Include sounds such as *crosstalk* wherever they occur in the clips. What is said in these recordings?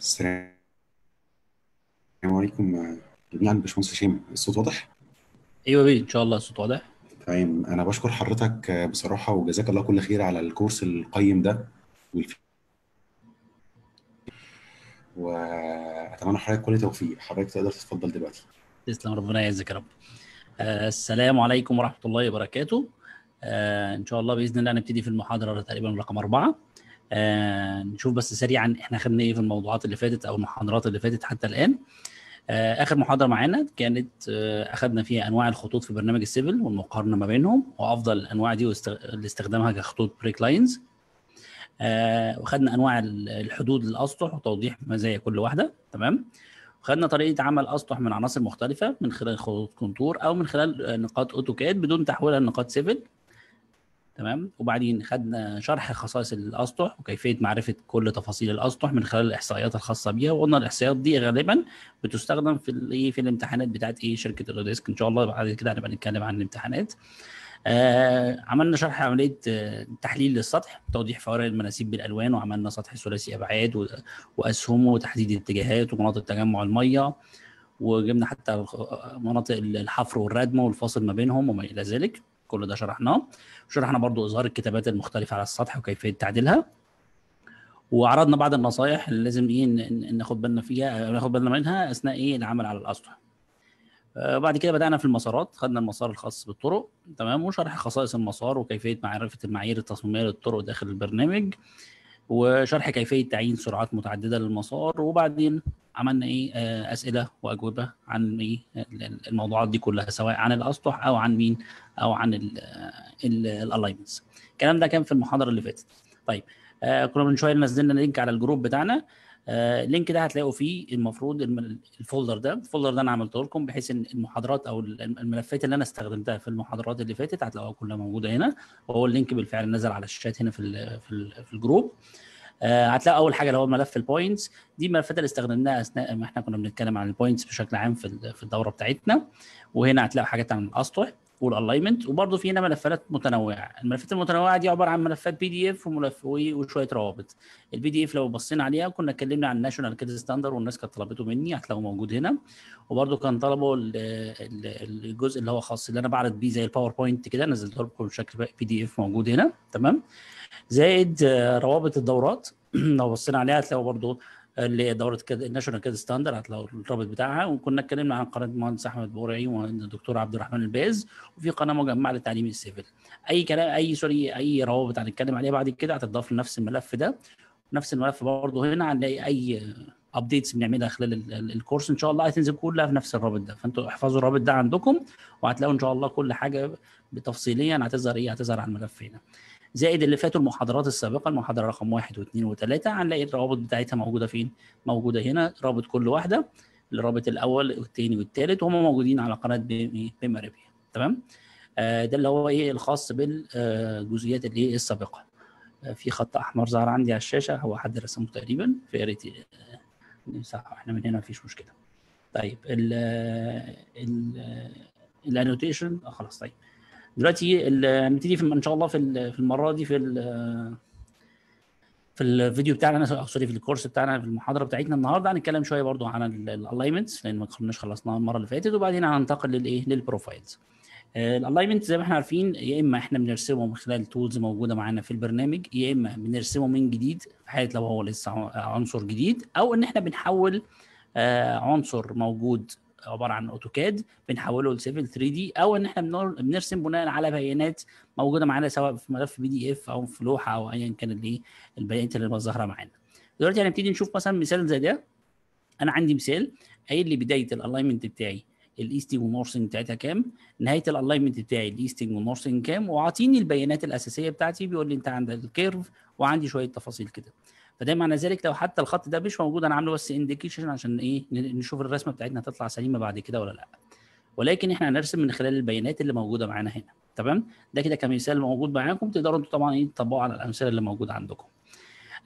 السلام عليكم جميعا باشمهندس هشام الصوت واضح؟ ايوه بيه ان شاء الله الصوت واضح تمام انا بشكر حضرتك بصراحه وجزاك الله كل خير على الكورس القيم ده والف... واتمنى حضرتك كل توفيق حضرتك تقدر تتفضل دلوقتي تسلم ربنا يعزك يا رب آه، السلام عليكم ورحمه الله وبركاته آه، ان شاء الله باذن الله هنبتدي في المحاضره تقريبا رقم اربعه آه نشوف بس سريعا احنا خدنا ايه في الموضوعات اللي فاتت او المحاضرات اللي فاتت حتى الان آه اخر محاضره معانا كانت آه اخذنا فيها انواع الخطوط في برنامج السيفل والمقارنه ما بينهم وافضل الانواع دي لاستخدامها كخطوط بريك لاينز آه وخدنا انواع الحدود للاسطح وتوضيح مزايا كل واحده تمام خدنا طريقه عمل اسطح من عناصر مختلفه من خلال خطوط كونتور او من خلال نقاط اوتوكاد بدون تحويلها لنقاط سيفل تمام وبعدين خدنا شرح خصائص الاسطح وكيفيه معرفه كل تفاصيل الاسطح من خلال الاحصائيات الخاصه بيها وقلنا الاحصائيات دي غالبا بتستخدم في الايه في الامتحانات بتاعت ايه شركه الريسك ان شاء الله بعد كده هنبقى نتكلم عن الامتحانات آه عملنا شرح عمليه آه تحليل للسطح توضيح فوارق المناسيب بالالوان وعملنا سطح ثلاثي ابعاد واسهمه وتحديد الاتجاهات ومناطق تجمع الميه وجبنا حتى آه، مناطق الحفر والردم والفاصل ما بينهم وما الى ذلك كل ده شرحناه وشرحنا برضو إظهار الكتابات المختلفة على السطح وكيفية تعديلها وعرضنا بعض النصائح اللي لازم ايه ناخد بالنا فيها ناخد بالنا منها اثناء ايه العمل على الاسطح. آه، بعد كده بدأنا في المسارات خدنا المسار الخاص بالطرق تمام وشرح خصائص المسار وكيفية معرفة المعايير التصميمية للطرق داخل البرنامج وشرح كيفيه تعيين سرعات متعدده للمسار وبعدين عملنا ايه آه، اسئله واجوبه عن ايه الموضوعات دي كلها سواء عن الاسطح او عن مين او عن الالاينمنتس آه، الكلام ده كان في المحاضره اللي فاتت طيب آه، كنا من شويه نزلنا لينك على الجروب بتاعنا اللينك آه، ده هتلاقوا فيه المفروض الفولدر ده الفولدر ده انا عملته لكم بحيث ان المحاضرات او الملفات اللي انا استخدمتها في المحاضرات اللي فاتت هتلاقوها كلها موجوده هنا وهو اللينك بالفعل نزل على الشات هنا في في الجروب آه، هتلاقوا اول حاجه اللي هو ملف البوينتس دي الملفات اللي استخدمناها اثناء ما احنا كنا بنتكلم عن البوينتس بشكل عام في في الدوره بتاعتنا وهنا هتلاقوا حاجات عن الاسطح والالايمنت وبرضه في هنا ملفات متنوعه الملفات المتنوعه دي عباره عن ملفات بي دي اف وملف وشويه روابط البي دي اف لو بصينا عليها كنا اتكلمنا عن الناشونال كيد ستاندر والناس كانت طلبته مني هتلاقوه موجود هنا وبرضه كان طلبوا الجزء اللي هو خاص اللي انا بعرض بيه زي الباوربوينت كده نزلته لكم بشكل بي دي اف موجود هنا تمام زائد آه، روابط الدورات *clears throat* لو بصينا عليها هتلاقوا برضه اللي دوره كد... ناشونال كاد ستاندر هتلاقوا الرابط بتاعها وكنا اتكلمنا عن قناه المهندس احمد بورعي والدكتور عبد الرحمن الباز وفي قناه مجمعه للتعليم السيفل اي كلام اي سوري اي روابط هنتكلم عليها بعد كده هتضاف لنفس الملف ده نفس الملف برضه هنا هنلاقي اي ابديتس بنعملها خلال الكورس ان شاء الله هتنزل كلها في نفس الرابط ده فانتوا احفظوا الرابط ده عندكم وهتلاقوا ان شاء الله كل حاجه بتفصيليا هتظهر ايه هتظهر على الملف هنا زائد اللي فاتوا المحاضرات السابقه المحاضره رقم واحد واثنين وثلاثه هنلاقي الروابط بتاعتها موجوده فين؟ موجوده هنا رابط كل واحده الرابط الاول والثاني والثالث وهم موجودين على قناه بيم ريبيا تمام؟ آه، ده اللي هو ايه الخاص بالجزئيات اللي هي إيه السابقه آه، في خط احمر ظهر عندي على الشاشه هو حد رسمه تقريبا فيا ريت نمسحه احنا من هنا مفيش مشكله طيب ال ال الانوتيشن آه، خلاص طيب دلوقتي نبتدي ان شاء الله في في المره دي في في الفيديو بتاعنا سوري في الكورس بتاعنا في المحاضره بتاعتنا النهارده هنتكلم شويه برضو عن الالاينمنتس لان ما كناش خلصناها المره اللي فاتت وبعدين هننتقل للايه للبروفايلز الالاينمنت زي ما احنا عارفين يا اما احنا بنرسمه من خلال تولز موجوده معانا في البرنامج يا اما بنرسمه من جديد في حاله لو هو لسه عنصر جديد او ان احنا بنحول آه، عنصر موجود عباره عن اوتوكاد بنحوله لسيفل 3 دي او ان احنا بنرسم بناء على بيانات موجوده معانا سواء في ملف بي دي اف او في لوحه او ايا كان الايه البيانات اللي ظاهره معانا دلوقتي هنبتدي نشوف مثلا مثال زي ده انا عندي مثال قايل لي بدايه الالاينمنت بتاعي الايستنج والنورثنج بتاعتها كام نهايه الالاينمنت بتاعي الايستنج والنورثنج كام وعاطيني البيانات الاساسيه بتاعتي بيقول لي انت عندك الكيرف وعندي شويه تفاصيل كده فده معنى ذلك لو حتى الخط ده مش موجود انا عامله بس انديكيشن عشان ايه نشوف الرسمه بتاعتنا هتطلع سليمه بعد كده ولا لا ولكن احنا هنرسم من خلال البيانات اللي موجوده معانا هنا تمام ده كده كمثال موجود معاكم تقدروا انتوا طبعا ايه تطبقوا على الامثله اللي موجوده عندكم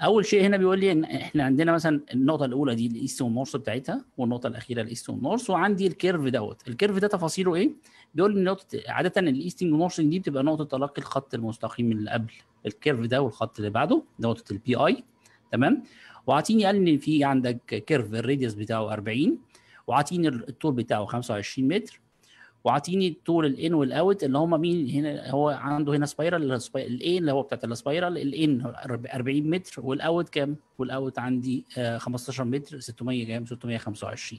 اول شيء هنا بيقول لي ان احنا عندنا مثلا النقطه الاولى دي الايست والنورس بتاعتها والنقطه الاخيره الايست والنورس وعندي الكيرف دوت الكيرف ده تفاصيله ايه بيقول لي نقطه عاده الايستنج والنورس دي بتبقى نقطه تلاقي الخط المستقيم اللي قبل الكيرف ده والخط اللي بعده نقطه البي اي تمام واعطيني قال لي في عندك كيرف الريديوس بتاعه 40 واعطيني الطول بتاعه 25 متر واعطيني طول الان والاوت اللي هم مين هنا هو عنده هنا سبايرال الان اللي هو بتاعت السبايرال الان 40 متر والاوت كام؟ والاوت عندي 15 آه، متر 600 كام؟ 625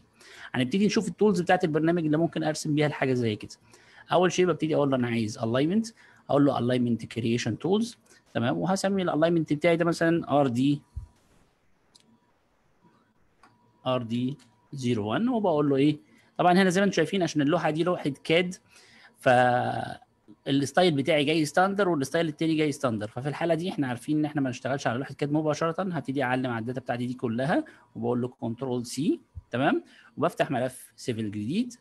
هنبتدي يعني نشوف التولز بتاعت البرنامج اللي ممكن ارسم بيها الحاجه زي كده اول شيء ببتدي اقول له انا عايز الاينمنت اقول له الاينمنت كريشن تولز تمام وهسمي الالاينمنت بتاعي ده مثلا ار دي ار دي 01 وبقول له ايه طبعا هنا زي ما انتم شايفين عشان اللوحه دي لوحه كاد ف الستايل بتاعي جاي ستاندر والستايل التاني جاي ستاندر ففي الحاله دي احنا عارفين ان احنا ما نشتغلش على لوحه كاد مباشره هبتدي اعلم على الداتا بتاعتي دي كلها وبقول له كنترول سي تمام وبفتح ملف سيفل جديد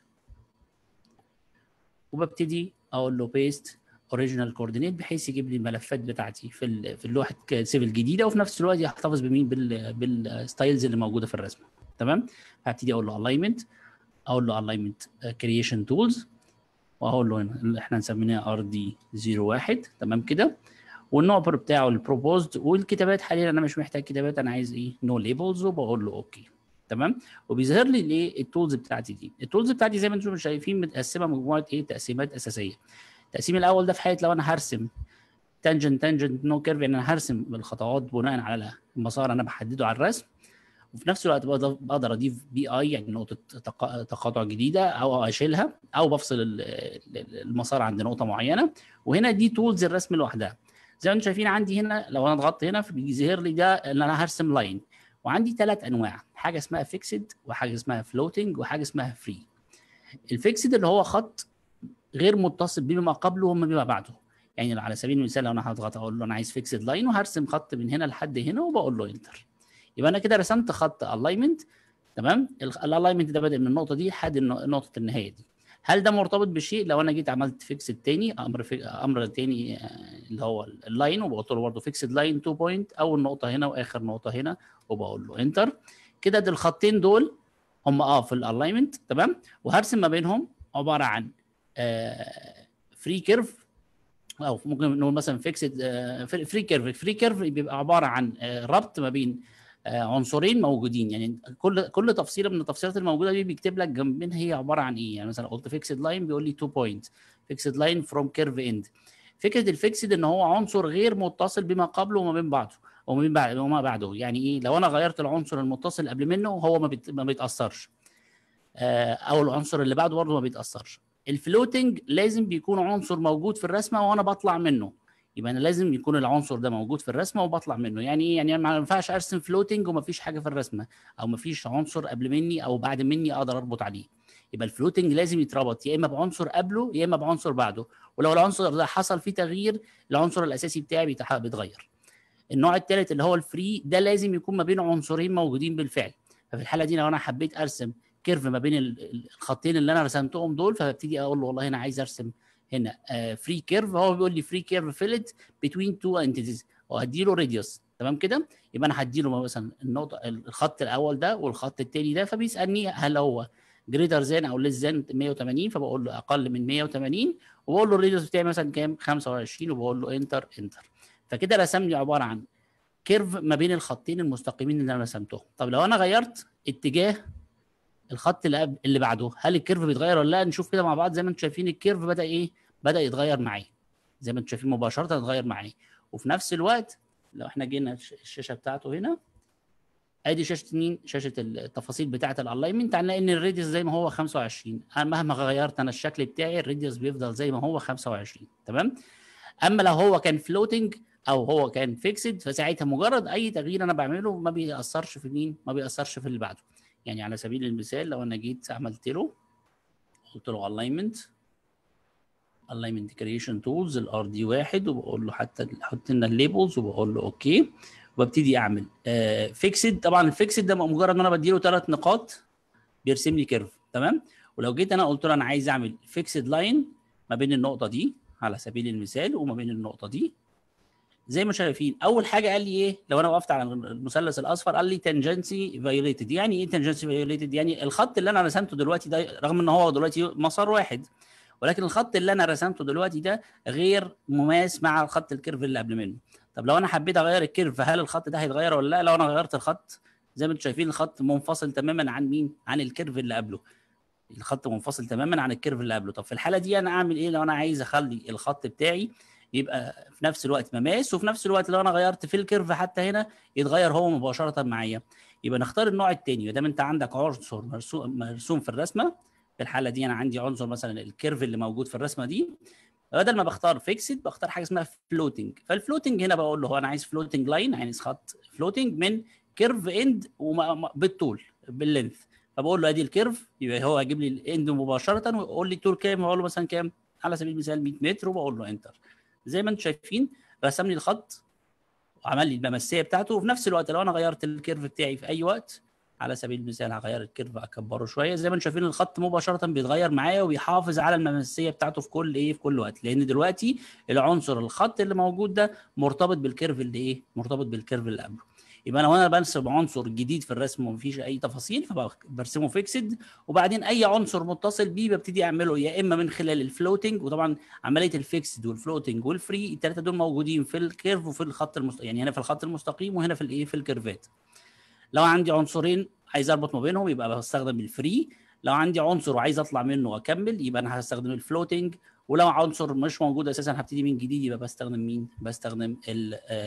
وببتدي اقول له بيست اوريجينال كوردينيت بحيث يجيب لي الملفات بتاعتي في في اللوحه سيفل الجديده وفي نفس الوقت يحتفظ بمين بالستايلز اللي موجوده في الرسمه تمام هبتدي اقول له الاينمنت اقول له الاينمنت كرييشن تولز واقول له هنا احنا سميناه ار دي 01 تمام كده والنوبر بتاعه البروبوزد والكتابات حاليا انا مش محتاج كتابات انا عايز ايه نو ليبلز وبقول له اوكي تمام وبيظهر لي الايه التولز بتاعتي دي التولز بتاعتي زي ما انتم شايفين متقسمه مجموعه ايه تقسيمات اساسيه التقسيم الاول ده في حاله لو انا هرسم تانجنت تانجنت نو كيرف يعني انا هرسم بالخطوات بناء على المسار انا بحدده على الرسم وفي نفس الوقت بقدر اضيف بي اي يعني نقطه تقاطع جديده او اشيلها او بفصل المسار عند نقطه معينه وهنا دي تولز الرسم لوحدها زي ما انتم شايفين عندي هنا لو انا ضغطت هنا بيظهر لي ده ان انا هرسم لاين وعندي ثلاث انواع حاجه اسمها فيكسد وحاجه اسمها فلوتنج وحاجه اسمها فري الفيكسد اللي هو خط غير متصل بما قبله وما بعده يعني على سبيل المثال لو انا هضغط اقول له انا عايز فيكسد لاين وهرسم خط من هنا لحد هنا وبقول له انتر يبقى انا كده رسمت خط الاينمنت تمام الالاينمنت ده بادئ من النقطه دي لحد نقطه النهايه دي هل ده مرتبط بشيء لو انا جيت عملت فيكس تاني امر في امر تاني آه، اللي هو اللاين وبقول له برضه فيكسد لاين 2 بوينت اول نقطه هنا واخر نقطه هنا وبقول له انتر كده دي الخطين دول هم اه في الالاينمنت تمام وهرسم ما بينهم عباره عن فري آه، كيرف او ممكن نقول مثلا فيكسد فري كيرف فري كيرف بيبقى عباره عن آه، ربط ما بين آه، عنصرين موجودين يعني كل كل تفصيله من التفصيلات الموجوده دي بيكتب لك جنبين هي عباره عن ايه يعني مثلا قلت فيكسد لاين بيقول لي تو بوينت فيكسد لاين فروم كيرف اند فكره الفيكسد ان هو عنصر غير متصل بما قبله وما بين بعضه وما بين وما بعده يعني ايه لو انا غيرت العنصر المتصل قبل منه هو ما, بيت ما بيتاثرش آه، او العنصر اللي بعده برضه ما بيتاثرش الفلوتنج لازم بيكون عنصر موجود في الرسمه وانا بطلع منه يبقى انا لازم يكون العنصر ده موجود في الرسمه وبطلع منه يعني ايه يعني ما ينفعش ارسم فلوتنج وما فيش حاجه في الرسمه او ما فيش عنصر قبل مني او بعد مني اقدر اربط عليه يبقى الفلوتنج لازم يتربط يا اما بعنصر قبله يا اما بعنصر بعده ولو العنصر ده حصل فيه تغيير العنصر الاساسي بتاعي بيتغير النوع الثالث اللي هو الفري ده لازم يكون ما بين عنصرين موجودين بالفعل ففي الحاله دي لو انا حبيت ارسم كيرف ما بين الخطين اللي انا رسمتهم دول فببتدي اقول له والله انا عايز ارسم هنا فري آه، كيرف هو بيقول لي فري كيرف فيلت بتوين تو انتيتيز وهديله راديوس تمام كده يبقى انا هديله مثلا النقطه الخط الاول ده والخط الثاني ده فبيسالني هل هو جريتر زان او ليس زان 180 فبقول له اقل من 180 وبقول له الريديوس بتاعي مثلا كام 25 وبقول له انتر انتر فكده رسم لي عباره عن كيرف ما بين الخطين المستقيمين اللي انا رسمتهم طب لو انا غيرت اتجاه الخط اللي اللي بعده هل الكيرف بيتغير ولا لا نشوف كده مع بعض زي ما انتم شايفين الكيرف بدا ايه بدا يتغير معايا زي ما انتم شايفين مباشره اتغير معايا وفي نفس الوقت لو احنا جينا الشاشه بتاعته هنا ادي شاشه مين شاشه التفاصيل بتاعه الالاينمنت هنلاقي ان الراديوس زي ما هو 25 انا مهما غيرت انا الشكل بتاعي الراديوس بيفضل زي ما هو 25 تمام اما لو هو كان فلوتنج او هو كان فيكسد فساعتها مجرد اي تغيير انا بعمله ما بيأثرش في مين ما بيأثرش في اللي بعده يعني على سبيل المثال لو انا جيت عملت له قلت له alignment alignment creation tools الار دي واحد وبقول له حتى حط لنا الليبلز وبقول له اوكي وببتدي اعمل فيكسد آه، طبعا الفيكسد ده مجرد ما انا بديله ثلاث نقاط بيرسم لي كيرف تمام ولو جيت انا قلت له انا عايز اعمل فيكسد لاين ما بين النقطه دي على سبيل المثال وما بين النقطه دي زي ما شايفين اول حاجه قال لي ايه لو انا وقفت على المثلث الاصفر قال لي تنجنسي فايوليتد يعني ايه تنجنسي فايوليتد يعني الخط اللي انا رسمته دلوقتي ده رغم ان هو دلوقتي مسار واحد ولكن الخط اللي انا رسمته دلوقتي ده غير مماس مع الخط الكيرف اللي قبل منه طب لو انا حبيت اغير الكيرف هل الخط ده هيتغير ولا لا لو انا غيرت الخط زي ما انتم شايفين الخط منفصل تماما عن مين عن الكيرف اللي قبله الخط منفصل تماما عن الكيرف اللي قبله طب في الحاله دي انا اعمل ايه لو انا عايز اخلي الخط بتاعي يبقى في نفس الوقت مماس وفي نفس الوقت لو انا غيرت في الكيرف حتى هنا يتغير هو مباشره معايا يبقى نختار النوع الثاني دام انت عندك عنصر مرسوم في الرسمه في الحاله دي انا عندي عنصر مثلا الكيرف اللي موجود في الرسمه دي بدل ما بختار فيكسد بختار حاجه اسمها فلوتنج فالفلوتنج هنا بقول له هو انا عايز فلوتنج لاين عايز خط فلوتنج من كيرف اند بالطول باللينث فبقول له ادي الكيرف يبقى هو هيجيب لي الاند مباشره ويقول لي الطول كام هقول له مثلا كام على سبيل المثال 100 متر وبقول له انتر زي ما انتم شايفين رسم لي الخط وعمل لي الممسيه بتاعته وفي نفس الوقت لو انا غيرت الكيرف بتاعي في اي وقت على سبيل المثال هغير الكيرف اكبره شويه زي ما انتم شايفين الخط مباشره بيتغير معايا وبيحافظ على الممسيه بتاعته في كل ايه في كل وقت لان دلوقتي العنصر الخط اللي موجود ده مرتبط بالكيرف اللي ايه مرتبط بالكيرف اللي قبله يبقى لو انا برسم عنصر جديد في الرسم ومفيش اي تفاصيل فبرسمه فيكسد وبعدين اي عنصر متصل بيه ببتدي اعمله يا اما من خلال الفلوتنج وطبعا عمليه الفيكسد والفلوتنج والفري الثلاثه دول موجودين في الكيرف وفي الخط المست... يعني هنا في الخط المستقيم وهنا في الايه في الكيرفات لو عندي عنصرين عايز اربط ما بينهم يبقى بستخدم الفري لو عندي عنصر وعايز اطلع منه واكمل يبقى انا هستخدم الفلوتنج ولو عنصر مش موجود اساسا هبتدي من جديد يبقى بستخدم مين بستخدم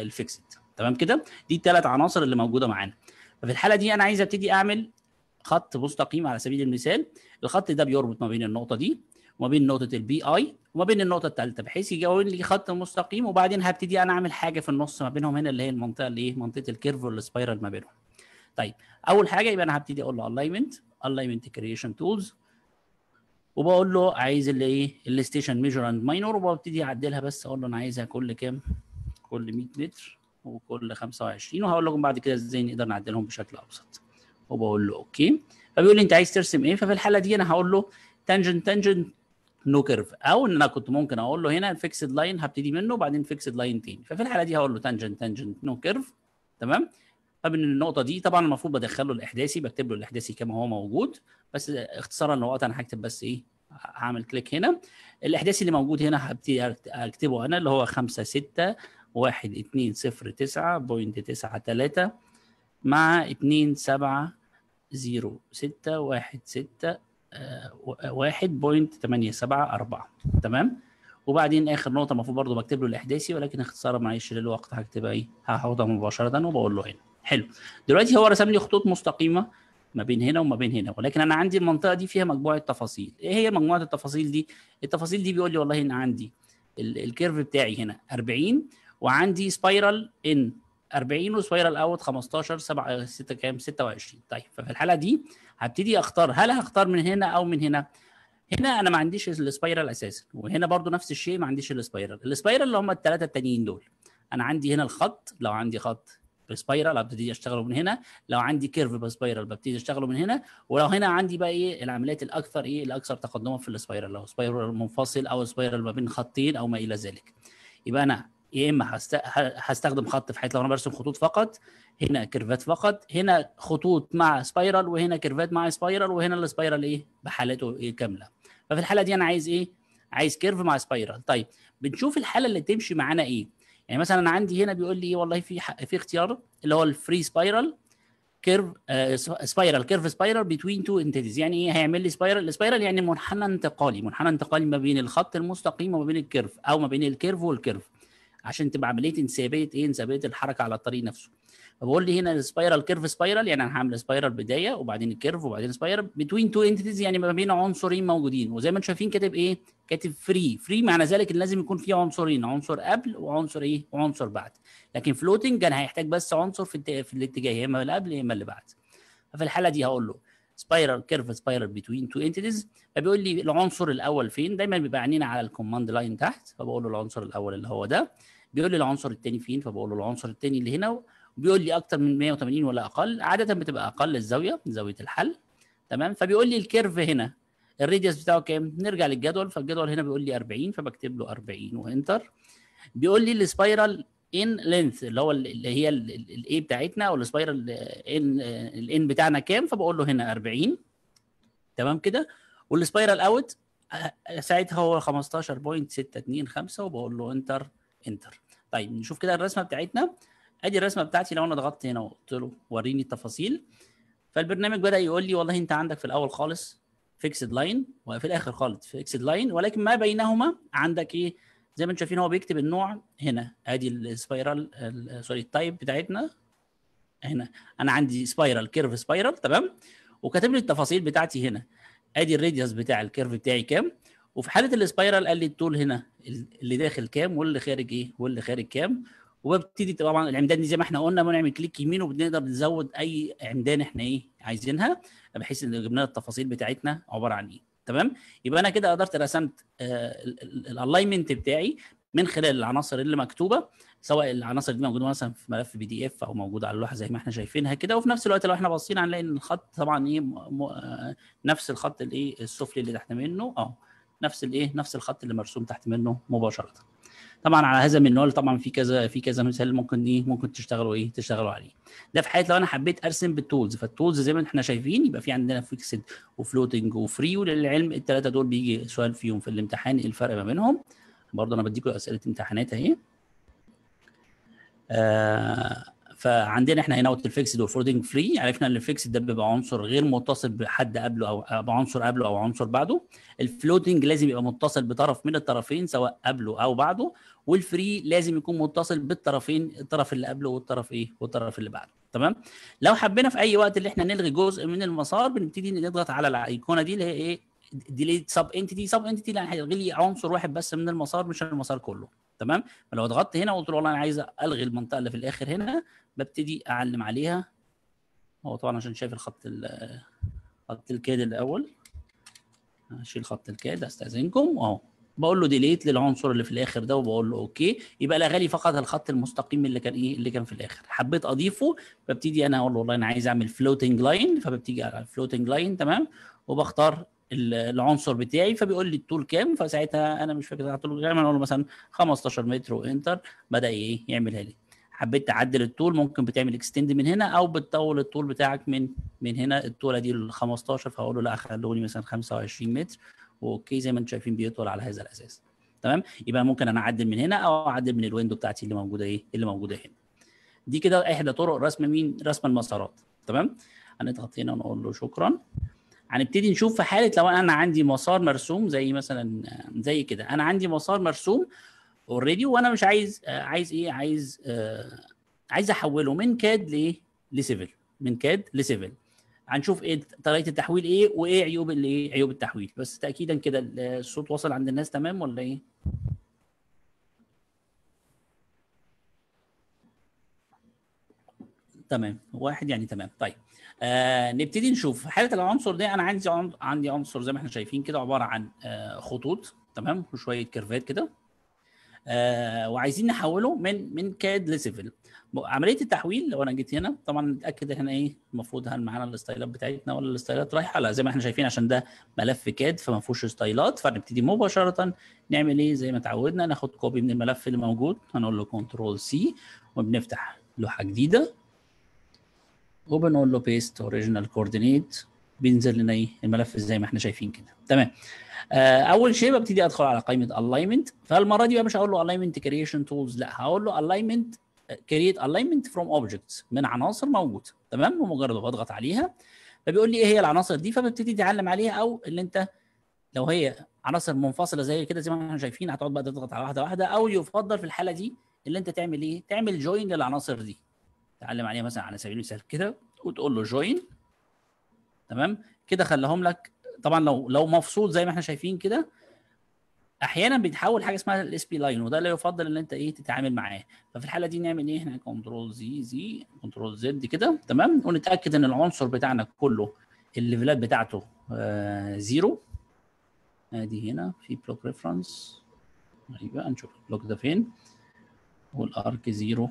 الفيكسد آه، تمام كده دي الثلاث عناصر اللي موجوده معانا ففي الحاله دي انا عايز ابتدي اعمل خط مستقيم على سبيل المثال الخط ده بيربط ما بين النقطه دي وما بين نقطه البي اي وما بين النقطه الثالثه بحيث يجاوب لي خط مستقيم وبعدين هبتدي انا اعمل حاجه في النص ما بينهم هنا اللي هي المنطقه اللي ايه منطقه الكيرف والسبايرال ما بينهم طيب اول حاجه يبقى انا هبتدي اقول له الاينمنت الاينمنت كريشن تولز وبقول له عايز اللي ايه الستيشن ميجر اند ماينور وببتدي اعدلها بس اقول له انا عايزها كل كام كل 100 متر وكل 25 وهقول لكم بعد كده ازاي نقدر نعدلهم بشكل ابسط وبقول له اوكي فبيقول لي انت عايز ترسم ايه ففي الحاله دي انا هقول له تانجنت تانجنت نو كيرف او ان انا كنت ممكن اقول له هنا الفيكسد لاين هبتدي منه وبعدين فيكسد لاين تاني ففي الحاله دي هقول له تانجنت تانجنت نو كيرف تمام فمن النقطه دي طبعا المفروض بدخله الاحداثي بكتب له الاحداثي كما هو موجود بس اختصارا للوقت انا هكتب بس ايه هعمل كليك هنا الاحداثي اللي موجود هنا هبتدي اكتبه انا اللي هو 5 6 واحد اتنين صفر تسعة بوينت تسعة تلاتة مع اتنين سبعة زيرو ستة واحد ستة آه، واحد بوينت تمانية سبعة أربعة تمام وبعدين آخر نقطة المفروض برضه بكتب له الإحداثي ولكن اختصارا معلش للوقت هكتبها إيه هاخدها مباشرة وبقول له هنا حلو دلوقتي هو رسم لي خطوط مستقيمة ما بين هنا وما بين هنا ولكن انا عندي المنطقه دي فيها مجموعه تفاصيل ايه هي مجموعه التفاصيل دي التفاصيل دي بيقول لي والله ان عندي الكيرف بتاعي هنا 40 وعندي سبايرال ان 40 وسبايرال اوت 15 7 6 كام 26 طيب ففي الحاله دي هبتدي اختار هل هختار من هنا او من هنا هنا انا ما عنديش السبايرال اساسا وهنا برضو نفس الشيء ما عنديش السبايرال السبايرال اللي هم الثلاثه التانيين دول انا عندي هنا الخط لو عندي خط بسبايرال ابتدي اشتغله من هنا لو عندي كيرف بسبايرال ببتدي اشتغله من هنا ولو هنا عندي بقى ايه العمليات الاكثر ايه الاكثر تقدما في السبايرال لو سبايرال منفصل او سبايرال ما بين خطين او ما الى ذلك يبقى انا يا اما هستخدم خط في حيث لو انا برسم خطوط فقط هنا كيرفات فقط هنا خطوط مع سبايرال وهنا كيرفات مع سبايرال وهنا السبايرال ايه بحالته إيه كامله ففي الحاله دي انا عايز ايه عايز كيرف مع سبايرال طيب بنشوف الحاله اللي تمشي معانا ايه يعني مثلا انا عندي هنا بيقول لي والله في في اختيار اللي هو الفري سبايرال كيرف سبايرال آه، كيرف سبايرال بتوين تو انتيتيز يعني ايه هيعمل لي سبايرال السبايرال يعني منحنى انتقالي منحنى انتقالي ما بين الخط المستقيم وما بين الكيرف او ما بين الكيرف والكيرف عشان تبقى عمليه انسيابيه ايه انسيابيه الحركه على الطريق نفسه فبقول لي هنا السبايرال كيرف سبايرال يعني انا هعمل سبايرال بدايه وبعدين الكيرف وبعدين سبايرال بتوين تو انتيتيز يعني ما بين عنصرين موجودين وزي ما انتم شايفين كاتب ايه كاتب فري فري معنى ذلك ان لازم يكون في عنصرين عنصر قبل وعنصر ايه وعنصر بعد لكن فلوتنج يعني انا هيحتاج بس عنصر في, في الاتجاه يا اما اللي قبل يا اما اللي بعد ففي الحاله دي هقول له سبايرال كيرف سبايرال بتوين تو انتيتيز فبيقول لي العنصر الاول فين دايما بيبقى عينينا على الكوماند لاين تحت فبقول له العنصر الاول اللي هو ده بيقول لي العنصر الثاني فين فبقول له العنصر الثاني اللي هنا وبيقول لي اكتر من 180 ولا اقل عاده بتبقى اقل الزاويه زاويه الحل تمام فبيقول لي الكيرف هنا الريديوس بتاعه كام نرجع للجدول فالجدول هنا بيقول لي 40 فبكتب له 40 وانتر بيقول لي السبايرال ان لينث اللي هو اللي هي الاي بتاعتنا او السبايرال ان الان بتاعنا كام فبقول له هنا 40 تمام كده والسبايرال اوت آه، ساعتها هو 15.625 وبقول له انتر انتر طيب نشوف كده الرسمه بتاعتنا ادي الرسمه بتاعتي لو انا ضغطت هنا وقلت له وريني التفاصيل فالبرنامج بدا يقول لي والله انت عندك في الاول خالص فيكسد لاين وفي الاخر خالص فيكسد لاين ولكن ما بينهما عندك ايه زي ما انتم شايفين هو بيكتب النوع هنا ادي السبايرال سوري التايب بتاعتنا هنا انا عندي سبايرال كيرف سبايرال تمام وكاتب لي التفاصيل بتاعتي هنا ادي الراديوس بتاع الكيرف بتاعي كام وفي حاله السبايرال قال لي الطول هنا اللي داخل كام واللي خارج ايه واللي خارج كام وببتدي طبعا العمدان دي زي ما احنا قلنا بنعمل كليك يمين وبنقدر نزود اي عمدان احنا ايه عايزينها بحيث ان جبنا التفاصيل بتاعتنا عباره عن ايه تمام يبقى انا كده قدرت رسمت آه، الالاينمنت بتاعي من خلال العناصر اللي مكتوبه سواء العناصر دي موجوده مثلا في ملف بي دي اف او موجوده على اللوحه زي ما احنا شايفينها كده وفي نفس الوقت لو احنا باصين هنلاقي ان الخط طبعا ايه م... م... آه، نفس الخط الايه السفلي اللي تحت منه اه نفس الايه نفس الخط اللي مرسوم تحت منه مباشره طبعا على هذا المنوال طبعا في كذا في كذا مثال ممكن ايه ممكن تشتغلوا ايه تشتغلوا عليه ده في حاله لو انا حبيت ارسم بالتولز فالتولز زي ما احنا شايفين يبقى في عندنا فيكسد وفلوتنج وفري وللعلم الثلاثه دول بيجي سؤال فيهم في الامتحان إيه الفرق ما بينهم برضه انا بديكم اسئله امتحانات اهي آه فعندنا احنا هنا الفيكسد والفورwarding فري عرفنا ان الفيكسد ده بيبقى عنصر غير متصل بحد قبله او بعنصر قبله او عنصر بعده الفلوتنج لازم يبقى متصل بطرف من الطرفين سواء قبله او بعده والفري لازم يكون متصل بالطرفين الطرف اللي قبله والطرف ايه والطرف اللي بعده تمام لو حبينا في اي وقت اللي احنا نلغي جزء من المسار بنبتدي نضغط على الايقونه دي اللي هي ايه ديليت سب انتيتي سب انتيتي لان هيلغي لي عنصر واحد بس من المسار مش المسار كله تمام فلو ضغطت هنا وقلت له والله انا عايز الغي المنطقه اللي في الاخر هنا ببتدي اعلم عليها هو طبعا عشان شايف الخط خط الكاد الاول هشيل خط الكاد استاذنكم اهو بقول له ديليت للعنصر اللي في الاخر ده وبقول له اوكي يبقى لغى لي فقط الخط المستقيم اللي كان ايه اللي كان في الاخر حبيت اضيفه ببتدي انا اقول له والله انا عايز اعمل فلوتنج لاين فببتدي على فلوتنج لاين تمام وبختار العنصر بتاعي فبيقول لي الطول كام فساعتها انا مش فاكر الطول كام انا اقول مثلا 15 متر وانتر بدا ايه يعملها لي حبيت تعدل الطول ممكن بتعمل اكستند من هنا او بتطول الطول بتاعك من من هنا الطوله دي ال 15 فاقول له لا خلوني مثلا 25 متر واوكي زي ما انتم شايفين بيطول على هذا الاساس تمام يبقى ممكن انا اعدل من هنا او اعدل من الويندو بتاعتي اللي موجوده ايه اللي موجوده هنا دي كده احدى طرق رسم مين رسم المسارات تمام هنضغط هنا ونقول له شكرا هنبتدي نشوف في حاله لو انا عندي مسار مرسوم زي مثلا زي كده انا عندي مسار مرسوم اوريدي وانا مش عايز عايز ايه عايز آه، عايز احوله من كاد لايه لسيفل من كاد لسيفل هنشوف ايه طريقه التحويل ايه وايه عيوب إيه؟ عيوب التحويل بس تاكيدا كده الصوت وصل عند الناس تمام ولا ايه تمام واحد يعني تمام طيب آه نبتدي نشوف حاله العنصر ده انا عندي عندي عنصر زي ما احنا شايفين كده عباره عن آه خطوط تمام وشويه كيرفات كده آه وعايزين نحوله من من كاد لسيفل عمليه التحويل لو انا جيت هنا طبعا نتاكد هنا ايه المفروض هل معانا الاستايلات بتاعتنا ولا الاستايلات رايحه لا زي ما احنا شايفين عشان ده ملف كاد فما فيهوش ستايلات فنبتدي مباشره نعمل ايه زي ما اتعودنا ناخد كوبي من الملف اللي موجود هنقول له كنترول سي وبنفتح لوحه جديده وبنقول له بيست اوريجينال كوردينيت بينزل لنا ايه الملف زي ما احنا شايفين كده تمام آه، اول شيء ببتدي ادخل على قائمه الاينمنت فالمره دي بقى مش هقول له الاينمنت كريشن تولز لا هقول له الاينمنت كريت الاينمنت فروم اوبجكتس من عناصر موجوده تمام بمجرد ما بضغط عليها فبيقول لي ايه هي العناصر دي فببتدي اتعلم عليها او اللي انت لو هي عناصر منفصله زي كده زي ما احنا شايفين هتقعد بقى تضغط على واحده واحده او يفضل في الحاله دي اللي انت تعمل ايه؟ تعمل جوين للعناصر دي تعلم عليها مثلا على سبيل المثال كده وتقول له جوين تمام كده خلاهم لك طبعا لو لو مفصول زي ما احنا شايفين كده احيانا بيتحول حاجه اسمها الاس بي لاين وده لا يفضل ان انت ايه تتعامل معاه ففي الحاله دي نعمل ايه هنا كنترول زي زي كنترول زد كده تمام ونتاكد ان العنصر بتاعنا كله الليفلات بتاعته آه زيرو ادي آه هنا في بلوك ريفرنس ايوه هنشوف البلوك ده فين والارك زيرو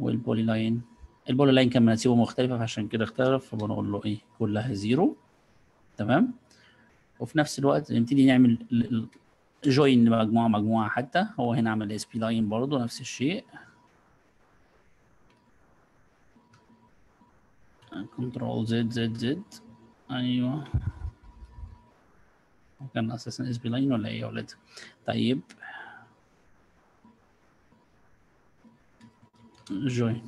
والبولي لاين البولي لاين كان مناسيبه مختلفه فعشان كده اختلف فبنقول له ايه كلها زيرو تمام وفي نفس الوقت نبتدي نعمل جوين لمجموعه مجموعه حتى هو هنا عمل اس بي لاين برضه نفس الشيء كنترول زد زد زد ايوه كان اساسا اس بي لاين ولا ايه يا ولاد طيب جوين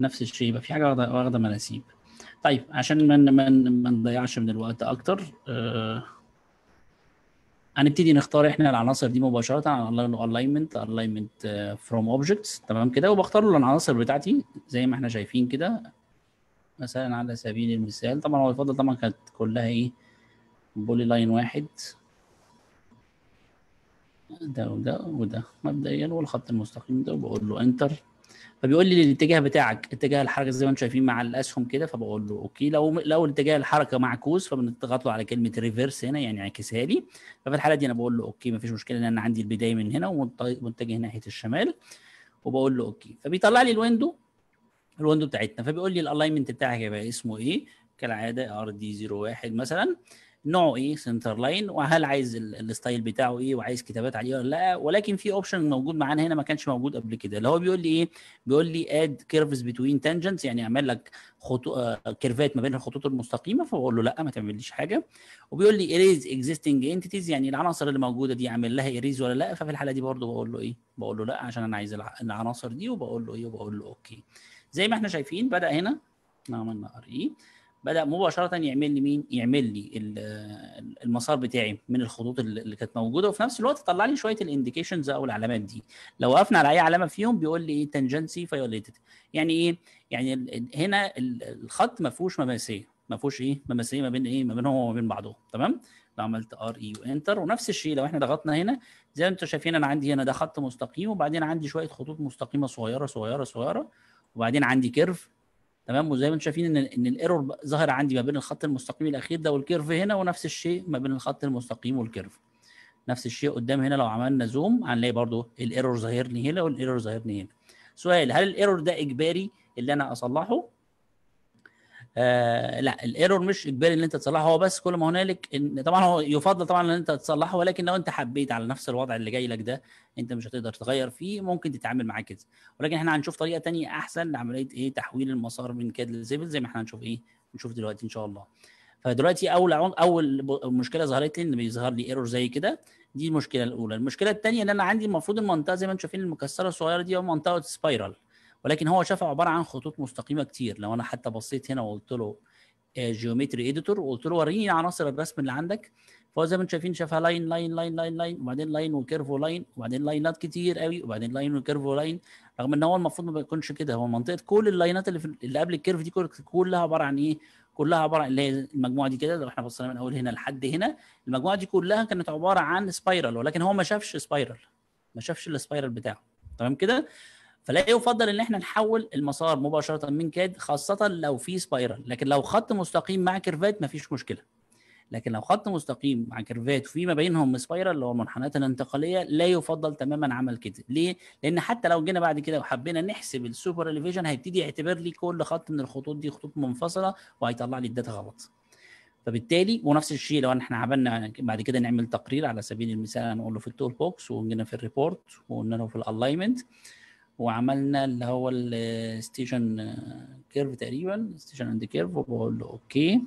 نفس الشيء يبقى في حاجه واخده واخده مناسيب طيب عشان ما من ما نضيعش من الوقت اكتر آه هنبتدي نختار احنا العناصر دي مباشره على الالاينمنت الالاينمنت فروم اوبجكتس تمام كده وبختار له العناصر بتاعتي زي ما احنا شايفين كده مثلا على سبيل المثال طبعا هو يفضل طبعا كانت كلها ايه بولي لاين واحد ده وده وده مبدئيا والخط المستقيم ده وبقول له انتر فبيقول لي الاتجاه بتاعك اتجاه الحركه زي ما انتم شايفين مع الاسهم كده فبقول له اوكي لو لو اتجاه الحركه معكوس فبنضغط له على كلمه ريفرس هنا يعني اعكسها لي ففي الحاله دي انا بقول له اوكي مفيش مشكله ان انا عندي البدايه من هنا ومتجه ناحيه الشمال وبقول له اوكي فبيطلع لي الويندو الويندو بتاعتنا فبيقول لي الالاينمنت بتاعك هيبقى اسمه ايه كالعاده ار دي 01 مثلا نوعه ايه سنتر لاين وهل عايز الستايل بتاعه ايه وعايز كتابات عليه ولا لا ولكن في اوبشن موجود معانا هنا ما كانش موجود قبل كده اللي هو بيقول لي ايه بيقول لي اد كيرفز بتوين تانجنتس يعني اعمل لك خطو... كيرفات آه، ما بين الخطوط المستقيمه فبقول له لا ما تعمليش حاجه وبيقول لي اريز اكزيستنج انتيتيز يعني العناصر اللي موجوده دي اعمل لها اريز ولا لا ففي الحاله دي برده بقول له ايه بقول له لا عشان انا عايز العناصر دي وبقول له ايه وبقول له اوكي زي ما احنا شايفين بدا هنا عملنا ار إيه؟ اي بدا مباشره يعمل لي مين يعمل لي المسار بتاعي من الخطوط اللي كانت موجوده وفي نفس الوقت طلع لي شويه الانديكيشنز او العلامات دي لو وقفنا على اي علامه فيهم بيقول لي ايه تنجنسي فيوليتد يعني ايه يعني هنا الخط ما فيهوش مماسيه ما فيهوش ايه مماسيه ما بين ايه ما بينهم وما بين بعضهم تمام لو عملت ار اي وانتر ونفس الشيء لو احنا ضغطنا هنا زي ما انتم شايفين انا عندي هنا ده خط مستقيم وبعدين عندي شويه خطوط مستقيمه صغيره صغيره صغيره وبعدين عندي كيرف تمام وزي ما انتم شايفين ان ان الايرور ظاهر عندي ما بين الخط المستقيم الاخير ده والكيرف هنا ونفس الشيء ما بين الخط المستقيم والكيرف نفس الشيء قدام هنا لو عملنا زوم هنلاقي برضو الايرور ظاهرني هنا والايرور ظاهرني هنا سؤال هل الايرور ده اجباري اللي انا اصلحه آه، لا الايرور مش اجباري ان انت تصلحه هو بس كل ما هنالك ان طبعا هو يفضل طبعا ان انت تصلحه ولكن لو انت حبيت على نفس الوضع اللي جاي لك ده انت مش هتقدر تغير فيه ممكن تتعامل معاه كده ولكن احنا هنشوف طريقه تانية احسن لعمليه ايه تحويل المسار من كاد لزيبل زي ما احنا هنشوف ايه نشوف دلوقتي ان شاء الله فدلوقتي اول اول مشكله ظهرت لي ان بيظهر لي ايرور زي كده دي المشكله الاولى المشكله الثانيه ان انا عندي المفروض المنطقه زي ما انتم شايفين المكسره الصغيره دي هي منطقه سبايرال ولكن هو شافها عباره عن خطوط مستقيمه كتير لو انا حتى بصيت هنا وقلت له جيومتري آه، اديتور وقلت له وريني عناصر الرسم اللي عندك فهو زي ما انتم شايفين شافها لاين لاين لاين لاين لاين وبعدين لاين وكيرف ولاين وبعدين لاينات كتير قوي وبعدين لاين وكيرف ولاين رغم ان هو المفروض ما بيكونش كده هو منطقه كل اللاينات اللي في اللي قبل الكيرف دي كلها عباره عن ايه؟ كلها عباره عن اللي هي المجموعه دي كده لو احنا بصينا من اول هنا لحد هنا المجموعه دي كلها كانت عباره عن سبايرال ولكن هو ما شافش سبايرال ما شافش السبايرال بتاعه تمام كده؟ فلا يفضل ان احنا نحول المسار مباشره من كاد خاصه لو في سبايرال لكن لو خط مستقيم مع كيرفات مفيش مشكله لكن لو خط مستقيم مع كيرفات وفي ما بينهم سبايرال اللي هو المنحنيات الانتقاليه لا يفضل تماما عمل كده ليه لان حتى لو جينا بعد كده وحبينا نحسب السوبر اليفيشن هيبتدي يعتبر لي كل خط من الخطوط دي خطوط منفصله وهيطلع لي الداتا غلط فبالتالي ونفس الشيء لو احنا عملنا بعد كده نعمل تقرير على سبيل المثال هنقول له في التول بوكس وجينا في الريبورت وقلنا له في الالاينمنت وعملنا اللي هو الستيشن كيرف تقريبا ستيشن اند كيرف وبقول له اوكي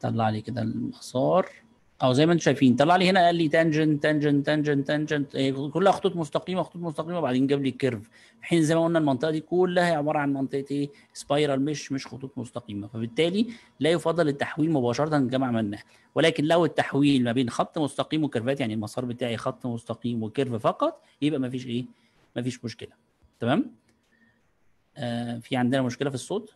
طلع لي كده المسار او زي ما انتم شايفين طلع لي هنا قال لي تانجنت تانجنت تانجنت تانجنت كلها خطوط مستقيمه خطوط مستقيمه وبعدين جاب لي الكيرف حين زي ما قلنا المنطقه دي كلها عباره عن منطقه ايه سبايرال مش مش خطوط مستقيمه فبالتالي لا يفضل التحويل مباشره ما عملناه ولكن لو التحويل ما بين خط مستقيم وكيرفات يعني المسار بتاعي خط مستقيم وكيرف فقط يبقى ما فيش ايه مفيش مشكله تمام آه في عندنا مشكله في الصوت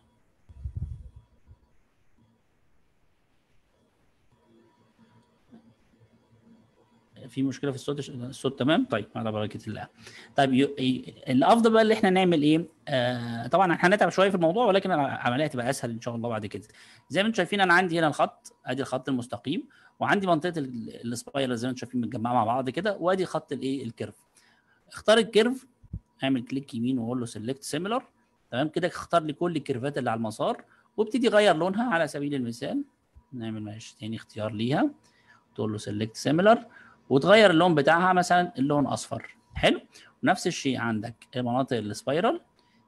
في مشكله في الصوت الصوت تمام طيب على بركه الله طيب ي... ي... الافضل بقى اللي احنا نعمل ايه آه طبعا هنتعب شويه في الموضوع ولكن العمليه تبقى اسهل ان شاء الله بعد كده زي ما انتم شايفين انا عندي هنا الخط ادي الخط المستقيم وعندي منطقه السبايرال زي ما انتم شايفين متجمعه مع بعض كده وادي خط الايه الكيرف اختار الكيرف اعمل كليك يمين واقول له سيلكت سيميلر تمام كده اختار لي كل الكيرفات اللي على المسار وابتدي غير لونها على سبيل المثال نعمل معلش تاني اختيار ليها تقول له سيلكت سيميلر وتغير اللون بتاعها مثلا اللون اصفر حلو ونفس الشيء عندك المناطق السبايرال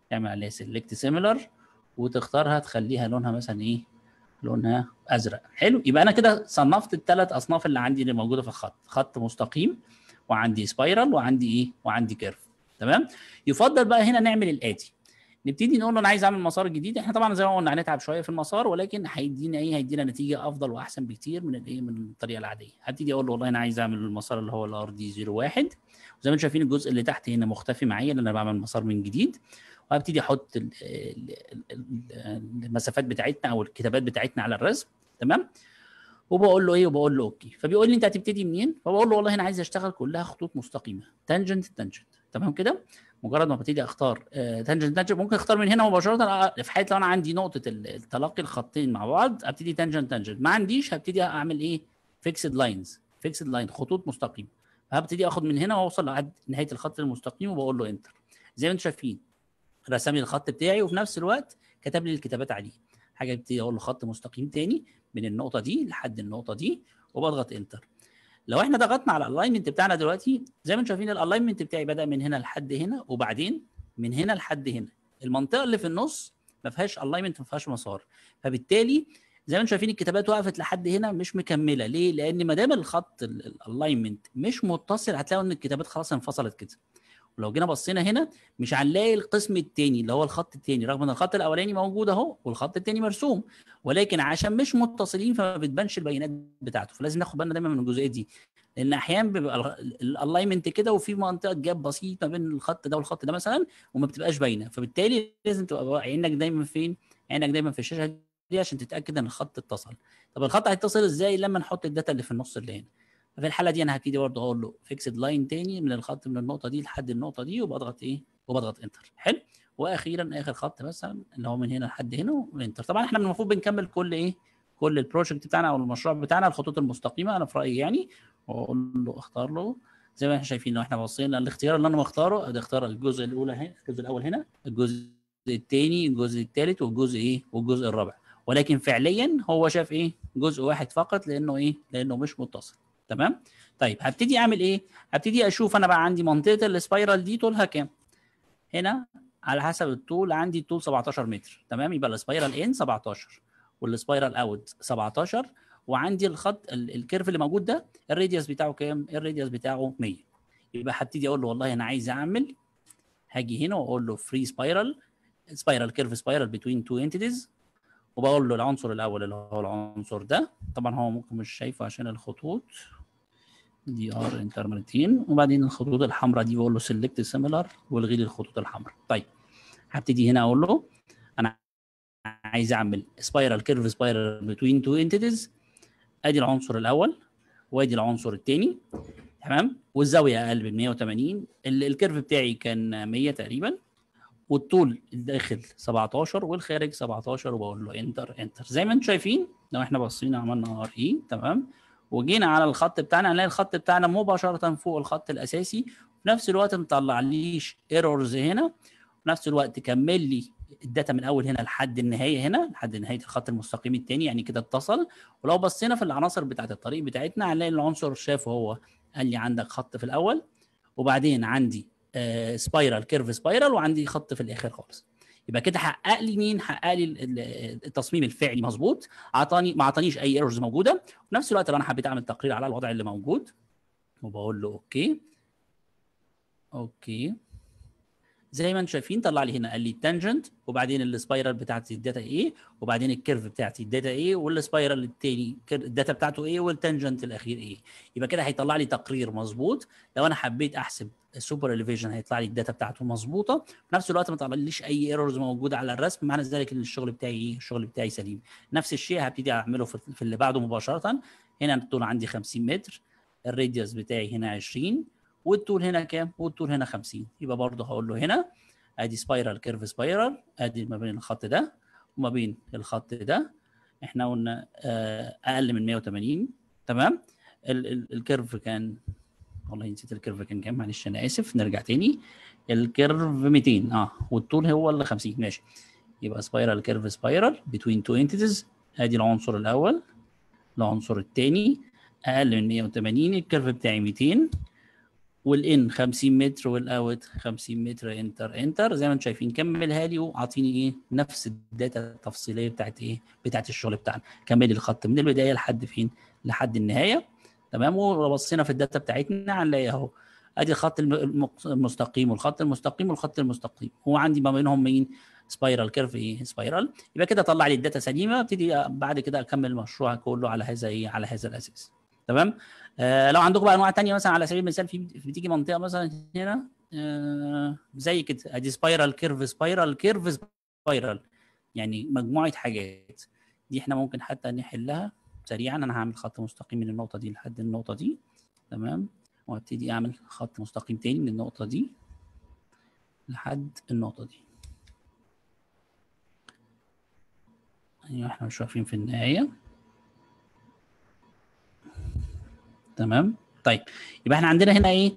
تعمل عليها سيلكت سيميلر وتختارها تخليها لونها مثلا ايه لونها ازرق حلو يبقى انا كده صنفت الثلاث اصناف اللي عندي اللي موجوده في الخط خط مستقيم وعندي سبايرال وعندي ايه وعندي كيرف تمام يفضل بقى هنا نعمل الاتي نبتدي نقول له انا عايز اعمل مسار جديد احنا طبعا زي ما قلنا هنتعب شويه في المسار ولكن هيدينا ايه هيدينا نتيجه افضل واحسن بكتير من الايه من الطريقه العاديه هبتدي اقول له والله انا عايز اعمل المسار اللي هو الار دي 01 وزي ما انتم شايفين الجزء اللي تحت هنا مختفي معايا لان انا بعمل مسار من جديد وهبتدي احط المسافات بتاعتنا او الكتابات بتاعتنا على الرسم تمام وبقول له ايه وبقول له اوكي فبيقول لي انت هتبتدي منين فبقول له والله انا عايز اشتغل كلها خطوط مستقيمه تانجنت تانجنت تمام كده مجرد ما ابتدي اختار تانجنت آه، تانجنت ممكن اختار من هنا مباشره في حاله لو انا عندي نقطه التلاقي الخطين مع بعض ابتدي تانجنت تانجنت ما عنديش هبتدي اعمل ايه فيكسد لاينز فيكسد لاين خطوط مستقيمه هبتدي اخد من هنا واوصل لحد نهايه الخط المستقيم وبقول له انتر زي ما انتم شايفين رسم لي الخط بتاعي وفي نفس الوقت كتب لي الكتابات عليه حاجه ابتدي اقول له خط مستقيم تاني من النقطه دي لحد النقطه دي وبضغط انتر لو احنا ضغطنا على الالاينمنت بتاعنا دلوقتي زي ما انتم شايفين الالاينمنت بتاعي بدا من هنا لحد هنا وبعدين من هنا لحد هنا المنطقه اللي في النص ما فيهاش الاينمنت ما فيهاش مسار فبالتالي زي ما انتم شايفين الكتابات وقفت لحد هنا مش مكمله ليه لان ما دام الخط الالاينمنت مش متصل هتلاقوا ان الكتابات خلاص انفصلت كده ولو جينا بصينا هنا مش هنلاقي القسم الثاني اللي هو الخط الثاني رغم ان الخط الاولاني موجود اهو والخط الثاني مرسوم ولكن عشان مش متصلين فما بتبانش البيانات بتاعته فلازم ناخد بالنا دايما من الجزئيه دي لان احيانا بيبقى الالاينمنت كده وفي منطقه جاب بسيط ما بين الخط ده والخط ده مثلا وما بتبقاش باينه فبالتالي لازم تبقى عينك دايما فين عينك دايما في الشاشه دي عشان تتاكد ان الخط اتصل طب الخط هيتصل ازاي لما نحط الداتا اللي في النص اللي هنا في الحاله دي انا هبتدي برضه هقول له فيكسد لاين تاني من الخط من النقطه دي لحد النقطه دي وبضغط ايه وبضغط انتر حلو واخيرا اخر خط مثلا اللي هو من هنا لحد هنا وانتر طبعا احنا المفروض بنكمل كل ايه كل البروجكت بتاعنا او المشروع بتاعنا الخطوط المستقيمه انا في رايي يعني واقول له اختار له زي ما احنا شايفين لو احنا بصينا الاختيار اللي انا مختاره ده اختار الجزء الاولى هنا الجزء الاول هنا الجزء الثاني الجزء الثالث والجزء ايه والجزء الرابع ولكن فعليا هو شاف ايه جزء واحد فقط لانه ايه لانه مش متصل تمام طيب هبتدي اعمل ايه هبتدي اشوف انا بقى عندي منطقه السبايرال دي طولها كام هنا على حسب الطول عندي الطول 17 متر تمام يبقى السبايرال ان 17 والسبايرال اوت 17 وعندي الخط الكيرف اللي موجود ده الراديوس بتاعه كام الراديوس بتاعه 100 يبقى هبتدي اقول له والله انا عايز اعمل هاجي هنا واقول له فري سبايرال سبايرال كيرف سبايرال بتوين تو انتيتيز وبقول له العنصر الاول اللي هو العنصر ده طبعا هو ممكن مش شايفه عشان الخطوط دي ار انتر مرتين وبعدين الخطوط الحمراء دي بقول له سيلكت سيميلر والغي لي الخطوط الحمراء طيب هبتدي هنا اقول له انا عايز اعمل سبايرال كيرف سبايرال بتوين تو انتيتيز ادي العنصر الاول وادي العنصر الثاني تمام والزاويه اقل من 180 الكيرف بتاعي كان 100 تقريبا والطول الداخل 17 والخارج 17 وبقول له انتر انتر زي ما انتم شايفين لو احنا بصينا عملنا ار اي e. تمام وجينا على الخط بتاعنا هنلاقي الخط بتاعنا مباشره فوق الخط الاساسي في نفس الوقت ما طلعليش ايرورز هنا في نفس الوقت كمل لي الداتا من اول هنا لحد النهايه هنا لحد نهايه الخط المستقيم الثاني يعني كده اتصل ولو بصينا في العناصر بتاعه الطريق بتاعتنا هنلاقي العنصر شافه هو قال لي عندك خط في الاول وبعدين عندي سبايرال كيرف سبايرال وعندي خط في الاخر خالص يبقى كده حقق لي مين حقق لي التصميم الفعلي مظبوط اعطاني ما اعطانيش اي ايرورز موجوده وفي نفس الوقت لو انا حبيت اعمل تقرير على الوضع اللي موجود وبقول له اوكي اوكي زي ما انتم شايفين طلع لي هنا قال لي التانجنت وبعدين السبايرال بتاعتي الداتا ايه وبعدين الكيرف بتاعتي الداتا ايه والسبايرال الثاني الداتا بتاعته ايه والتانجنت الاخير ايه يبقى كده هيطلع لي تقرير مظبوط لو انا حبيت احسب السوبر اليفيجن هيطلع لي الداتا بتاعته مظبوطه في نفس الوقت ما طلعليش اي ايرورز موجوده على الرسم معنى ذلك ان الشغل بتاعي ايه الشغل بتاعي سليم نفس الشيء هبتدي اعمله في اللي بعده مباشره هنا الطول عندي 50 متر الراديوس بتاعي هنا 20 والطول هنا كام؟ والطول هنا 50 يبقى برضه هقول له هنا ادي سبايرال كيرف سبايرال ادي ما بين الخط ده وما بين الخط ده احنا قلنا آه، اقل من 180 تمام الكيرف كان والله نسيت الكيرف كان كام معلش انا اسف نرجع تاني الكيرف 200 اه والطول هو اللي 50 ماشي يبقى سبايرال كيرف سبايرال بتوين تو انتيتيز ادي العنصر الاول العنصر الثاني اقل من 180 الكيرف بتاعي 200 والان 50 متر والاوت 50 متر انتر انتر زي ما انتم شايفين كملها لي واعطيني ايه نفس الداتا التفصيليه بتاعت ايه بتاعت الشغل بتاعنا كملي الخط من البدايه لحد فين لحد النهايه تمام ولو بصينا في الداتا بتاعتنا هنلاقي اهو ادي الخط المستقيم والخط المستقيم والخط المستقيم هو عندي ما بينهم مين سبايرال كيرف ايه سبايرال يبقى كده طلع لي الداتا سليمه ابتدي بعد كده اكمل المشروع كله على هذا ايه على هذا الاساس تمام آه لو عندكم بقى انواع ثانيه مثلا على سبيل المثال في بتيجي منطقه مثلا هنا آه زي كده ادي سبايرال كيرف سبايرال كيرف سبايرال يعني مجموعه حاجات دي احنا ممكن حتى نحلها سريعا انا هعمل خط مستقيم من النقطه دي لحد النقطه دي تمام وابتدي اعمل خط مستقيم تاني من النقطه دي لحد النقطه دي ايوه احنا مش واقفين في النهايه تمام طيب يبقى احنا عندنا هنا ايه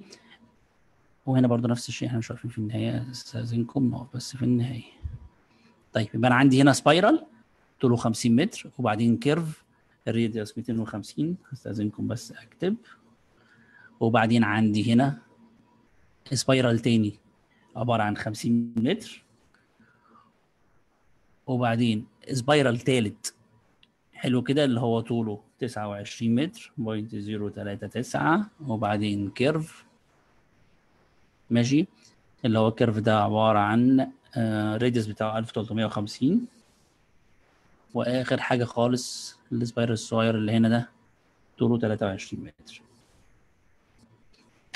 وهنا برضو نفس الشيء احنا مش عارفين في النهايه استاذنكم نقف بس في النهايه طيب يبقى انا عندي هنا سبايرال طوله 50 متر وبعدين كيرف الريديوس 250 استاذنكم بس اكتب وبعدين عندي هنا سبايرال تاني عباره عن 50 متر وبعدين سبايرال تالت حلو كده اللي هو طوله 29 متر بوينت زيرو تلاتة تسعة وبعدين كيرف ماشي اللي هو الكيرف ده عبارة عن راديوس آه، بتاعه 1350 وآخر حاجة خالص السباير الصغير اللي هنا ده طوله 23 متر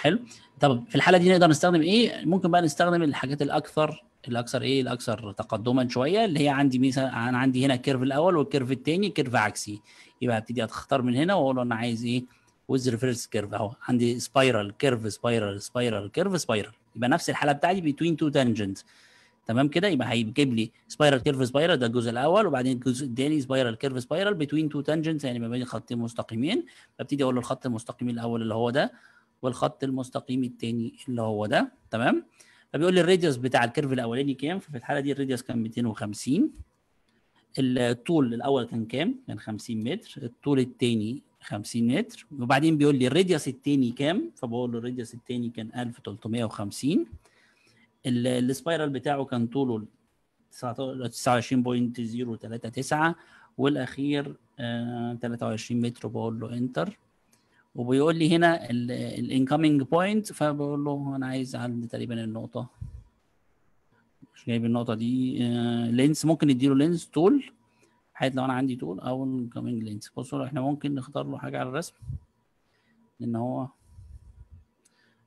حلو طب في الحالة دي نقدر نستخدم ايه ممكن بقى نستخدم الحاجات الأكثر الاكثر ايه الاكثر تقدما شويه اللي هي عندي مثلا انا عندي هنا الكيرف الاول والكيرف الثاني كيرف عكسي يبقى هبتدي اختار من هنا واقول له انا عايز ايه ويز ريفرس كيرف اهو عندي سبايرال كيرف سبايرال سبايرال كيرف سبايرال يبقى نفس الحاله بتاعتي بتوين تو تانجنت تمام كده يبقى هيجيب لي سبايرال كيرف سبايرال ده الجزء الاول وبعدين الجزء الثاني سبايرال كيرف سبايرال بتوين تو تانجنت يعني ما بين خطين مستقيمين ببتدي اقول له الخط المستقيم الاول اللي هو ده والخط المستقيم الثاني اللي هو ده تمام فبيقول لي الراديوس بتاع الكيرف الاولاني كام ففي الحاله دي الراديوس كان 250 الطول الاول كان كام كان 50 متر الطول الثاني 50 متر وبعدين بيقول لي الراديوس الثاني كام فبقول له الراديوس الثاني كان 1350 السبايرال بتاعه كان طوله 29.039 والاخير 23 آه، متر بقول له انتر وبيقول لي هنا الانكمينج بوينت فبقول له انا عايز عند تقريبا النقطه مش جايب النقطه دي لينس آه، ممكن يديله لينس تول حيث لو انا عندي تول او انكمينج لينس بصوا احنا ممكن نختار له حاجه على الرسم لان هو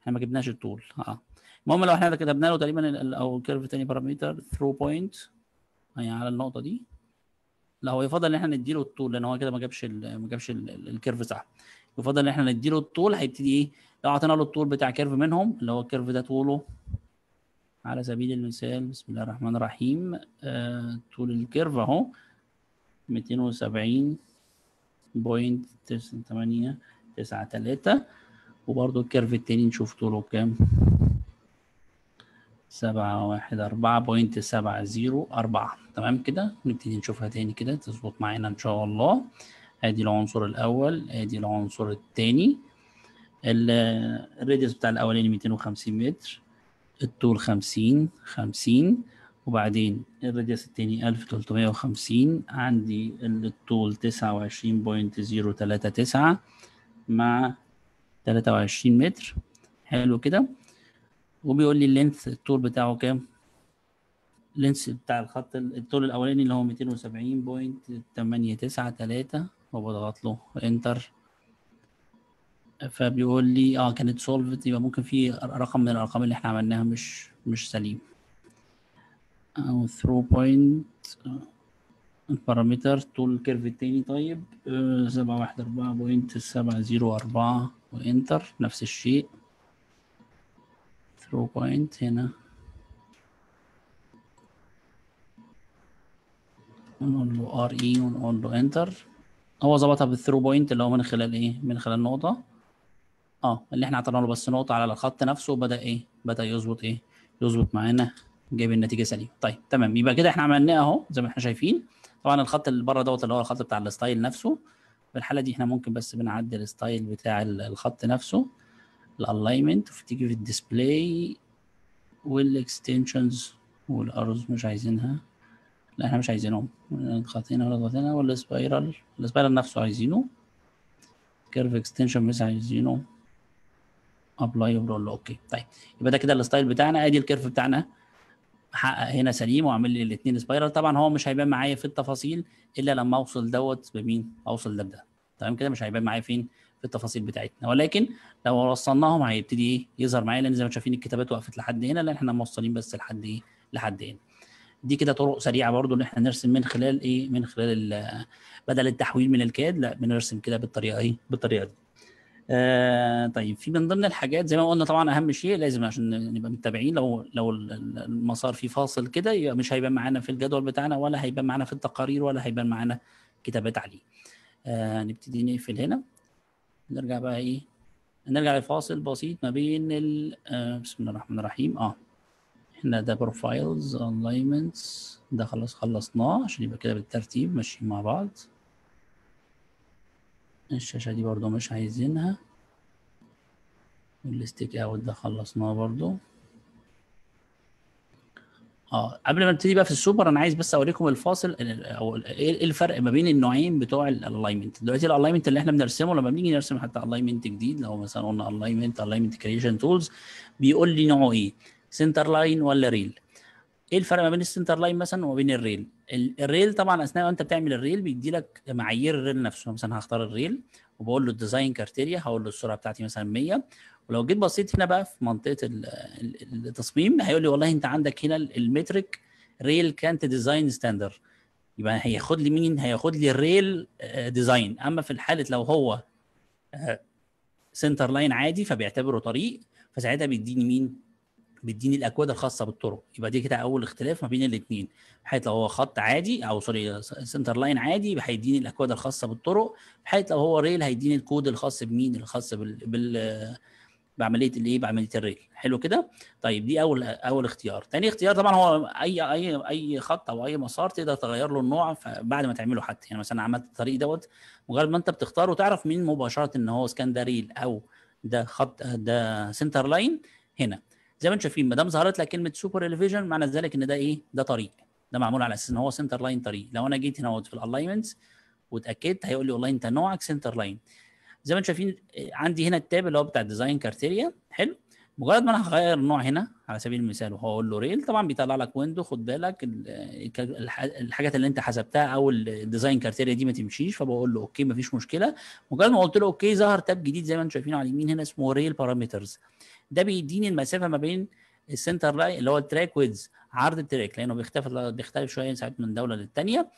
احنا ما جبناش التول اه المهم لو احنا كتبنا له تقريبا او كيرف تاني باراميتر ثرو بوينت يعني على النقطه دي لا هو يفضل ان احنا نديله التول لان هو كده ما جابش ما جابش الكيرف صح يفضل ان احنا نديله الطول هيبتدي ايه لو اعطينا له الطول بتاع كيرف منهم اللي هو الكيرف ده طوله على سبيل المثال بسم الله الرحمن الرحيم آه طول الكيرف اهو 270 بوينت تمانية تسعة تلاتة وبرضو الكيرف التاني نشوف طوله كام سبعة واحد بوينت أربعة تمام كده نبتدي نشوفها تاني كده تظبط معانا إن شاء الله ادي العنصر الاول ادي العنصر الثاني الريديوس بتاع الاولاني 250 متر الطول 50 50 وبعدين الراديوس الثاني 1350 عندي الطول 29.039 مع 23 متر حلو كده وبيقول لي اللينث الطول بتاعه كام اللينث بتاع الخط الطول الاولاني اللي هو 270.893 وبضغط له انتر فبيقول لي اه كانت سولفت يبقى ممكن في رقم من الارقام اللي احنا عملناها مش مش سليم او ثرو بوينت البارامتر طول الكيرف التاني طيب آه، سبعة واحد أربعة بوينت سبعة زيرو أربعة وإنتر نفس الشيء ثرو بوينت هنا ونقول له ار اي e ونقول له انتر هو ظبطها بالثرو بوينت اللي هو من خلال ايه من خلال نقطه اه اللي احنا اعطينا له بس نقطه على الخط نفسه وبدا ايه بدا يظبط ايه يظبط معانا جايب النتيجه سليمه طيب تمام يبقى كده احنا عملناه اهو زي ما احنا شايفين طبعا الخط اللي بره دوت اللي هو الخط بتاع الستايل نفسه في الحاله دي احنا ممكن بس بنعدي الستايل بتاع الخط نفسه الالاينمنت وتيجي في الديسبلاي والاكستنشنز والارز مش عايزينها لا احنا مش عايزينهم نضغط هنا ولا نضغط هنا والسبايرال نفسه عايزينه كيرف اكستنشن مش عايزينه ابلاي وبقول له اوكي طيب يبقى ده كده الستايل بتاعنا ادي الكيرف بتاعنا حقق هنا سليم وعامل لي الاثنين سبايرال طبعا هو مش هيبان معايا في التفاصيل الا لما اوصل دوت بمين اوصل ده بده تمام كده مش هيبان معايا فين في التفاصيل بتاعتنا ولكن لو وصلناهم هيبتدي ايه يظهر معايا لان زي ما شايفين الكتابات وقفت لحد هنا لان احنا موصلين بس لحد ايه لحد هنا دي كده طرق سريعه برضو ان احنا نرسم من خلال ايه من خلال بدل التحويل من الكاد لا بنرسم كده بالطريقه ايه بالطريقه دي آه طيب في من ضمن الحاجات زي ما قلنا طبعا اهم شيء لازم عشان نبقى متابعين لو لو المسار فيه فاصل كده يبقى مش هيبان معانا في الجدول بتاعنا ولا هيبان معانا في التقارير ولا هيبان معانا كتابات عليه آه نبتدي نقفل هنا نرجع بقى ايه نرجع لفاصل بسيط ما بين ال... آه بسم الله الرحمن الرحيم اه احنا ده بروفايلز الاينمنتس ده خلاص خلصناه عشان يبقى كده بالترتيب ماشيين مع بعض الشاشة دي برده مش عايزينها والستيك اوت ده خلصناه برده اه قبل ما نبتدي بقى في السوبر انا عايز بس اوريكم الفاصل او إيه, ايه الفرق ما بين النوعين بتوع الالاينمنت دلوقتي الالاينمنت اللي احنا بنرسمه لما بنيجي نرسم حتى الاينمنت جديد لو مثلا قلنا الاينمنت الاينمنت كريشن تولز بيقول لي نوعه ايه سنتر لاين ولا ريل ايه الفرق ما بين السنتر لاين مثلا وما بين الريل الريل طبعا اثناء ما انت بتعمل الريل بيدي لك معايير الريل نفسه مثلا هختار الريل وبقول له الديزاين كارتيريا هقول له السرعه بتاعتي مثلا 100 ولو جيت بصيت هنا بقى في منطقه التصميم هيقول لي والله انت عندك هنا المترك ريل كانت ديزاين ستاندر يبقى هياخد لي مين هياخد لي الريل آه، ديزاين اما في الحاله لو هو سنتر آه، لاين عادي فبيعتبره طريق فساعتها بيديني مين بيديني الاكواد الخاصه بالطرق يبقى دي كده اول اختلاف ما بين الاثنين بحيث لو هو خط عادي او سوري سنتر لاين عادي هيديني الاكواد الخاصه بالطرق بحيث لو هو ريل هيديني الكود الخاص بمين الخاص بال, بال... بعمليه الايه بعمليه الريل حلو كده طيب دي اول اول اختيار ثاني اختيار طبعا هو اي اي اي خط او اي مسار تقدر تغير له النوع بعد ما تعمله حتى يعني مثلا عملت الطريق دوت مجرد ما انت بتختاره تعرف مين مباشره ان هو سكان ده ريل او ده خط ده سنتر لاين هنا زي ما انتم شايفين ما دام ظهرت لك كلمه سوبر اليفيجن معنى ذلك ان ده ايه ده طريق ده معمول على اساس ان هو سنتر لاين طريق لو انا جيت هنا في الالاينمنتس واتاكدت هيقول لي والله انت نوعك سنتر لاين زي ما انتم شايفين عندي هنا التاب اللي هو بتاع ديزاين كارتيريا حلو مجرد ما انا هغير النوع هنا على سبيل المثال وهقول له ريل طبعا بيطلع لك ويندو خد بالك الحاجات اللي انت حسبتها او الديزاين كارتيريا دي ما تمشيش فبقول له اوكي مفيش مشكله مجرد ما قلت له اوكي ظهر تاب جديد زي ما انتم شايفينه على اليمين هنا اسمه ريل بارامترز ده بيديني المسافه ما بين السنتر لاين اللي هو التراك ويدز عرض التراك لانه بيختلف بيختلف شويه ساعات من دوله للثانيه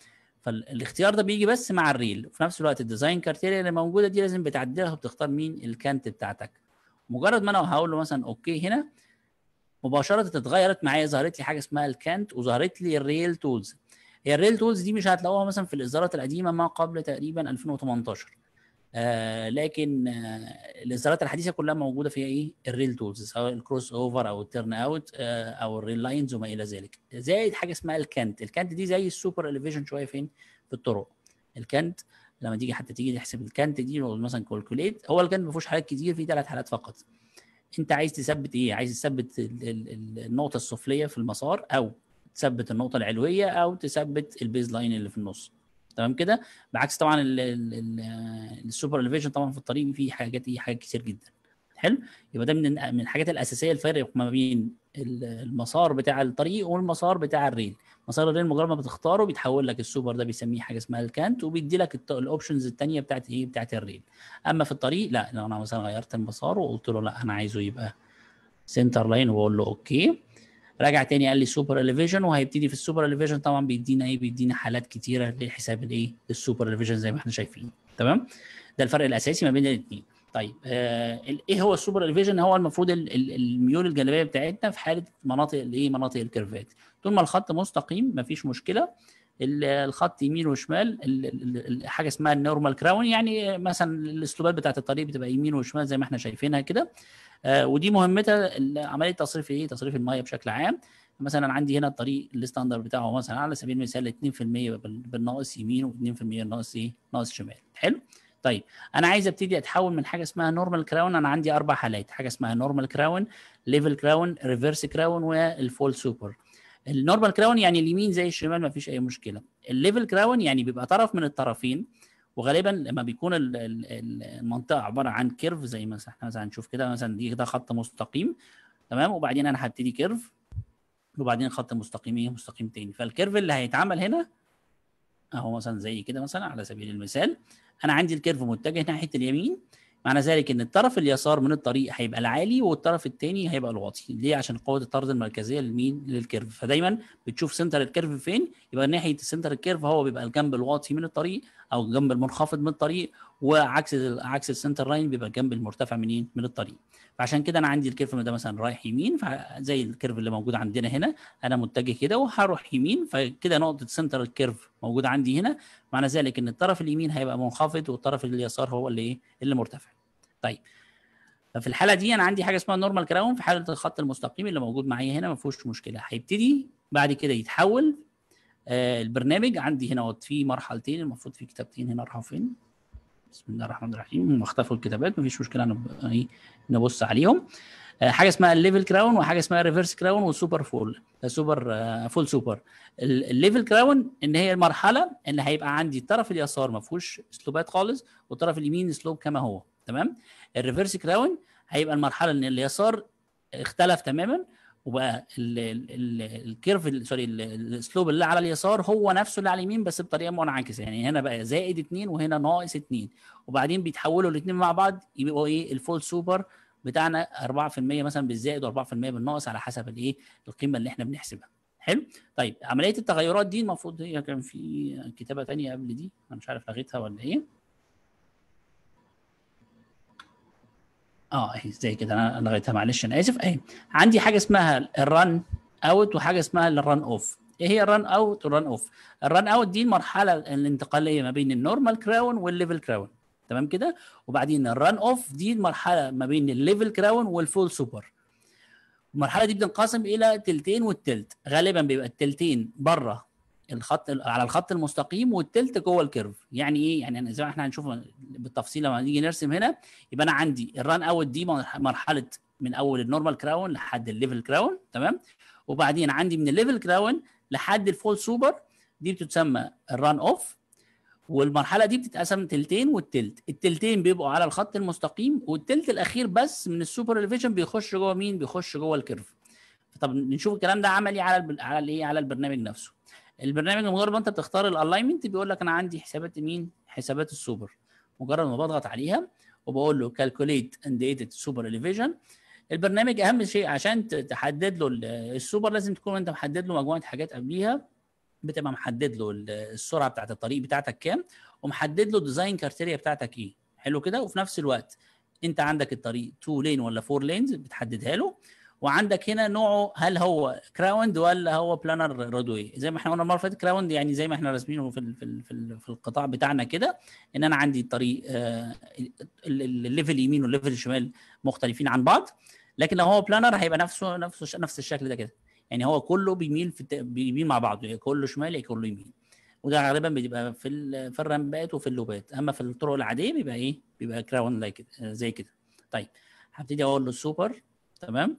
فالاختيار ده بيجي بس مع الريل وفي نفس الوقت الديزاين كارتيريا اللي موجوده دي لازم بتعدلها وبتختار مين الكانت بتاعتك مجرد ما انا هقول له مثلا اوكي هنا مباشره اتغيرت معايا ظهرت لي حاجه اسمها الكانت وظهرت لي الريل تولز هي الريل تولز دي مش هتلاقوها مثلا في الاصدارات القديمه ما قبل تقريبا 2018 آه لكن آه الاصدارات الحديثه كلها موجوده فيها ايه الريل تولز سواء الكروس اوفر او التيرن اوت آه او الريل لاينز وما الى ذلك زائد حاجه اسمها الكانت الكانت دي زي السوبر اليفيشن شويه فين في الطرق الكانت لما تيجي حتى تيجي تحسب الكانت دي مثلا كولكوليت هو الكانت ما فيهوش حالات كتير فيه ثلاث حالات فقط انت عايز تثبت ايه عايز تثبت النقطه السفليه في المسار او تثبت النقطه العلويه او تثبت البيز لاين اللي في النص تمام كده بعكس طبعا آه، السوبر الفيجن طبعا في الطريق في حاجات في إيه، حاجات كتير جدا حلو يبقى ده من من الحاجات الاساسيه الفرق ما بين المسار بتاع الطريق والمسار بتاع الريل مسار الريل مجرد ما بتختاره بيتحول لك السوبر ده بيسميه حاجه اسمها الكانت وبيدي لك الاوبشنز الثانيه بتاعت ايه بتاعت الريل اما في الطريق لا لو انا مثلا غيرت المسار وقلت له لا انا عايزه يبقى سنتر لاين واقول له اوكي رجع تاني قال لي سوبر اليفيجن وهيبتدي في السوبر اليفيجن طبعا بيدينا ايه بيدينا حالات كتيره لحساب الايه السوبر اليفيجن زي ما احنا شايفين تمام ده الفرق الاساسي ما بين الاثنين طيب آه ايه هو السوبر اليفيجن هو المفروض الميول الجانبيه بتاعتنا في حاله مناطق الايه مناطق الكيرفات طول ما الخط مستقيم مفيش مشكله الخط يمين وشمال حاجه اسمها النورمال كراون يعني مثلا الاسلوبات بتاعت الطريق بتبقى يمين وشمال زي ما احنا شايفينها كده آه، ودي مهمتها عمليه تصريف ايه تصريف الميه بشكل عام مثلا عندي هنا الطريق الستاندر بتاعه مثلا على سبيل المثال 2% بالناقص يمين و2% ناقص ايه ناقص شمال حلو طيب انا عايز ابتدي اتحول من حاجه اسمها نورمال كراون انا عندي اربع حالات حاجه اسمها نورمال كراون ليفل كراون ريفرس كراون والفول سوبر النورمال كراون يعني اليمين زي الشمال ما فيش اي مشكله الليفل كراون يعني بيبقى طرف من الطرفين وغالبا لما بيكون المنطقه عباره عن كيرف زي ما احنا مثلا هنشوف كده مثلا دي ده خط مستقيم تمام وبعدين انا هبتدي كيرف وبعدين خط مستقيم ايه مستقيم تاني فالكيرف اللي هيتعمل هنا اهو مثلا زي كده مثلا على سبيل المثال انا عندي الكيرف متجه ناحيه اليمين معنى ذلك ان الطرف اليسار من الطريق هيبقى العالي والطرف الثاني هيبقى الواطي ليه عشان قوه الطرد المركزيه للمين للكيرف فدايما بتشوف سنتر الكيرف فين يبقى ناحيه سنتر الكيرف هو بيبقى الجنب الواطي من الطريق او الجنب المنخفض من الطريق وعكس عكس السنتر لاين بيبقى الجنب المرتفع منين إيه؟ من الطريق فعشان كده انا عندي الكيرف ده مثلا رايح يمين فزي الكيرف اللي موجود عندنا هنا انا متجه كده وهروح يمين فكده نقطه سنتر الكيرف موجوده عندي هنا معنى ذلك ان الطرف اليمين هيبقى منخفض والطرف اليسار هو اللي ايه اللي مرتفع طيب ففي الحاله دي انا عندي حاجه اسمها نورمال كراون في حاله الخط المستقيم اللي موجود معايا هنا ما فيهوش مشكله هيبتدي بعد كده يتحول آه البرنامج عندي هنا في مرحلتين المفروض في كتابتين هنا راحوا فين بسم الله الرحمن الرحيم واختفوا الكتابات مفيش مشكله إيه، نبص عليهم آه، حاجه اسمها الليفل كراون وحاجه اسمها ريفرس كراون وسوبر فول سوبر فول سوبر الليفل كراون ان هي المرحله اللي هيبقى عندي الطرف اليسار ما فيهوش سلوبات خالص والطرف اليمين سلوب كما هو تمام الريفرس كراون هيبقى المرحله اللي اليسار اختلف تماما وبقى الكيرف سوري السلوب اللي على اليسار هو نفسه اللي على اليمين بس بطريقه منعكسه يعني هنا بقى زائد 2 وهنا ناقص 2 وبعدين بيتحولوا الاثنين مع بعض يبقوا ايه الفول سوبر بتاعنا 4% مثلا بالزائد و4% بالناقص على حسب الايه القيمه اللي احنا بنحسبها حلو طيب عمليه التغيرات دي المفروض هي كان في كتابه ثانيه قبل دي انا مش عارف لغيتها ولا ايه اه اهي زي كده انا لغيتها معلش انا اسف اهي عندي حاجه اسمها الرن اوت وحاجه اسمها الرن اوف ايه هي الرن اوت والرن اوف الرن اوت دي المرحله الانتقاليه ما بين النورمال كراون والليفل كراون تمام كده وبعدين الرن اوف دي المرحله ما بين الليفل كراون والفول سوبر المرحله دي بتنقسم الى تلتين والتلت غالبا بيبقى التلتين بره الخط على الخط المستقيم والتلت جوه الكيرف يعني ايه يعني زي ما احنا هنشوف بالتفصيل لما نيجي نرسم هنا يبقى انا عندي الران اوت دي مرحله من اول النورمال كراون لحد الليفل كراون تمام وبعدين عندي من الليفل كراون لحد الفول سوبر دي بتتسمى الران اوف والمرحله دي بتتقسم تلتين والتلت التلتين بيبقوا على الخط المستقيم والتلت الاخير بس من السوبر ليفيشن بيخش جوه مين بيخش جوه الكيرف طب نشوف الكلام ده عملي على على الايه على البرنامج نفسه البرنامج مجرد ما انت بتختار الالاينمنت بيقول لك انا عندي حسابات مين حسابات السوبر مجرد ما بضغط عليها وبقول له كالكوليت اند ايديت سوبر اليفيجن البرنامج اهم شيء عشان تحدد له السوبر لازم تكون انت محدد له مجموعه حاجات قبليها بتبقى محدد له السرعه بتاعه الطريق بتاعتك كام ومحدد له الديزاين كارتيريا بتاعتك ايه حلو كده وفي نفس الوقت انت عندك الطريق 2 لين ولا 4 لينز بتحددها له وعندك هنا نوعه هل هو كراوند ولا هو بلانر رودوي زي ما احنا قلنا المره اللي كراوند يعني زي ما احنا راسمينه في في في, القطاع بتاعنا كده ان انا عندي طريق الليفل آه، اليمين والليفل الشمال مختلفين عن بعض لكن لو هو بلانر هيبقى نفسه نفسه نفس الشكل ده كده يعني هو كله بيميل في بيميل مع بعضه يعني كله شمال يعني كله يمين وده غالبا بيبقى في في الرامبات وفي اللوبات اما في الطرق العاديه بيبقى ايه بيبقى كراوند آه، زي كده طيب هبتدي اقول له سوبر تمام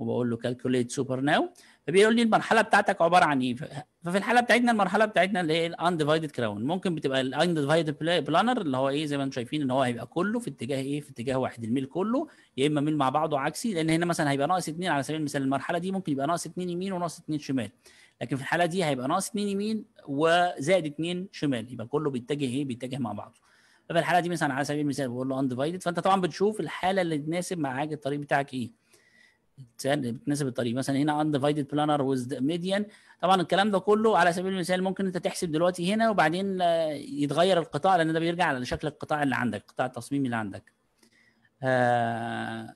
وبقول له كالكوليت سوبر ناو فبيقول لي المرحله بتاعتك عباره عن ايه ففي الحاله بتاعتنا المرحله بتاعتنا اللي هي الانديفايدد كراون ممكن بتبقى الانديفايدد بلانر اللي هو ايه زي ما انتم شايفين ان هو هيبقى كله في اتجاه ايه في اتجاه واحد الميل كله يا اما ميل مع بعضه عكسي لان هنا مثلا هيبقى ناقص 2 على سبيل المثال المرحله دي ممكن يبقى ناقص 2 يمين وناقص 2 شمال لكن في الحاله دي هيبقى ناقص 2 يمين وزائد 2 شمال يبقى كله بيتجه ايه بيتجه مع بعضه ففي الحاله دي مثلا على سبيل المثال بقول له انديفايدد فانت طبعا بتشوف الحاله اللي تناسب مع الطريق بتاعك ايه بتناسب الطريق مثلا هنا undivided planner with median طبعا الكلام ده كله على سبيل المثال ممكن انت تحسب دلوقتي هنا وبعدين آه، يتغير القطاع لان ده بيرجع لشكل القطاع اللي عندك قطاع التصميم اللي عندك آه,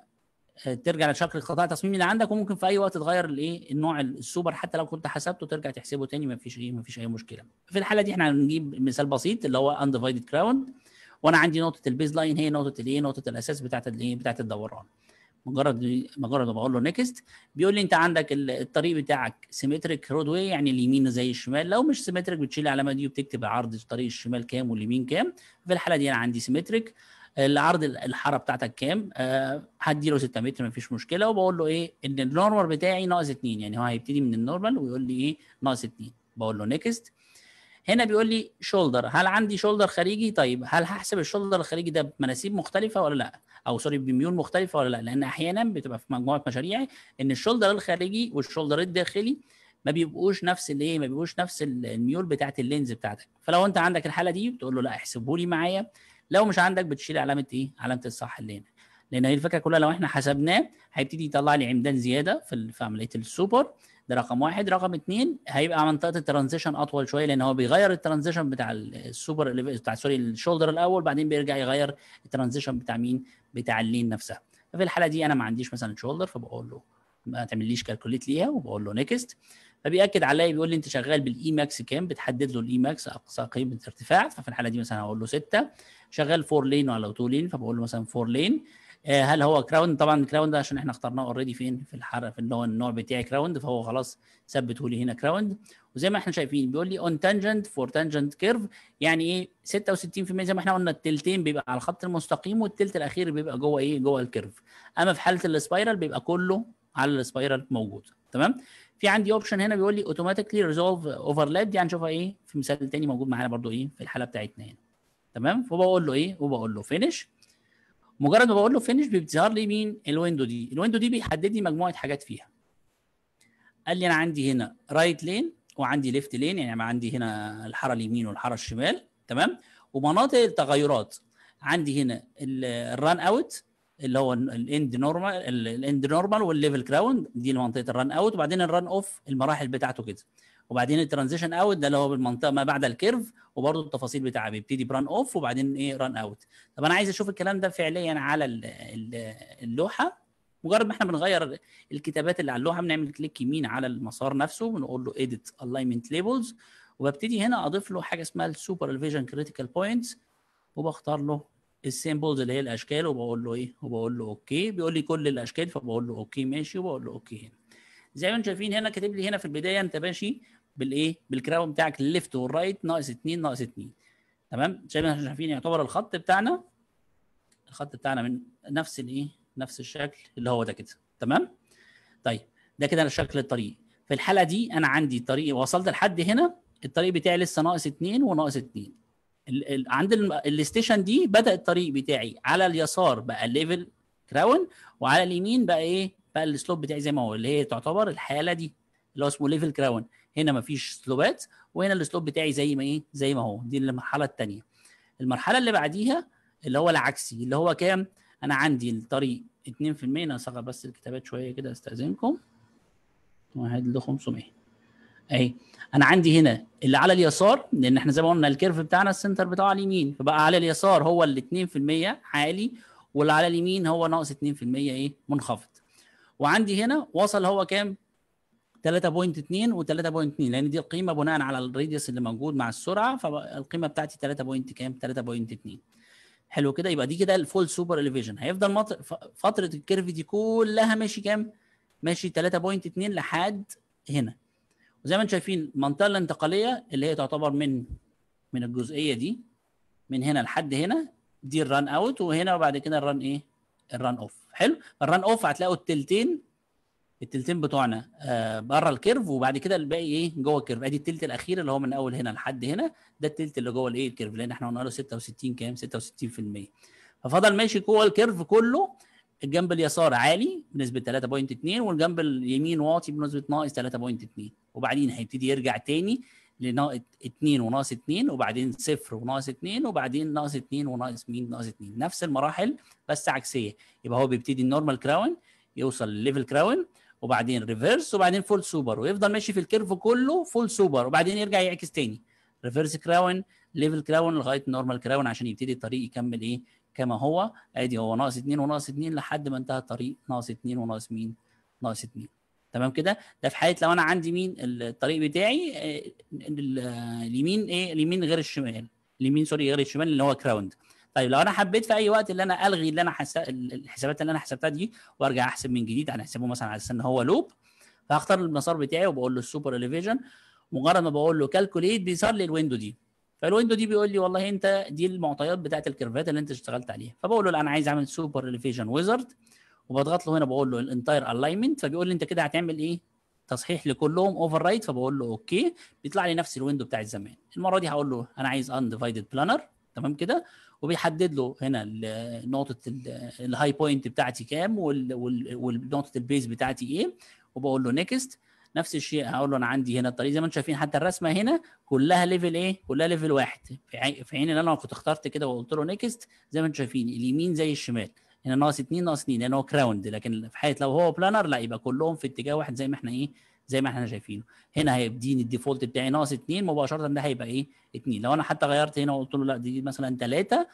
آه، ترجع لشكل القطاع التصميمي اللي عندك وممكن في اي وقت تغير الايه النوع السوبر حتى لو كنت حسبته ترجع تحسبه تاني ما فيش ايه ما فيش اي مشكله في الحاله دي احنا هنجيب مثال بسيط اللي هو undivided ground وانا عندي نقطه البيز لاين هي نقطه الايه نقطه الاساس بتاعت الايه بتاعت الدوران مجرد مجرد ما بقول له نيكست بيقول لي انت عندك الطريق بتاعك سيمتريك رود واي يعني اليمين زي الشمال لو مش سيمتريك بتشيل العلامه دي وبتكتب عرض الطريق الشمال كام واليمين كام في الحاله دي انا عندي سيمتريك العرض الحاره بتاعتك كام آه، هديله 6 متر ما فيش مشكله وبقول له ايه ان النورمال بتاعي ناقص 2 يعني هو هيبتدي من النورمال ويقول لي ايه ناقص 2 بقول له نيكست هنا بيقول لي شولدر هل عندي شولدر خارجي طيب هل هحسب الشولدر الخارجي ده بمناسيب مختلفه ولا لا او سوري بميول مختلفه ولا لا لان احيانا بتبقى في مجموعه مشاريع ان الشولدر الخارجي والشولدر الداخلي ما بيبقوش نفس الايه ما بيبقوش نفس الميول بتاعه اللينز بتاعتك فلو انت عندك الحاله دي بتقول له لا احسبه لي معايا لو مش عندك بتشيل علامه ايه علامه الصح اللي هنا لان هي الفكره كلها لو احنا حسبناه هيبتدي يطلع لي عمدان زياده في عمليه السوبر ده رقم واحد رقم اتنين هيبقى منطقه الترانزيشن اطول شويه لان هو بيغير الترانزيشن بتاع السوبر بتاع سوري الشولدر الاول بعدين بيرجع يغير الترانزيشن بتاع مين بتاع اللين نفسها ففي الحاله دي انا ما عنديش مثلا شولدر فبقول له ما تعمليش كالكوليت ليها وبقول له نيكست فبياكد عليا بيقول لي انت شغال بالاي ماكس كام بتحدد له الاي ماكس اقصى قيمه ارتفاع ففي الحاله دي مثلا هقول له 6 شغال 4 لين ولا 2 لين فبقول له مثلا 4 لين آه، هل هو كراوند طبعا كراوند ده عشان احنا اخترناه اوريدي فين في الحرق في اللي هو النوع بتاعي كراوند فهو خلاص ثبته لي هنا كراوند وزي ما احنا شايفين بيقول لي اون تانجنت فور تانجنت كيرف يعني ايه 66% زي ما احنا قلنا التلتين بيبقى على الخط المستقيم والتلت الاخير بيبقى جوه ايه جوه الكيرف اما في حاله السبايرال بيبقى كله على السبايرال موجود تمام في عندي اوبشن هنا بيقول لي اوتوماتيكلي ريزولف اوفرلاب دي هنشوفها ايه في مثال تاني موجود معانا برده ايه في الحاله بتاعتنا هنا تمام فبقول له ايه وبقول له فينش مجرد ما بقول له فينش بتظهر لي مين الويندو دي الويندو دي بيحدد لي مجموعه حاجات فيها قال لي انا عندي هنا رايت لين وعندي ليفت لين يعني عندي هنا الحاره اليمين والحاره الشمال تمام ومناطق التغيرات عندي هنا الران اوت اللي هو الاند نورمال الاند نورمال والليفل كراوند دي منطقه الران اوت وبعدين الران اوف المراحل بتاعته كده وبعدين الترانزيشن اوت ده اللي هو بالمنطقه ما بعد الكيرف وبرده التفاصيل بتاعها بيبتدي بران اوف وبعدين ايه ران اوت طب انا عايز اشوف الكلام ده فعليا على اللوحه مجرد ما احنا بنغير الكتابات اللي على اللوحه بنعمل كليك يمين على المسار نفسه بنقول له ايديت الاينمنت ليبلز وببتدي هنا اضيف له حاجه اسمها السوبر الفيجن كريتيكال بوينتس وبختار له السيمبلز اللي هي الاشكال وبقول له ايه وبقول له اوكي بيقول لي كل الاشكال فبقول له اوكي ماشي وبقول له اوكي هنا زي ما انتم شايفين هنا كاتب لي هنا في البدايه انت ماشي بالايه بالكراون بتاعك الليفت والرايت ناقص 2 ناقص 2 تمام زي ما احنا شايفين يعتبر الخط بتاعنا الخط بتاعنا من نفس الايه نفس الشكل اللي هو ده كده تمام طيب ده كده شكل الطريق في الحاله دي انا عندي طريق وصلت لحد هنا الطريق بتاعي لسه ناقص 2 وناقص 2 عند الاستيشن دي بدا الطريق بتاعي على اليسار بقى ليفل كراون وعلى اليمين بقى ايه بقى السلوب بتاعي زي ما هو اللي هي تعتبر الحاله دي اللي هو اسمه ليفل كراون هنا مفيش سلوبات وهنا السلوب بتاعي زي ما ايه زي ما هو دي المرحله الثانيه المرحله اللي بعديها اللي هو العكسي اللي هو كام انا عندي الطريق 2% انا اصغر بس الكتابات شويه كده استاذنكم واحد ل 500 اهي انا عندي هنا اللي على اليسار لان احنا زي ما قلنا الكيرف بتاعنا السنتر بتاعه على اليمين فبقى على اليسار هو ال 2% عالي واللي على اليمين هو ناقص 2% ايه منخفض وعندي هنا وصل هو كام 3.2 و3.2 لان دي القيمه بناء على الراديوس اللي موجود مع السرعه فالقيمه بتاعتي 3. كام 3.2 حلو كده يبقى دي كده الفول سوبر اليفيجن هيفضل فتره الكيرف دي كلها ماشي كام ماشي 3.2 لحد هنا وزي ما انتم شايفين المنطقه الانتقاليه اللي هي تعتبر من من الجزئيه دي من هنا لحد هنا دي الران اوت وهنا وبعد كده الران ايه الران اوف حلو فالران اوف هتلاقوا التلتين التلتين بتوعنا آه بره الكيرف وبعد كده الباقي ايه جوه الكيرف ادي التلت الاخير اللي هو من اول هنا لحد هنا ده التلت اللي جوه الايه الكيرف لان احنا قلنا له 66 كام 66% ففضل ماشي جوه الكيرف كله الجنب اليسار عالي بنسبه 3.2 والجنب اليمين واطي بنسبه ناقص 3.2 وبعدين هيبتدي يرجع تاني 2 وناقص 2 وبعدين صفر وناقص 2 وبعدين ناقص 2 وناقص مين ناقص 2 نفس المراحل بس عكسيه يبقى هو بيبتدي النورمال كراون يوصل لليفل كراون وبعدين ريفرس وبعدين فول سوبر ويفضل ماشي في الكيرف كله فول سوبر وبعدين يرجع يعكس تاني ريفرس كراون ليفل كراون لغايه نورمال كراون عشان يبتدي الطريق يكمل ايه كما هو ادي هو ناقص 2 وناقص 2 لحد ما انتهى الطريق ناقص 2 وناقص مين ناقص 2 تمام كده ده في حاله لو انا عندي مين الطريق بتاعي آه، آه، اليمين ايه اليمين غير الشمال اليمين سوري غير الشمال اللي هو كراوند طيب لو انا حبيت في اي وقت اللي انا الغي اللي انا الحسابات اللي انا حسبتها دي وارجع احسب من جديد انا يعني احسبه مثلا على اساس ان هو لوب فهختار المسار بتاعي وبقول له السوبر اليفيجن مجرد ما بقول له كالكوليت بيظهر لي الويندو دي فالويندو دي بيقول لي والله انت دي المعطيات بتاعت الكيرفات اللي انت اشتغلت عليها فبقول له انا عايز اعمل سوبر اليفيجن ويزرد وبضغط له هنا بقول له الانتاير الاينمنت فبيقول لي انت كده هتعمل ايه تصحيح لكلهم اوفر رايت فبقول له اوكي بيطلع لي نفس الويندو بتاعت زمان المره دي هقول له انا عايز انديفايدد بلانر تمام كده وبيحدد له هنا نقطه الهاي بوينت بتاعتي كام ونقطه البيز بتاعتي ايه وبقول له نيكست نفس الشيء هقول له انا عندي هنا الطريق زي ما انتم شايفين حتى الرسمه هنا كلها ليفل ايه؟ كلها ليفل واحد في حين ان انا كنت اخترت كده وقلت له نيكست زي ما انتم شايفين اليمين زي الشمال هنا ناقص 2 ناقص 2 لان هو كراوند لكن في حاله لو هو بلانر لا يبقى كلهم في اتجاه واحد زي ما احنا ايه زي ما احنا شايفينه هنا هيديني الديفولت بتاعي ناقص 2 مباشره ده هيبقى ايه 2 لو انا حتى غيرت هنا وقلت له لا دي مثلا 3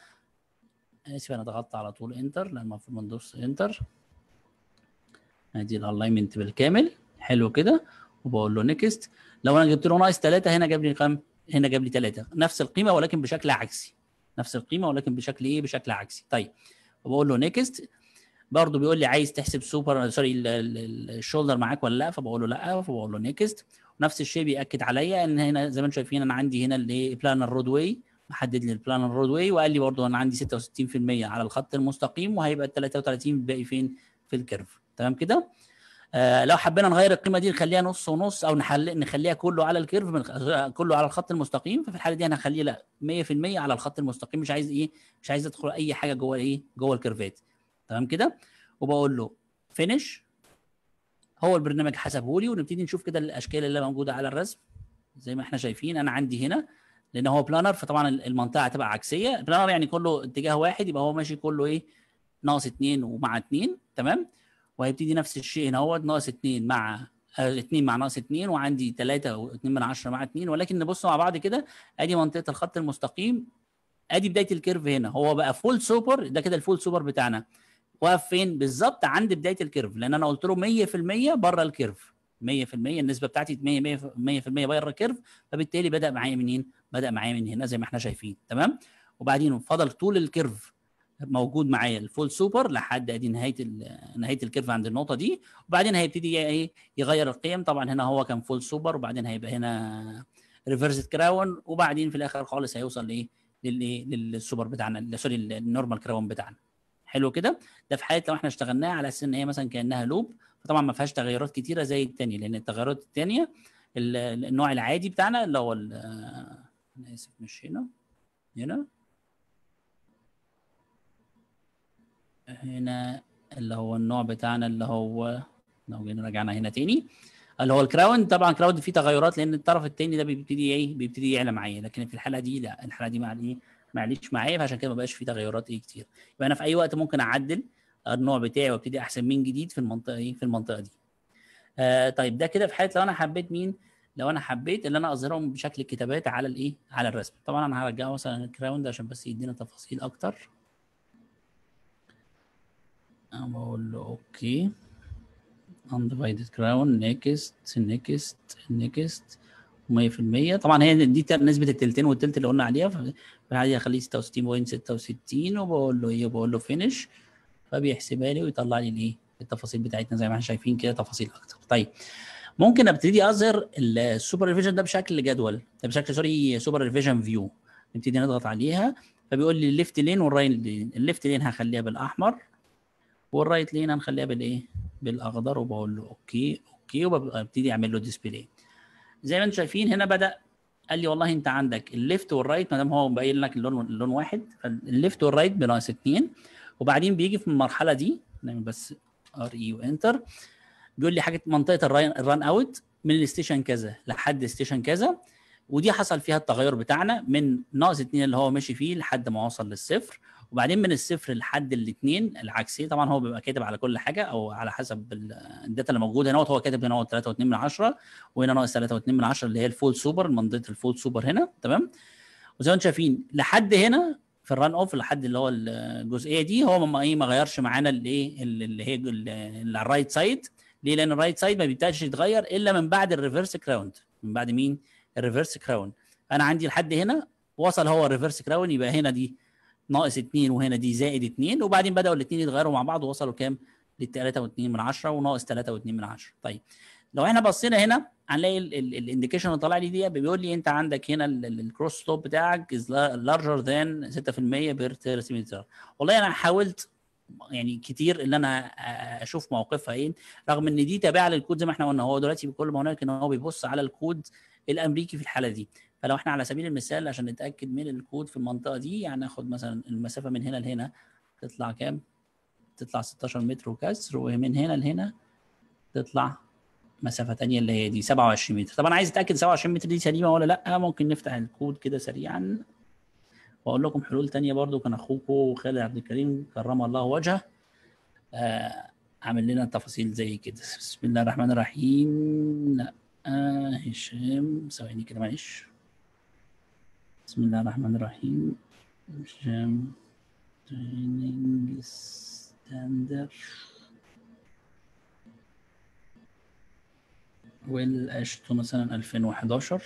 اسف انا ضغطت على طول انتر لان المفروض ما ندوس انتر ادي الالاينمنت بالكامل حلو كده وبقول له نيكست لو انا جبت له ناقص 3 هنا جاب لي كام هنا جاب لي 3 نفس القيمه ولكن بشكل عكسي نفس القيمه ولكن بشكل ايه بشكل عكسي طيب وبقول له نيكست برضه بيقول لي عايز تحسب سوبر سوري الشولدر معاك ولا لا فبقول له لا فبقول له نيكست نفس الشيء بياكد عليا ان هنا زي ما انتم شايفين انا عندي هنا اللي بلانر واي محدد لي البلانر واي وقال لي برضه انا عندي 66% على الخط المستقيم وهيبقى ال 33 الباقي فين في الكيرف تمام كده آه، لو حبينا نغير القيمه دي نخليها نص ونص او نحل نخليها كله على الكيرف من... آه، كله على الخط المستقيم ففي الحاله دي انا هخليه لا 100% على الخط المستقيم مش عايز ايه مش عايز ادخل اي حاجه جوه ايه جوه الكيرفات تمام كده وبقول له فينش هو البرنامج حسبه لي ونبتدي نشوف كده الاشكال اللي موجوده على الرسم زي ما احنا شايفين انا عندي هنا لان هو بلانر فطبعا المنطقه هتبقى عكسيه بلانر يعني كله اتجاه واحد يبقى هو ماشي كله ايه ناقص 2 ومع 2 تمام وهيبتدي نفس الشيء هنا اهوت ناقص 2 مع 2 آه، مع ناقص 2 وعندي 3 و2 من 10 مع 2 ولكن نبص مع بعض كده ادي منطقه الخط المستقيم ادي بدايه الكيرف هنا هو بقى فول سوبر ده كده الفول سوبر بتاعنا واقف فين بالظبط عند بدايه الكيرف لان انا قلت له 100% بره الكيرف 100% النسبه بتاعتي 100% 100% بره الكيرف فبالتالي بدا معايا منين بدا معايا من هنا زي ما احنا شايفين تمام وبعدين فضل طول الكيرف موجود معايا الفول سوبر لحد ادي نهايه نهايه الكيرف عند النقطه دي وبعدين هيبتدي ايه يغير القيم طبعا هنا هو كان فول سوبر وبعدين هيبقى هنا ريفرس كراون وبعدين في الاخر خالص هيوصل لايه للايه للسوبر بتاعنا سوري النورمال كراون بتاعنا حلو كده ده في حاله لو احنا اشتغلناها على اساس ان هي مثلا كانها لوب فطبعا ما فيهاش تغيرات كتيره زي الثانيه لان التغيرات الثانيه النوع العادي بتاعنا اللي هو انا اسف مش هنا هنا هنا اللي هو النوع بتاعنا اللي هو لو جينا رجعنا هنا تاني اللي هو الكراون طبعا كراون فيه تغيرات لان الطرف التاني ده بيبتدي ايه بيبتدي يعلى معايا لكن في الحاله دي لا الحاله دي مع الايه معليش معايا فعشان كده ما بقاش فيه تغيرات ايه كتير يبقى انا في اي وقت ممكن اعدل النوع بتاعي وابتدي احسن من جديد في المنطقه ايه في المنطقه دي آه طيب ده كده في حاله لو انا حبيت مين لو انا حبيت ان انا اظهرهم بشكل كتابات على الايه على الرسم طبعا انا هرجعه مثلا الكراون ده عشان بس يدينا تفاصيل اكتر بقول له اوكي undivided crown next next next 100% طبعا هي دي نسبه التلتين والتلت اللي قلنا عليها فهذه هخليه 66.66 وبقول له ايه وبقول له فينش فبيحسبها لي ويطلع لي الايه التفاصيل بتاعتنا زي ما احنا شايفين كده تفاصيل اكتر طيب ممكن ابتدي اظهر السوبر ريفيجن ده بشكل جدول ده بشكل سوري سوبر ريفيجن فيو نبتدي نضغط عليها فبيقول لي الليفت لين والرايت لين الليفت لين هخليها بالاحمر والرايت لين هنخليها بالايه بالاخضر وبقول له اوكي اوكي وببتدي اعمل له ديسبلاي زي ما انتم شايفين هنا بدا قال لي والله انت عندك الليفت والرايت ما دام هو مبين لك اللون اللون واحد فالليفت والرايت بناقص اثنين وبعدين بيجي في المرحله دي نعمل بس ار اي وانتر بيقول لي حاجه منطقه الران, الران اوت من الاستيشن كذا لحد استيشن كذا ودي حصل فيها التغير بتاعنا من ناقص اثنين اللي هو ماشي فيه لحد ما وصل للصفر وبعدين من الصفر لحد الاثنين العكسي إيه، طبعا هو بيبقى كاتب على كل حاجه او على حسب الداتا اللي موجوده هنا هو كاتب هنا هو 3.2 من 10 وهنا ناقص 3.2 من 10 اللي هي الفول سوبر منطقه الفول سوبر هنا تمام وزي ما انتم شايفين لحد هنا في الران اوف لحد اللي هو الجزئيه دي هو ما ايه ما غيرش معانا الايه اللي هي اللي على الرايت سايد ليه؟ لان الرايت سايد ما بيبداش يتغير الا من بعد الريفرس كراوند من بعد مين؟ الريفرس كراون انا عندي لحد هنا وصل هو الريفرس كراون يبقى هنا دي ناقص 2 وهنا دي زائد 2 وبعدين بداوا الاثنين يتغيروا مع بعض ووصلوا كام لل 3.2 من 10 وناقص 3.2 من 10 طيب لو احنا بصينا هنا هنلاقي الانديكيشن اللي طالع لي دي بيقول لي انت عندك هنا الكروس ستوب بتاعك از لارجر ذان 6% بير سنتيمتر والله انا حاولت يعني كتير ان انا اشوف موقفها ايه رغم ان دي تابعه للكود زي ما احنا قلنا هو دلوقتي بكل ما هنالك ان هو بيبص على الكود الامريكي في الحاله دي فلو احنا على سبيل المثال عشان نتاكد من الكود في المنطقه دي يعني ناخد مثلا المسافه من هنا لهنا تطلع كام؟ تطلع 16 متر وكسر ومن هنا لهنا تطلع مسافه ثانيه اللي هي دي 27 متر طب انا عايز اتاكد 27 متر دي سليمه ولا لا ممكن نفتح الكود كده سريعا واقول لكم حلول تانية برضو كان اخوكم خالد عبد الكريم كرم الله وجهه آه عامل لنا تفاصيل زي كده بسم الله الرحمن الرحيم لا آه هشام ثواني كده معلش بسم الله الرحمن الرحيم جام تريننج ستاندر والقشطة مثلا 2011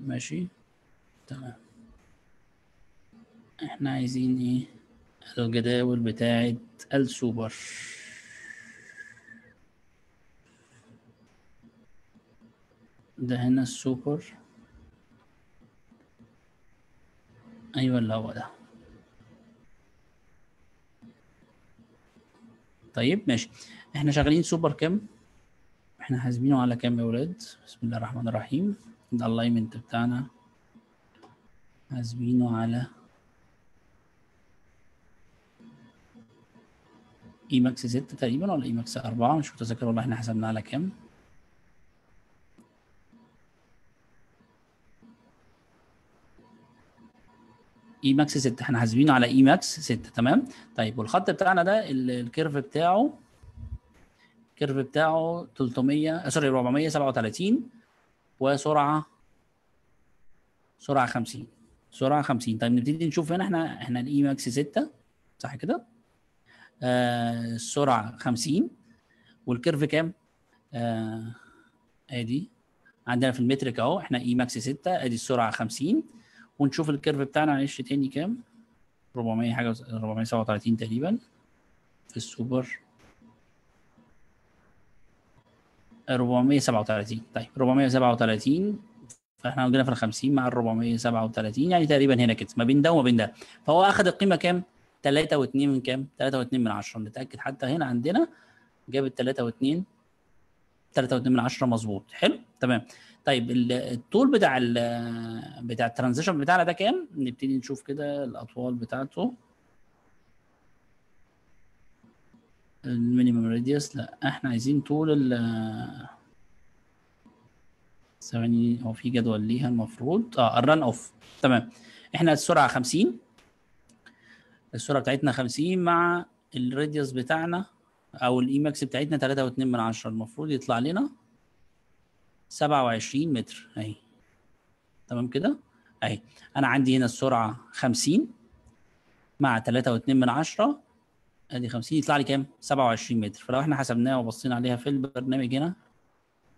ماشي تمام احنا عايزين ايه الجداول بتاعة السوبر ده هنا السوبر اي أيوة والله هو ده طيب ماشي احنا شغالين سوبر كام احنا حاسبينه على كام يا ولاد بسم الله الرحمن الرحيم ده الالاينمنت بتاعنا حاسبينه على اي ماكس 6 تقريبا ولا اي ماكس 4 مش متذكر والله احنا حسبناه على كام اي ماكس 6 احنا حاسبينه على اي ماكس 6 تمام طيب والخط بتاعنا ده الكيرف بتاعه الكيرف بتاعه 300 آه، سوري 437 وسرعه سرعه 50 سرعه 50 طيب نبتدي نشوف هنا احنا احنا الاي ماكس 6 صح كده آه السرعه 50 والكيرف كام آه ادي عندنا في المترك اهو احنا اي ماكس 6 ادي السرعه 50 ونشوف الكيرف بتاعنا معلش تاني كام 400 حاجه 437 تقريبا في السوبر 437 طيب 437 فاحنا عندنا في ال 50 مع ال 437 يعني تقريبا هنا كده ما بين ده وما بين ده فهو اخذ القيمه كام؟ 3 و2 من كام؟ 3 و2 من 10 نتاكد حتى هنا عندنا جاب ال 3 و2 3 و2 من 10 مظبوط حلو تمام طيب الطول بتاع الـ بتاع الترانزيشن بتاعنا ده كام؟ نبتدي نشوف كده الاطوال بتاعته المينيمم راديوس لا احنا عايزين طول ال ثواني هو في جدول ليها المفروض اه الران اوف تمام احنا السرعه 50 السرعه بتاعتنا 50 مع الراديوس بتاعنا او الاي ماكس بتاعتنا 3.2 المفروض يطلع لنا 27 متر اهي تمام كده اهي انا عندي هنا السرعه 50 مع 3.2 من 10 ادي 50 يطلع لي كام 27 متر فلو احنا حسبناها وبصينا عليها في البرنامج هنا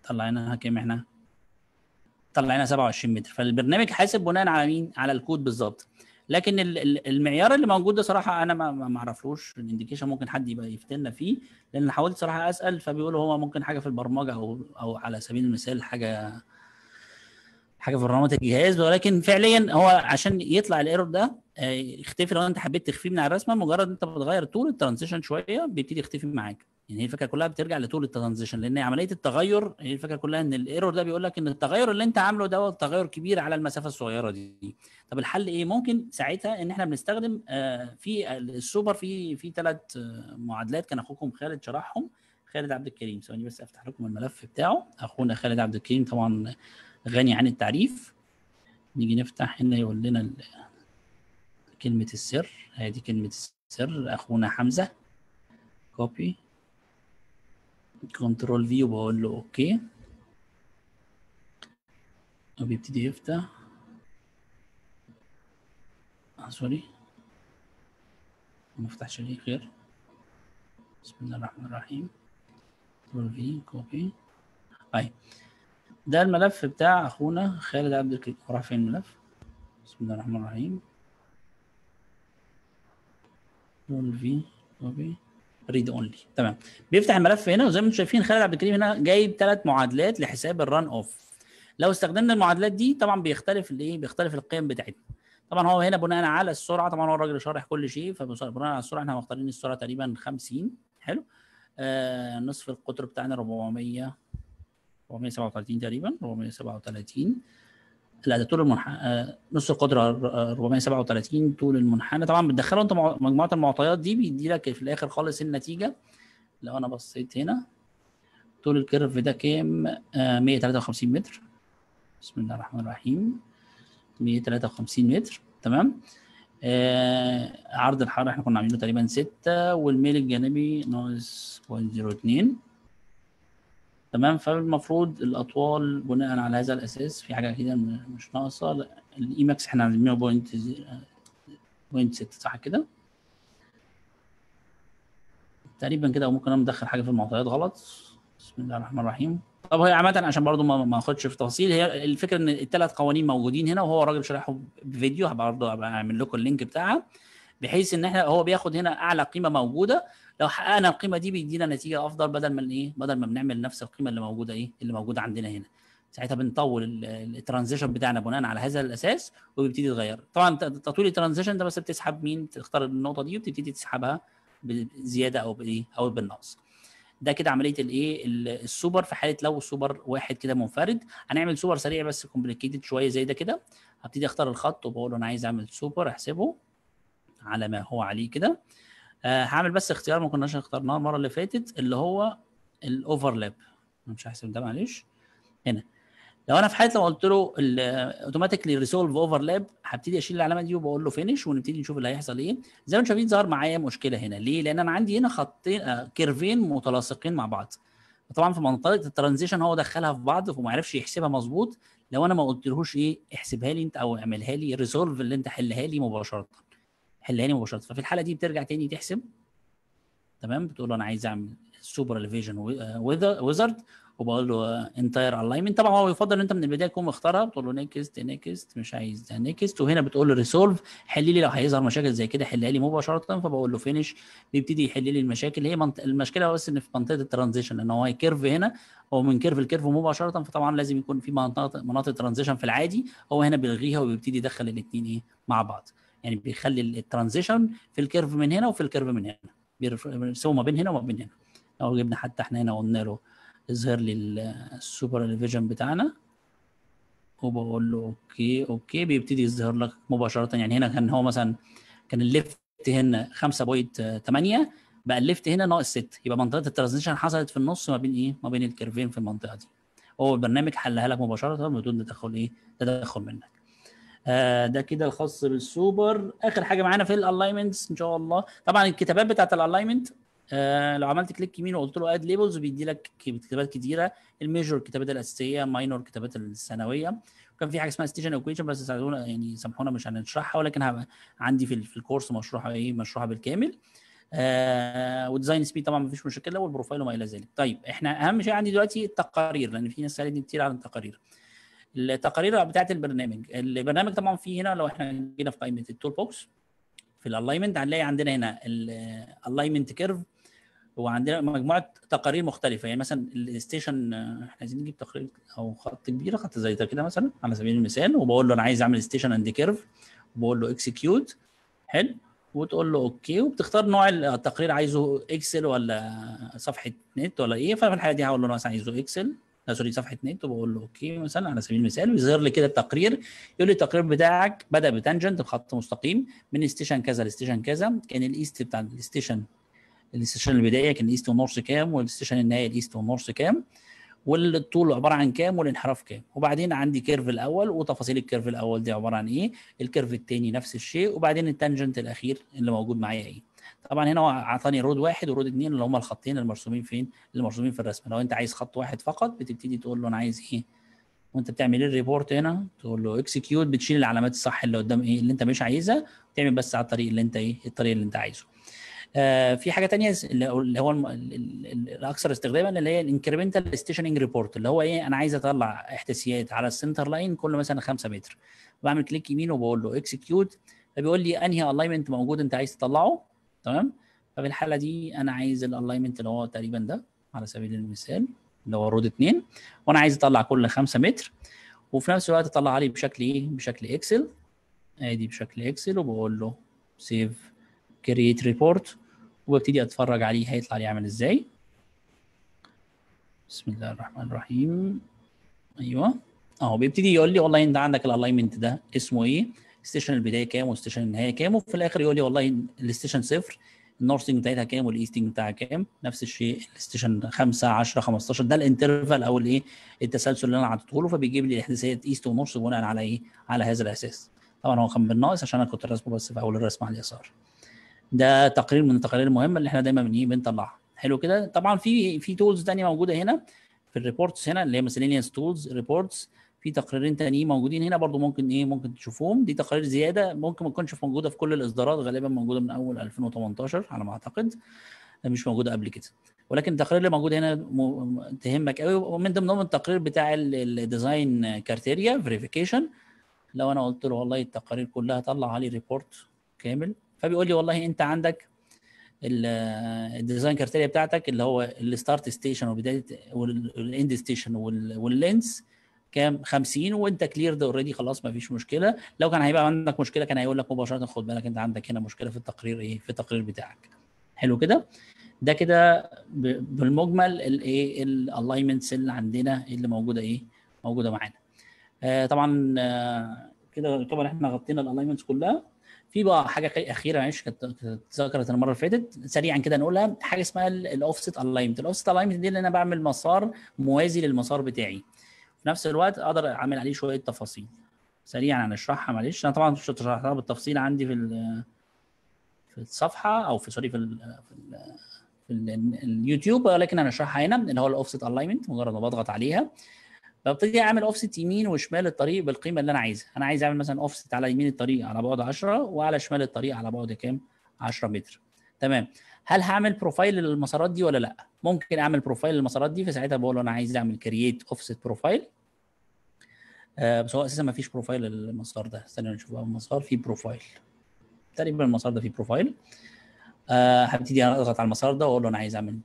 طلعناها كام احنا طلعنا 27 متر فالبرنامج حاسب بناء على مين على الكود بالظبط لكن المعيار اللي موجود ده صراحه انا ما اعرفلوش الانديكيشن ممكن حد يبقى يفتنا فيه لان حاولت صراحه اسال فبيقولوا هو ممكن حاجه في البرمجه او او على سبيل المثال حاجه حاجه في برنامج الجهاز ولكن فعليا هو عشان يطلع الايرور ده آه، يختفي لو انت حبيت تخفيه من على الرسمه مجرد انت بتغير طول الترانزيشن شويه بيبتدي يختفي معاك يعني هي الفكره كلها بترجع لطول الترانزيشن لان عمليه التغير هي الفكره كلها ان الايرور ده بيقول لك ان التغير اللي انت عامله ده تغير كبير على المسافه الصغيره دي طب الحل ايه ممكن ساعتها ان احنا بنستخدم آه، في السوبر في في ثلاث آه، معادلات كان اخوكم خالد شرحهم خالد عبد الكريم ثواني بس افتح لكم الملف بتاعه اخونا خالد عبد الكريم طبعا غني عن التعريف نيجي نفتح هنا يقول لنا كلمه السر هذه كلمه السر اخونا حمزه كوبي كنترول في وبقول له اوكي وبيبتدي يفتح آه سوري ما فتحش ليه خير بسم الله الرحمن الرحيم كنترول في كوبي طيب ده الملف بتاع اخونا خالد عبد الكريم راح فين الملف بسم الله الرحمن الرحيم كنترول في كوبي ريد اونلي تمام بيفتح الملف هنا وزي ما انتم شايفين خالد عبد الكريم هنا جايب ثلاث معادلات لحساب الران اوف لو استخدمنا المعادلات دي طبعا بيختلف الايه بيختلف القيم بتاعتنا طبعا هو هنا بناء على السرعه طبعا هو الراجل شارح كل شيء فبناء على السرعه احنا مختارين السرعه تقريبا 50 حلو آه نصف القطر بتاعنا 400 437 تقريبا 437 لا ده طول المنحنى آه، نص القدره آه، 437 طول المنحنى طبعا بتدخله انت مجموعه المعطيات دي بيدي لك في الاخر خالص النتيجه لو انا بصيت هنا طول الكيرف ده كام؟ 153 آه، متر بسم الله الرحمن الرحيم 153 متر تمام عرض الحاره احنا كنا عاملينه تقريبا 6 والميل الجانبي ناقص 0.02 تمام فالمفروض الاطوال بناء على هذا الاساس في حاجه كده مش ناقصه الاي ماكس احنا عاملينه بوينت بوينت 6 صح كده تقريبا كده وممكن انا مدخل حاجه في المعطيات غلط بسم الله الرحمن الرحيم طب هي عامه عشان برضو ما اخدش في تفاصيل هي الفكره ان الثلاث قوانين موجودين هنا وهو الراجل شرحه بفيديو برضه هعمل لكم اللينك بتاعها بحيث ان احنا هو بياخد هنا اعلى قيمه موجوده لو حققنا القيمه دي بيدينا نتيجه افضل بدل ما ايه بدل ما بنعمل نفس القيمه اللي موجوده ايه اللي موجوده عندنا هنا ساعتها بنطول الترانزيشن بتاعنا بناء على هذا الاساس وبيبتدي يتغير طبعا تطويل الترانزيشن ده بس بتسحب مين بتختار النقطه دي وبتبتدي تسحبها بزياده او بايه او بالنقص ده كده عمليه الايه السوبر في حاله لو السوبر واحد كده منفرد هنعمل سوبر سريع بس كومبليكيتد شويه زي ده كده هبتدي اختار الخط وبقول له انا عايز اعمل سوبر احسبه على ما هو عليه كده آه هعمل بس اختيار ما كناش اخترناه المره اللي فاتت اللي هو الاوفرلاب مش هحسب ده معلش هنا لو انا في حاله لو قلت له اوتوماتيكلي ريسولف اوفرلاب هبتدي اشيل العلامه دي وبقول له فينش ونبتدي نشوف اللي هيحصل ايه زي ما انتم شايفين ظهر معايا مشكله هنا ليه لان انا عندي هنا خطين آه، كيرفين متلاصقين مع بعض طبعا في منطقه الترانزيشن هو دخلها في بعض فما عرفش يحسبها مظبوط لو انا ما قلتلهوش ايه احسبها لي انت او اعملها لي ريزولف اللي انت حلها لي مباشره حلها لي مباشره ففي الحاله دي بترجع تاني تحسب تمام بتقول له انا عايز اعمل سوبر الفيجن ويزرد وبقول له انتاير آه، الاينمنت طبعا هو يفضل ان انت من البدايه تكون مختارها بتقول له نيكست نيكست مش عايز ده نيكست وهنا بتقول له ريسولف حل لي لو هيظهر مشاكل زي كده حلها لي مباشره فبقول له فينش بيبتدي يحل لي المشاكل هي منط... المشكله بس ان في منطقه الترانزيشن لان هو كيرف هنا هو من كيرف لكيرف مباشره فطبعا لازم يكون في مناطق مناطق ترانزيشن في العادي هو هنا بيلغيها وبيبتدي يدخل الاثنين ايه مع بعض يعني بيخلي الترانزيشن في الكيرف من هنا وفي الكيرف من هنا بيسوي ما بين هنا وما بين هنا لو جبنا حتى احنا هنا قلنا له اظهر لي السوبر الفيجن بتاعنا وبقول له اوكي اوكي بيبتدي يظهر لك مباشره يعني هنا كان هو مثلا كان الليفت هنا 5.8 بقى الليفت هنا ناقص 6 يبقى منطقه الترانزيشن حصلت في النص ما بين ايه ما بين الكيرفين في المنطقه دي هو البرنامج حلها لك مباشره بدون تدخل ايه تدخل منك آه ده كده الخاص بالسوبر اخر حاجه معانا في الالاينمنتس ان شاء الله طبعا الكتابات بتاعه الالاينمنت آه لو عملت كليك يمين وقلت له اد ليبلز بيدي لك كتابات كتيره الميجور الكتابات الاساسيه ماينور الكتابات الثانويه وكان في حاجه اسمها ستيشن اوكويشن بس ساعدونا يعني سامحونا مش هنشرحها ولكن عندي في, في الكورس مشروحه ايه مشروحه بالكامل آه وديزاين سبيد طبعا مفيش مشكله والبروفايل وما الى ذلك طيب احنا اهم شيء عندي دلوقتي التقارير لان في ناس سالتني كتير عن التقارير التقارير بتاعت البرنامج البرنامج طبعا فيه هنا لو احنا جينا في قائمه التول بوكس في الالاينمنت هنلاقي عندنا هنا الالاينمنت كيرف وعندنا مجموعه تقارير مختلفه يعني مثلا الستيشن احنا عايزين نجيب تقرير او خط كبير خط زي ده كده مثلا على سبيل المثال وبقول له انا عايز اعمل ستيشن اند كيرف وبقول له اكسكيوت حلو وتقول له اوكي وبتختار نوع التقرير عايزه اكسل ولا صفحه نت ولا ايه ففي الحاله دي هقول له مثلا عايزه اكسل سوري صفحه نت وبقول له اوكي مثلا على سبيل المثال ويظهر لي كده التقرير يقول لي التقرير بتاعك بدا بتانجنت بخط مستقيم من ستيشن كذا لستيشن كذا كان الايست بتاع الستيشن الستيشن البدايه كان الايست ونورث كام والستيشن النهائي الايست ونورث كام والطول عباره عن كام والانحراف كام وبعدين عندي كيرف الاول وتفاصيل الكيرف الاول دي عباره عن ايه الكيرف الثاني نفس الشيء وبعدين التانجنت الاخير اللي موجود معايا ايه طبعا هنا هو اعطاني رود واحد ورود اثنين اللي هم الخطين المرسومين فين المرسومين في الرسمه لو انت عايز خط واحد فقط بتبتدي تقول له انا عايز ايه وانت بتعمل ايه الريبورت هنا تقول له اكسكيوت بتشيل العلامات الصح اللي قدام ايه اللي انت مش عايزها تعمل بس على الطريق اللي انت ايه الطريق اللي انت عايزه آه في حاجه تانية اللي هو الاكثر استخداما اللي هي الانكريمنتال ستيشننج ريبورت اللي هو ايه انا عايز اطلع احداثيات على السنتر لاين كل مثلا 5 متر بعمل كليك يمين وبقول له اكسكيوت فبيقول لي انهي الاينمنت موجود انت عايز تطلعه تمام ففي الحاله دي انا عايز الالاينمنت اللي هو تقريبا ده على سبيل المثال اللي هو رود 2 وانا عايز اطلع كل 5 متر وفي نفس الوقت اطلع عليه بشكل ايه بشكل اكسل ادي بشكل اكسل وبقول له سيف كرييت ريبورت وابتدي اتفرج عليه هيطلع لي عامل ازاي بسم الله الرحمن الرحيم ايوه اهو بيبتدي يقول لي والله انت عندك الالاينمنت ده اسمه ايه ستيشن البدايه كام وستيشن النهايه كام وفي الاخر يقول لي والله الستيشن صفر النورثنج بتاعتها كام والايستنج بتاعها كام نفس الشيء الستيشن 5 10 15 ده الانترفال او الايه التسلسل اللي انا حاطته له فبيجيب لي الاحداثيات ايست ونورث بناء على ايه على هذا الاساس طبعا هو كان بالناقص عشان انا كنت راسمه بس في اول الرسمه على اليسار ده تقرير من التقارير المهمه اللي احنا دايما ايه بنطلعها حلو كده طبعا في في تولز ثانيه موجوده هنا في الريبورتس هنا اللي هي مثلا تولز ريبورتس في تقريرين تانيين موجودين هنا برضو ممكن ايه ممكن تشوفوهم دي تقارير زياده ممكن ما تكونش موجوده في كل الاصدارات غالبا موجوده من اول 2018 على ما اعتقد مش موجوده قبل كده ولكن التقرير اللي موجود هنا تهمك قوي ومن ضمنهم التقرير بتاع الديزاين كارتيريا فيريفيكيشن لو انا قلت له والله التقارير كلها طلع علي ريبورت كامل فبيقول لي والله انت عندك الديزاين كارتيريا بتاعتك اللي هو الستارت ستيشن وبدايه والاند ستيشن واللينس كام 50 وانت كليرد اوريدي خلاص ما فيش مشكله لو كان هيبقى عندك مشكله كان هيقول لك مباشره خد بالك انت عندك هنا مشكله في التقرير ايه في التقرير بتاعك حلو كده ده كده بالمجمل الايه الالاينمنتس اللي عندنا اللي موجوده ايه موجوده معانا آه طبعا آه كده طبعا احنا غطينا الالاينمنتس كلها في بقى حاجه اخيره معلش كانت اتذكرت المره اللي فاتت سريعا كده نقولها حاجه اسمها الاوفست الاينمنت الاوفست الاينمنت دي اللي انا بعمل مسار موازي للمسار بتاعي في نفس الوقت اقدر اعمل عليه شويه تفاصيل سريعا هنشرحها معلش انا طبعا شرحتها بالتفصيل عندي في في الصفحه او في سوري في الـ في, الـ في الـ اليوتيوب ولكن انا هنا اللي هو الاوفست الاينمنت مجرد ما بضغط عليها ببتدي اعمل اوفست يمين وشمال الطريق بالقيمه اللي انا عايزها انا عايز اعمل مثلا اوفست على يمين الطريق على بعد 10 وعلى شمال الطريق على بعد كام 10 متر تمام هل هعمل بروفايل للمسارات دي ولا لا ممكن اعمل بروفايل للمسارات دي فساعتها بقول انا عايز اعمل كرييت اوفست بروفايل بس هو اساسا ما فيش بروفايل للمسار ده استنى نشوف بقى المسار فيه بروفايل تقريبا المسار ده فيه آه، بروفايل هبتدي انا اضغط على المسار ده واقول له انا عايز اعمل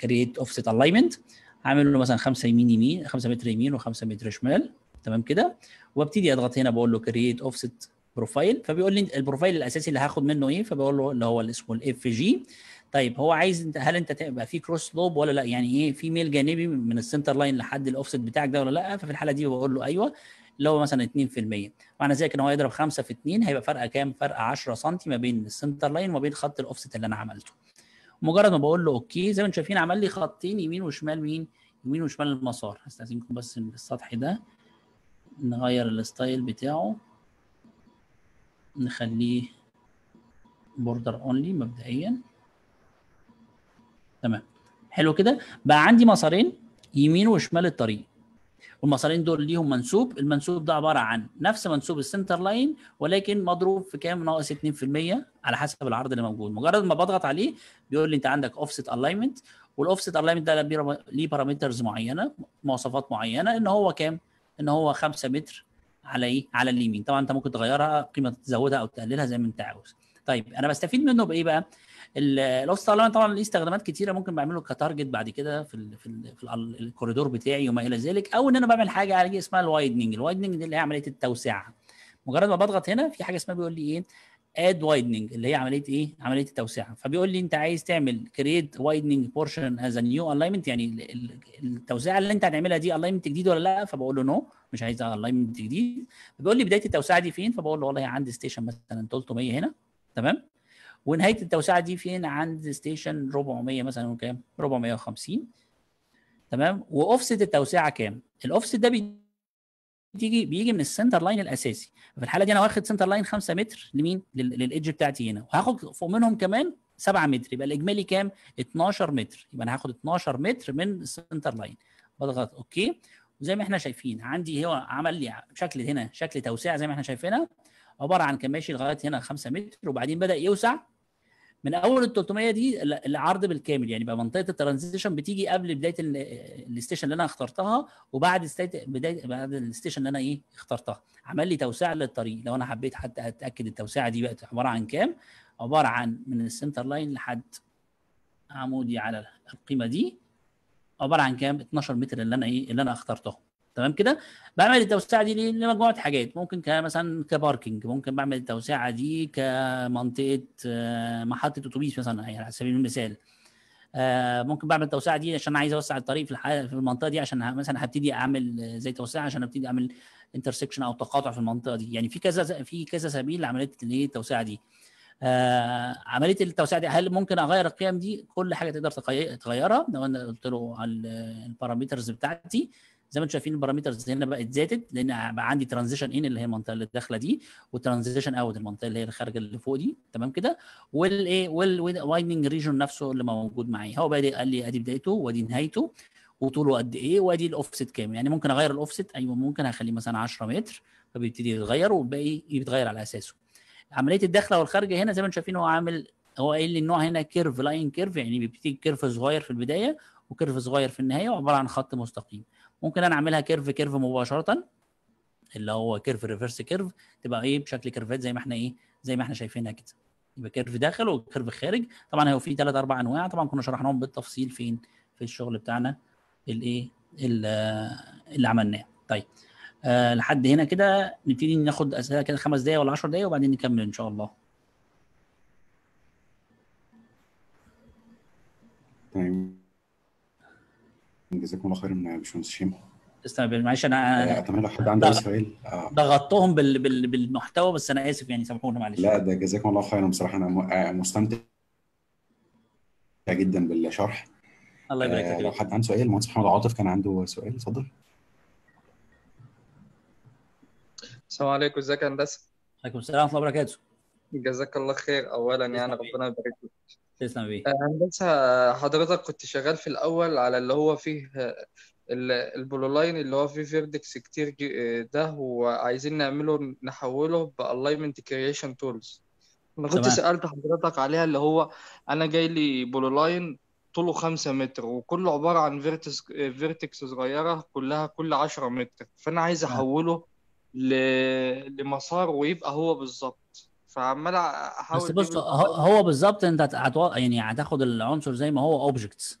كرييت اوفست الاينمنت هعمل له مثلا 5 يمين يمين 5 متر يمين و5 متر شمال تمام كده وابتدي اضغط هنا بقول له كرييت اوفست بروفايل فبيقول لي البروفايل الاساسي اللي هاخد منه ايه فبقول له اللي هو اللي اسمه الاف جي طيب هو عايز انت هل انت تبقى في كروس لوب ولا لا يعني ايه في ميل جانبي من السنتر لاين لحد الاوفست بتاعك ده ولا لا ففي الحاله دي بقول له ايوه اللي هو مثلا 2% معنى ذلك ان هو يضرب 5 في 2 هيبقى فرق كام؟ فرق 10 سم ما بين السنتر لاين وما بين خط الاوفست اللي انا عملته. مجرد ما بقول له اوكي زي ما انتم شايفين عمل لي خطين يمين وشمال مين؟ يمين وشمال المسار هستاذنكم بس السطح ده نغير الستايل بتاعه نخليه بوردر اونلي مبدئيا تمام حلو كده بقى عندي مسارين يمين وشمال الطريق والمسارين دول ليهم منسوب المنسوب ده عباره عن نفس منسوب السنتر لاين ولكن مضروب في كام ناقص 2% على حسب العرض اللي موجود مجرد ما بضغط عليه بيقول لي انت عندك اوفست الاينمنت والاوفست الاينمنت ده ليه بارامترز معينه مواصفات معينه ان هو كام ان هو 5 متر على ايه على اليمين طبعا انت ممكن تغيرها قيمه تزودها او تقللها زي ما انت عاوز طيب انا بستفيد منه بايه بقى لو استخدمت طبعا ليه استخدامات كتيره ممكن بعمله كتارجت بعد كده في الـ في, في الكوريدور بتاعي وما الى ذلك او ان انا بعمل حاجه على اسمها الوايدنج الوايدنج دي اللي هي عمليه التوسعه مجرد ما بضغط هنا في حاجه اسمها بيقول لي ايه اد وايدنج اللي هي عمليه ايه عمليه التوسعه فبيقول لي انت عايز تعمل كريت وايدنج بورشن از نيو الاينمنت يعني التوسعه اللي انت هتعملها دي الاينمنت جديد ولا لا فبقول له نو no. مش عايز الاينمنت جديد بيقول لي بدايه التوسعه دي فين فبقول له والله عند ستيشن مثلا 300 هنا تمام ونهايه التوسعه دي فين عند ستيشن 400 مثلا وكام 450 تمام واوفست التوسعه كام الاوفست ده بي بتيجي بيجي من السنتر لاين الاساسي في الحاله دي انا واخد سنتر لاين 5 متر لمين للايدج بتاعتي هنا وهاخد فوق منهم كمان 7 متر يبقى الاجمالي كام 12 متر يبقى انا هاخد 12 متر من السنتر لاين بضغط اوكي وزي ما احنا شايفين عندي هو عمل لي شكل هنا شكل توسعه زي ما احنا شايفينها عباره عن كان ماشي لغايه هنا 5 متر وبعدين بدا يوسع من اول ال 300 دي العرض بالكامل يعني بقى منطقه الترانزيشن بتيجي قبل بدايه الستيشن اللي انا اخترتها وبعد بدايه بعد الستيشن اللي انا ايه اخترتها عمل لي توسعه للطريق لو انا حبيت حتى اتاكد التوسعه دي بقت عباره عن كام عباره عن من السنتر لاين لحد عمودي على القيمه دي عباره عن كام 12 متر اللي انا ايه اللي انا اخترتهم تمام كده بعمل التوسعه دي لمجموعه حاجات ممكن مثلا كباركينج ممكن بعمل التوسعه دي كمنطقه آه، محطه اتوبيس مثلا يعني على سبيل المثال آه، ممكن بعمل التوسعه دي عشان عايز اوسع الطريق في في المنطقه دي عشان مثلا هبتدي اعمل آه، زي توسعه عشان ابتدي اعمل انترسكشن او تقاطع في المنطقه دي يعني في كذا في كذا سبيل لعمليه التوسعه دي عمليه التوسعه دي هل ممكن اغير القيم دي كل حاجه تقدر تغيرها لو انا قلت له على البارامترز بتاعتي زي ما انتم شايفين البارامترز هنا بقت زادت لان بقى عندي ترانزيشن ان اللي هي المنطقه اللي داخله دي وترانزيشن اوت المنطقه اللي هي الخارجه اللي فوق دي تمام كده والايه والوايدنج ريجون نفسه اللي موجود معايا هو بقى قال لي ادي بدايته وادي نهايته وطوله قد ايه وادي الاوفست كام يعني ممكن اغير الاوفست ايوه ممكن هخليه مثلا 10 متر فبيبتدي يتغير والباقي بيتغير على اساسه عمليه الداخله والخارجه هنا زي ما انتم شايفين هو عامل هو قايل لي النوع هنا كيرف لاين كيرف يعني بيبتدي كيرف صغير في البدايه وكيرف صغير في النهايه وعباره عن خط مستقيم ممكن انا اعملها كيرف كيرف مباشره اللي هو كيرف ريفرس كيرف تبقى ايه بشكل كيرفات زي ما احنا ايه زي ما احنا شايفينها كده يبقى كيرف داخل وكيرف خارج طبعا هو في ثلاث اربع انواع طبعا كنا شرحناهم بالتفصيل فين في الشغل بتاعنا الايه اللي عملناه طيب أه لحد هنا كده نبتدي ناخد اسئله كده خمس دقائق ولا 10 دقائق وبعدين نكمل ان شاء الله طيب جزاكم الله خيرا يا باشمهندس هشام استنى معلش انا آه، اتمنى لو حد عنده سؤال آه. ضغطتهم بال... بال... بالمحتوى بس انا اسف يعني سامحونا معلش لا ده جزاكم الله خيرا بصراحه انا آه، مستمتع جدا بالشرح الله يبارك فيك لو حد عنده سؤال المهندس محمد عاطف كان عنده سؤال اتفضل السلام عليكم ازيك يا هندسه وعليكم السلام ورحمه الله وبركاته جزاك الله خير اولا يعني ربنا يبارك فيك تسلم بيه آه، هندسه حضرتك كنت شغال في الاول على اللي هو فيه آه، البلو لاين اللي هو فيه فيردكس كتير آه، ده وعايزين نعمله نحوله بالاينمنت كرييشن تولز انا كنت سالت حضرتك عليها اللي هو انا جاي لي بلو لاين طوله 5 متر وكله عباره عن فيرتكس فيرتكس صغيره كلها كل 10 متر فانا عايز احوله لمسار ويبقى هو بالظبط فعمال احاول بس بص هو بالظبط انت هتو... يعني هتاخد العنصر زي ما هو اوبجكتس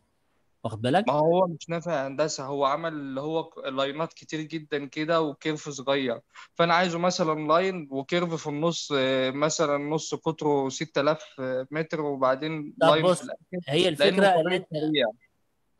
واخد بالك؟ ما هو مش نافع هندسه هو عمل اللي هو لاينات كتير جدا كده وكيرف صغير فانا عايزه مثلا لاين وكيرف في النص آه، مثلا نص قطره 6000 آه، متر وبعدين لاين بص هي الفكره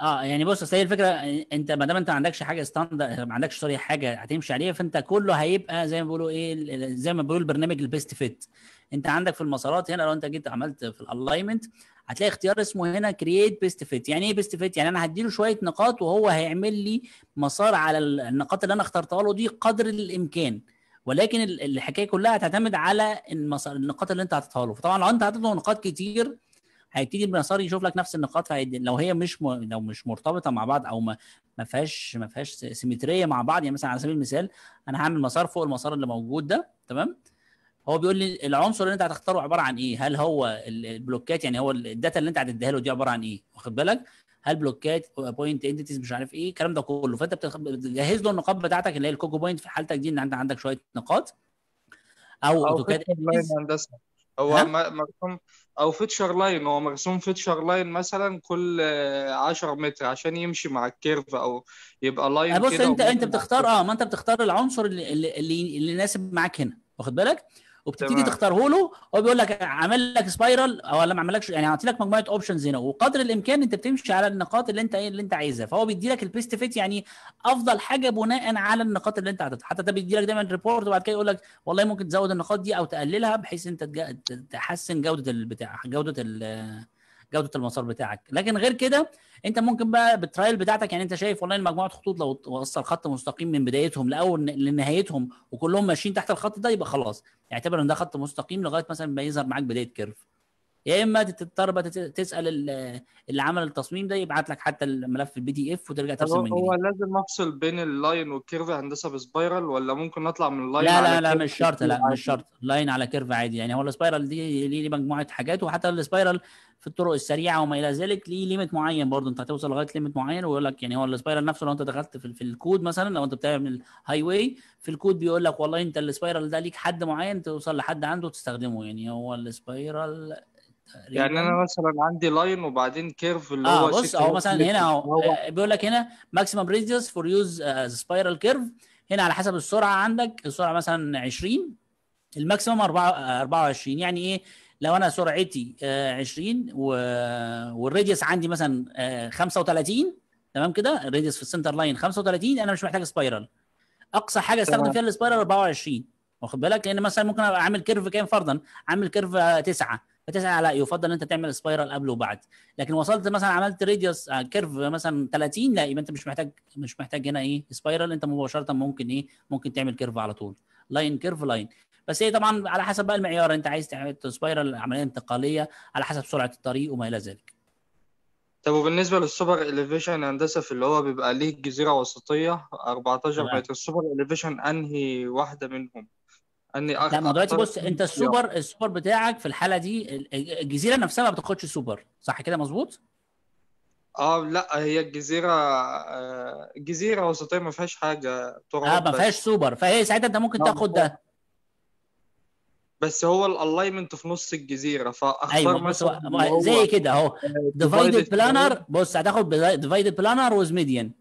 اه يعني بص اصل هي الفكره انت ما دام انت ما عندكش حاجه ستاندر ما عندكش سوري حاجه هتمشي عليها فانت كله هيبقى زي ما بيقولوا ايه زي ما بيقولوا البرنامج البيست فيت انت عندك في المسارات هنا لو انت جيت عملت في الالاينمنت هتلاقي اختيار اسمه هنا كرييت بيست فيت يعني ايه بيست فيت يعني انا هديله شويه نقاط وهو هيعمل لي مسار على النقاط اللي انا اخترتها له دي قدر الامكان ولكن الحكايه كلها هتعتمد على المسار النقاط اللي انت هتحطها له فطبعا لو انت هتحط نقاط كتير هيبتدي المسار يشوف لك نفس النقاط لو هي مش م... لو مش مرتبطه مع بعض او ما ما فيهاش ما فيهاش سيمتريه مع بعض يعني مثلا على سبيل المثال انا هعمل مسار فوق المسار اللي موجود ده تمام هو بيقول لي العنصر اللي انت هتختاره عباره عن ايه؟ هل هو البلوكات يعني هو الداتا اللي انت هتديها له دي عباره عن ايه؟ واخد بالك؟ هل بلوكات بوينت انتيتيز مش عارف ايه الكلام ده كله فانت بتجهز له النقاط بتاعتك اللي هي الكوكو بوينت في حالتك دي ان انت عندك شويه نقاط او اوتوكاد هو مرسوم او فيتشر لاين هو مرسوم فيتشر لاين مثلا كل 10 آه، متر عشان يمشي مع الكيرف او يبقى لاين بص انت انت بتختار اه ما انت بتختار العنصر اللي اللي, اللي يناسب معاك هنا واخد بالك وبتبتدي تختاره له هو بيقول لك عامل لك سبايرال او لا ما عملكش يعني اعطي لك مجموعه اوبشنز هنا وقدر الامكان انت بتمشي على النقاط اللي انت ايه اللي انت عايزها فهو بيدي لك البيست فيت يعني افضل حاجه بناء على النقاط اللي انت عطيتها حتى ده بيدي لك دايما ريبورت وبعد كده يقول لك والله ممكن تزود النقاط دي او تقللها بحيث انت تحسن جوده البتاع جوده ال جوده المسار بتاعك لكن غير كده انت ممكن بقى بالترايل بتاعتك يعني انت شايف والله مجموعه خطوط لو وصل خط مستقيم من بدايتهم لاول لنهايتهم وكلهم ماشيين تحت الخط ده يبقى خلاص اعتبر ان ده خط مستقيم لغايه مثلا ما يظهر معاك بدايه كيرف يا اما تضطر بقى تسال اللي عمل التصميم ده يبعت لك حتى الملف البي دي اف وترجع ترسم من جديد هو لازم افصل بين اللاين والكيرف هندسه بسبايرال ولا ممكن نطلع من اللاين لا لا لا مش شرط لا مش شرط لاين على كيرف عادي يعني هو السبايرال دي ليه مجموعه حاجات وحتى السبايرال في الطرق السريعه وما الى ذلك ليه ليميت معين برضه انت هتوصل لغايه ليميت معين ويقول لك يعني هو السبايرال نفسه لو انت دخلت في, الكود مثلا لو انت بتعمل هاي واي في الكود بيقول لك والله انت السبايرال ده ليك حد معين توصل لحد عنده تستخدمه يعني هو السبايرال يعني انا مثلا عندي لاين وبعدين كيرف اللي آه هو بص او مثلا هنا اهو بيقول لك هنا ماكسيمم ريديوس فور يوز سبايرال كيرف هنا على حسب السرعه عندك السرعه مثلا 20 الماكسيمم 24 يعني ايه لو انا سرعتي 20 آه، والريديوس عندي مثلا 35 آه، تمام كده الريديوس في السنتر لاين 35 انا مش محتاج سبايرال اقصى حاجه استخدم فيها السبايرال 24 واخد بالك لان مثلا ممكن ابقى عامل كيرف كام فرضا عامل كيرف 9 فتسال لا يفضل انت تعمل سبايرال قبل وبعد لكن وصلت مثلا عملت ريديوس كيرف آه، مثلا 30 لا يبقى انت مش محتاج مش محتاج هنا ايه سبايرال انت مباشره ممكن ايه ممكن تعمل كيرف على طول لاين كيرف لاين بس هي طبعا على حسب بقى المعيار انت عايز تعمل سبايرال عمليه انتقاليه على حسب سرعه الطريق وما الى ذلك طب وبالنسبه للسوبر اليفيشن هندسه في اللي هو بيبقى ليه جزيره وسطيه 14 متر السوبر اليفيشن انهي واحده منهم اني لا ما دلوقتي بص انت السوبر السوبر بتاعك في الحاله دي الجزيره نفسها ما بتاخدش سوبر صح كده مظبوط؟ اه لا هي الجزيره آه جزيره وسطيه ما فيهاش حاجه تراب اه ما فيهاش سوبر فهي ساعتها انت ممكن نعم، تاخد ده بس هو الالاينمنت في نص الجزيره فاختار أيوة مثلا زي كده اهو ديفايدد آه، بلانر بص هتاخد ديفايدد بلانر وزميديان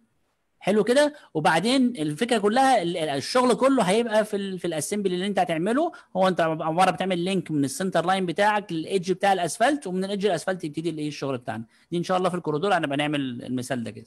حلو كده وبعدين الفكره كلها الشغل كله هيبقى في الـ في الاسمبل اللي انت هتعمله هو انت عباره بتعمل لينك من السنتر لاين بتاعك للايدج بتاع الاسفلت ومن الايدج الاسفلت يبتدي الايه الشغل بتاعنا دي ان شاء الله في الكوريدور هنبقى نعمل المثال ده كده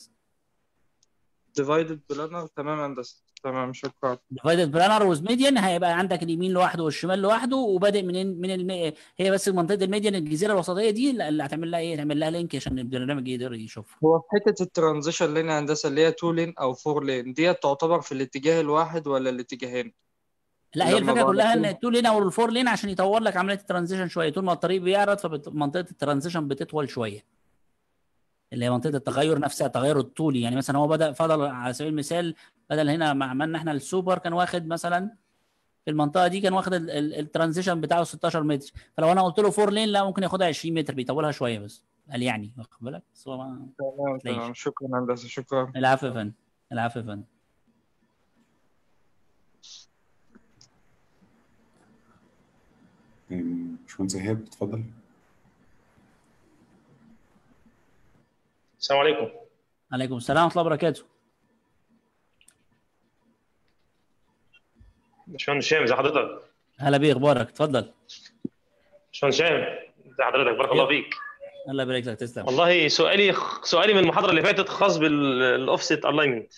ديفايدد بلانر تمام هندسه تمام شكرا ديفايدد بلانر وز ميديان هيبقى عندك اليمين لوحده والشمال لوحده وبادئ من من الم... هي بس منطقه الميديان الجزيره الوسطيه دي اللي هتعمل لها ايه؟ هتعمل لها لينك عشان البرنامج يقدر يشوف هو في حته الترانزيشن لين هندسه اللي هي تو لين او فور لين ديت تعتبر في الاتجاه الواحد ولا الاتجاهين؟ لا هي الفكره كلها ان التو لين او الفور لين عشان يطور لك عمليه الترانزيشن شويه طول ما الطريق بيعرض فمنطقه الترانزيشن بتطول شويه اللي هي منطقه التغير نفسها التغير الطولي يعني مثلا هو بدا فضل على سبيل المثال بدل هنا ما عملنا احنا السوبر كان واخد مثلا في المنطقه دي كان واخد الترانزيشن بتاعه 16 متر فلو انا قلت له فور لين لا ممكن ياخدها 20 متر بيطولها شويه بس قال يعني واخد بالك بس هو ما شكرا هندسه شكرا العفو يا فندم العفو يا فندم باشمهندس ايهاب اتفضل السلام عليكم عليكم السلام ورحمه الله وبركاته باشمهندس شام ازي حضرتك هلا بيه اخبارك اتفضل باشمهندس شام ازي حضرتك بارك الله فيك الله يبارك لك تسلم والله سؤالي سؤالي من المحاضره اللي فاتت خاص بالاوفست الاينمنت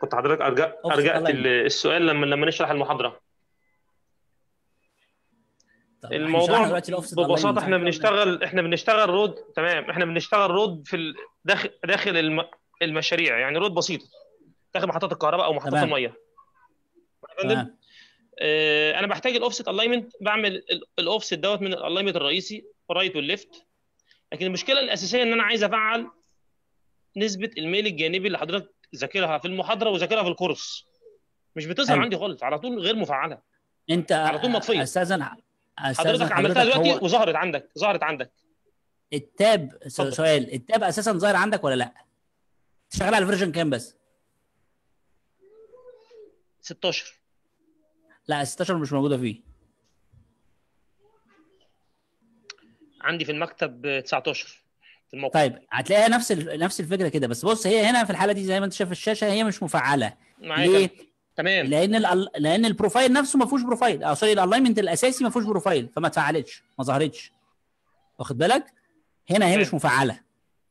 كنت حضرتك ارجعت السؤال لما لما نشرح المحاضره الموضوع ببساطه طيب، احنا بنشتغل احنا بنشتغل رود تمام احنا بنشتغل رود في داخل داخل الم... المشاريع يعني رود بسيطه داخل محطات الكهرباء او محطات الميه تمام آه، انا بحتاج الاوفست الاينمنت بعمل الاوفست دوت من الاينمنت الرئيسي رايت والليفت لكن المشكله الاساسيه ان انا عايز افعل نسبه الميل الجانبي اللي حضرتك ذاكرها في المحاضره وذاكرها في الكورس مش بتظهر عندي خالص على طول غير مفعله انت على طول مطفيه استاذن حضرتك عملتها دلوقتي هو... وظهرت عندك ظهرت عندك التاب صدر. سؤال التاب اساسا ظاهر عندك ولا لا؟ شغال على فيرجن كام بس؟ 16 لا 16 مش موجوده فيه عندي في المكتب 19 في الموقع طيب هتلاقيها نفس نفس الفكره كده بس بص هي هنا في الحاله دي زي ما انت شايف الشاشه هي مش مفعله معايا ليه؟ تمام لان لان البروفايل نفسه ما فيهوش بروفايل او سوري الالاينمنت الاساسي ما فيهوش بروفايل فما اتفعلتش ما ظهرتش واخد بالك هنا هي مش مفعله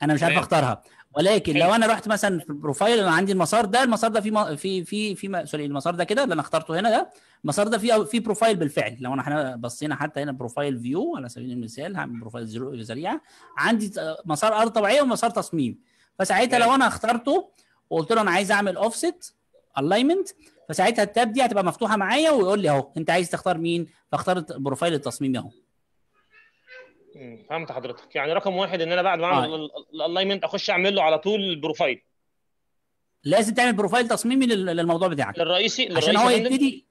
انا مش عارف اختارها ولكن لو انا رحت مثلا في البروفايل انا عندي المسار ده المسار ده في في في في سوري المسار ده كده اللي انا اخترته هنا ده المسار ده فيه في بروفايل بالفعل لو احنا بصينا حتى هنا بروفايل فيو على سبيل المثال هعمل بروفايل سريع عندي مسار ارض طبيعيه ومسار تصميم فساعتها لو انا اخترته وقلت له انا عايز اعمل اوفست الاينمنت فساعتها التاب دي هتبقى مفتوحه معايا ويقول لي اهو انت عايز تختار مين فاختار البروفايل التصميمي اهو فهمت حضرتك يعني رقم واحد ان انا بعد ما اعمل آه. الالاينمنت اخش اعمل له على طول البروفايل لازم تعمل بروفايل تصميمي للموضوع بتاعك للرئيسي, عشان هو يبتدي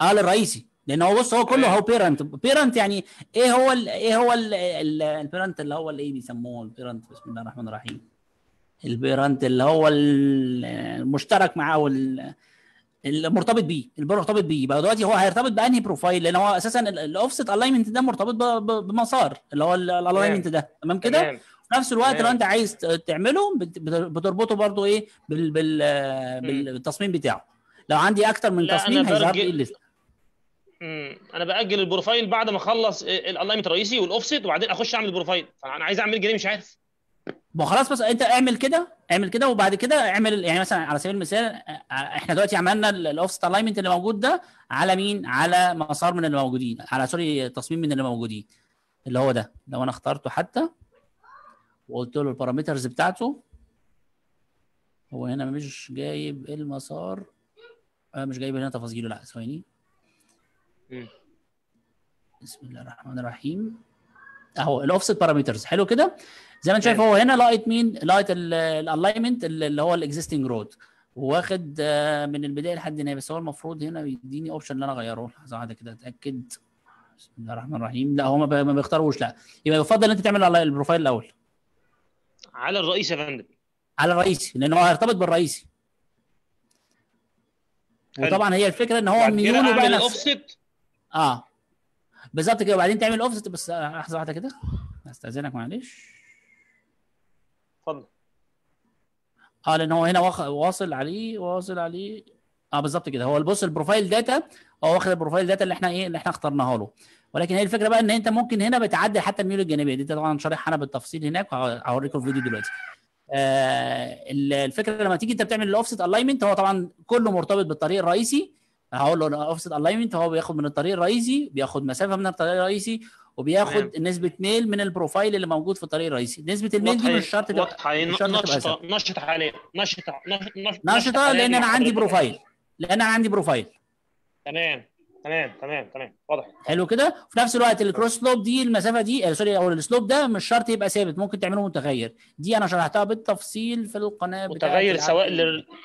اه للرئيسي لان هو بص هو كله هو بيرنت بيرنت يعني ايه هو الـ ايه هو البيرنت اللي هو الايه بيسموه البيرنت بسم الله الرحمن الرحيم البيرنت اللي هو المشترك معاه المرتبط بيه المرتبط بيه يبقى دلوقتي هو هيرتبط بانهي بروفايل لان هو اساسا الاوفست الاينمنت ده مرتبط بمسار اللي هو الالاينمنت ده تمام كده في نفس الوقت لو انت عايز تعمله بتربطه برضو ايه بال بال بالتصميم بتاعه لو عندي اكتر من تصميم هيظهر لي الليست انا باجل البروفايل بعد ما اخلص الالاينمنت الرئيسي والاوفست وبعدين اخش اعمل البروفايل فانا عايز اعمل جري مش عارف ما خلاص بس انت اعمل كده اعمل كده وبعد كده اعمل يعني مثلا على سبيل المثال آه، آه، احنا دلوقتي عملنا الاوفست الاينمنت اللي موجود ده على مين؟ على مسار من اللي موجودين على سوري تصميم من اللي موجودين اللي هو ده لو انا اخترته حتى وقلت له البارامترز بتاعته هو هنا مش جايب المسار آه مش جايب هنا تفاصيله لا ثواني بسم الله الرحمن الرحيم اهو الاوفست بارامترز حلو كده زي ما انت شايف هو هنا لاقط مين لاقط الالاينمنت اللي هو الاكزيستنج رود واخد آه، من البدايه لحد النهايه بس هو المفروض هنا بيديني اوبشن ان انا اغيره لحظه واحده كده اتاكد بسم الله الرحمن الرحيم لا هو ما بيختاروش لا يبقى يفضل انت تعمل على البروفايل الاول على الرئيس يا فندم على الرئيسي لان هو هيرتبط بالرئيسي وطبعا هي الفكره ان هو ميوله بقى نفسه اه بالظبط كده وبعدين تعمل اوفست بس آه، لحظه واحده كده استاذنك معلش اتفضل اه لان هو هنا واصل عليه واصل عليه اه بالظبط كده هو بص البروفايل داتا هو واخد البروفايل داتا اللي احنا ايه اللي احنا اخترناها له ولكن هي الفكره بقى ان انت ممكن هنا بتعدل حتى الميول الجانبيه دي طبعا شارحها انا بالتفصيل هناك هوريكم الفيديو دلوقتي آه الفكره لما تيجي انت بتعمل الاوفست الاينمنت هو طبعا كله مرتبط بالطريق الرئيسي هقول له انا اوفست الاينمنت هو بياخد من الطريق الرئيسي بياخد مسافه من الطريق الرئيسي وبياخد مم. نسبه ميل من البروفايل اللي موجود في الطريق الرئيسي نسبه الميل دي مش شرط تبقى نشطه نشط عليه نشطه نشطه لان انا عندي بروفايل لان انا عندي بروفايل تمام تمام تمام تمام واضح حلو كده في نفس الوقت الكروس سلوب دي المسافه دي سوري آه، او السلوب ده مش شرط يبقى ثابت ممكن تعمله متغير دي انا شرحتها بالتفصيل في القناه متغير سواء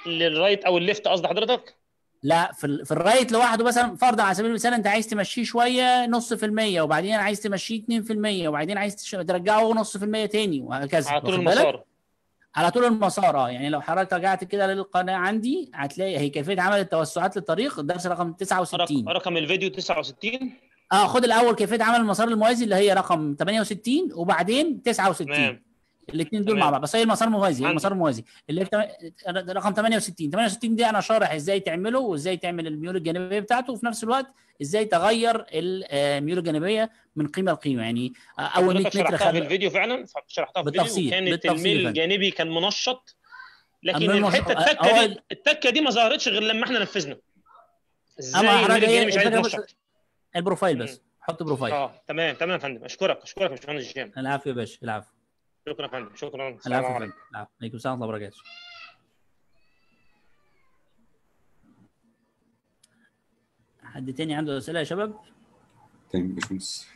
للرايت او الليفت قصد حضرتك لا في, في الرايت لوحده مثلا فرضا على سبيل المثال انت عايز تمشيه شويه نص في المية وبعدين عايز تمشيه 2% وبعدين عايز ترجعه نص في المية تاني وهكذا على طول المسار على طول المسار اه يعني لو حضرتك رجعت كده للقناه عندي هتلاقي هي كيفيه عمل التوسعات للطريق الدرس رقم 69 رقم الفيديو 69 اه خد الاول كيفيه عمل المسار الموازي اللي هي رقم 68 وبعدين 69 تمام الاثنين دول مع بعض بس هي المسار موازي المسار موازي اللي رقم 68 68 دي انا شارح ازاي تعمله وازاي تعمل الميول الجانبيه بتاعته وفي نفس الوقت ازاي تغير الميول آه، الجانبيه من قيمه لقيمه يعني آه، اول 100 متر شرحتها في الفيديو فعلا شرحتها في الفيديو كانت الميل الجانبي كان منشط لكن الحته آه، التكه دي التكه دي ما ظهرتش غير لما احنا نفذنا ازاي الميل إيه؟ الجانبي مش عايز يتنشط البروفايل بس حط بروفايل اه تمام تمام يا فندم اشكرك اشكرك يا باشمهندس جامد العفو يا باشا العفو شكرا فندم شكرا السلام عليكم عليكم السلام ورحمه الله وبركاته حد تاني عنده اسئله يا شباب؟ تمام يا باشمهندس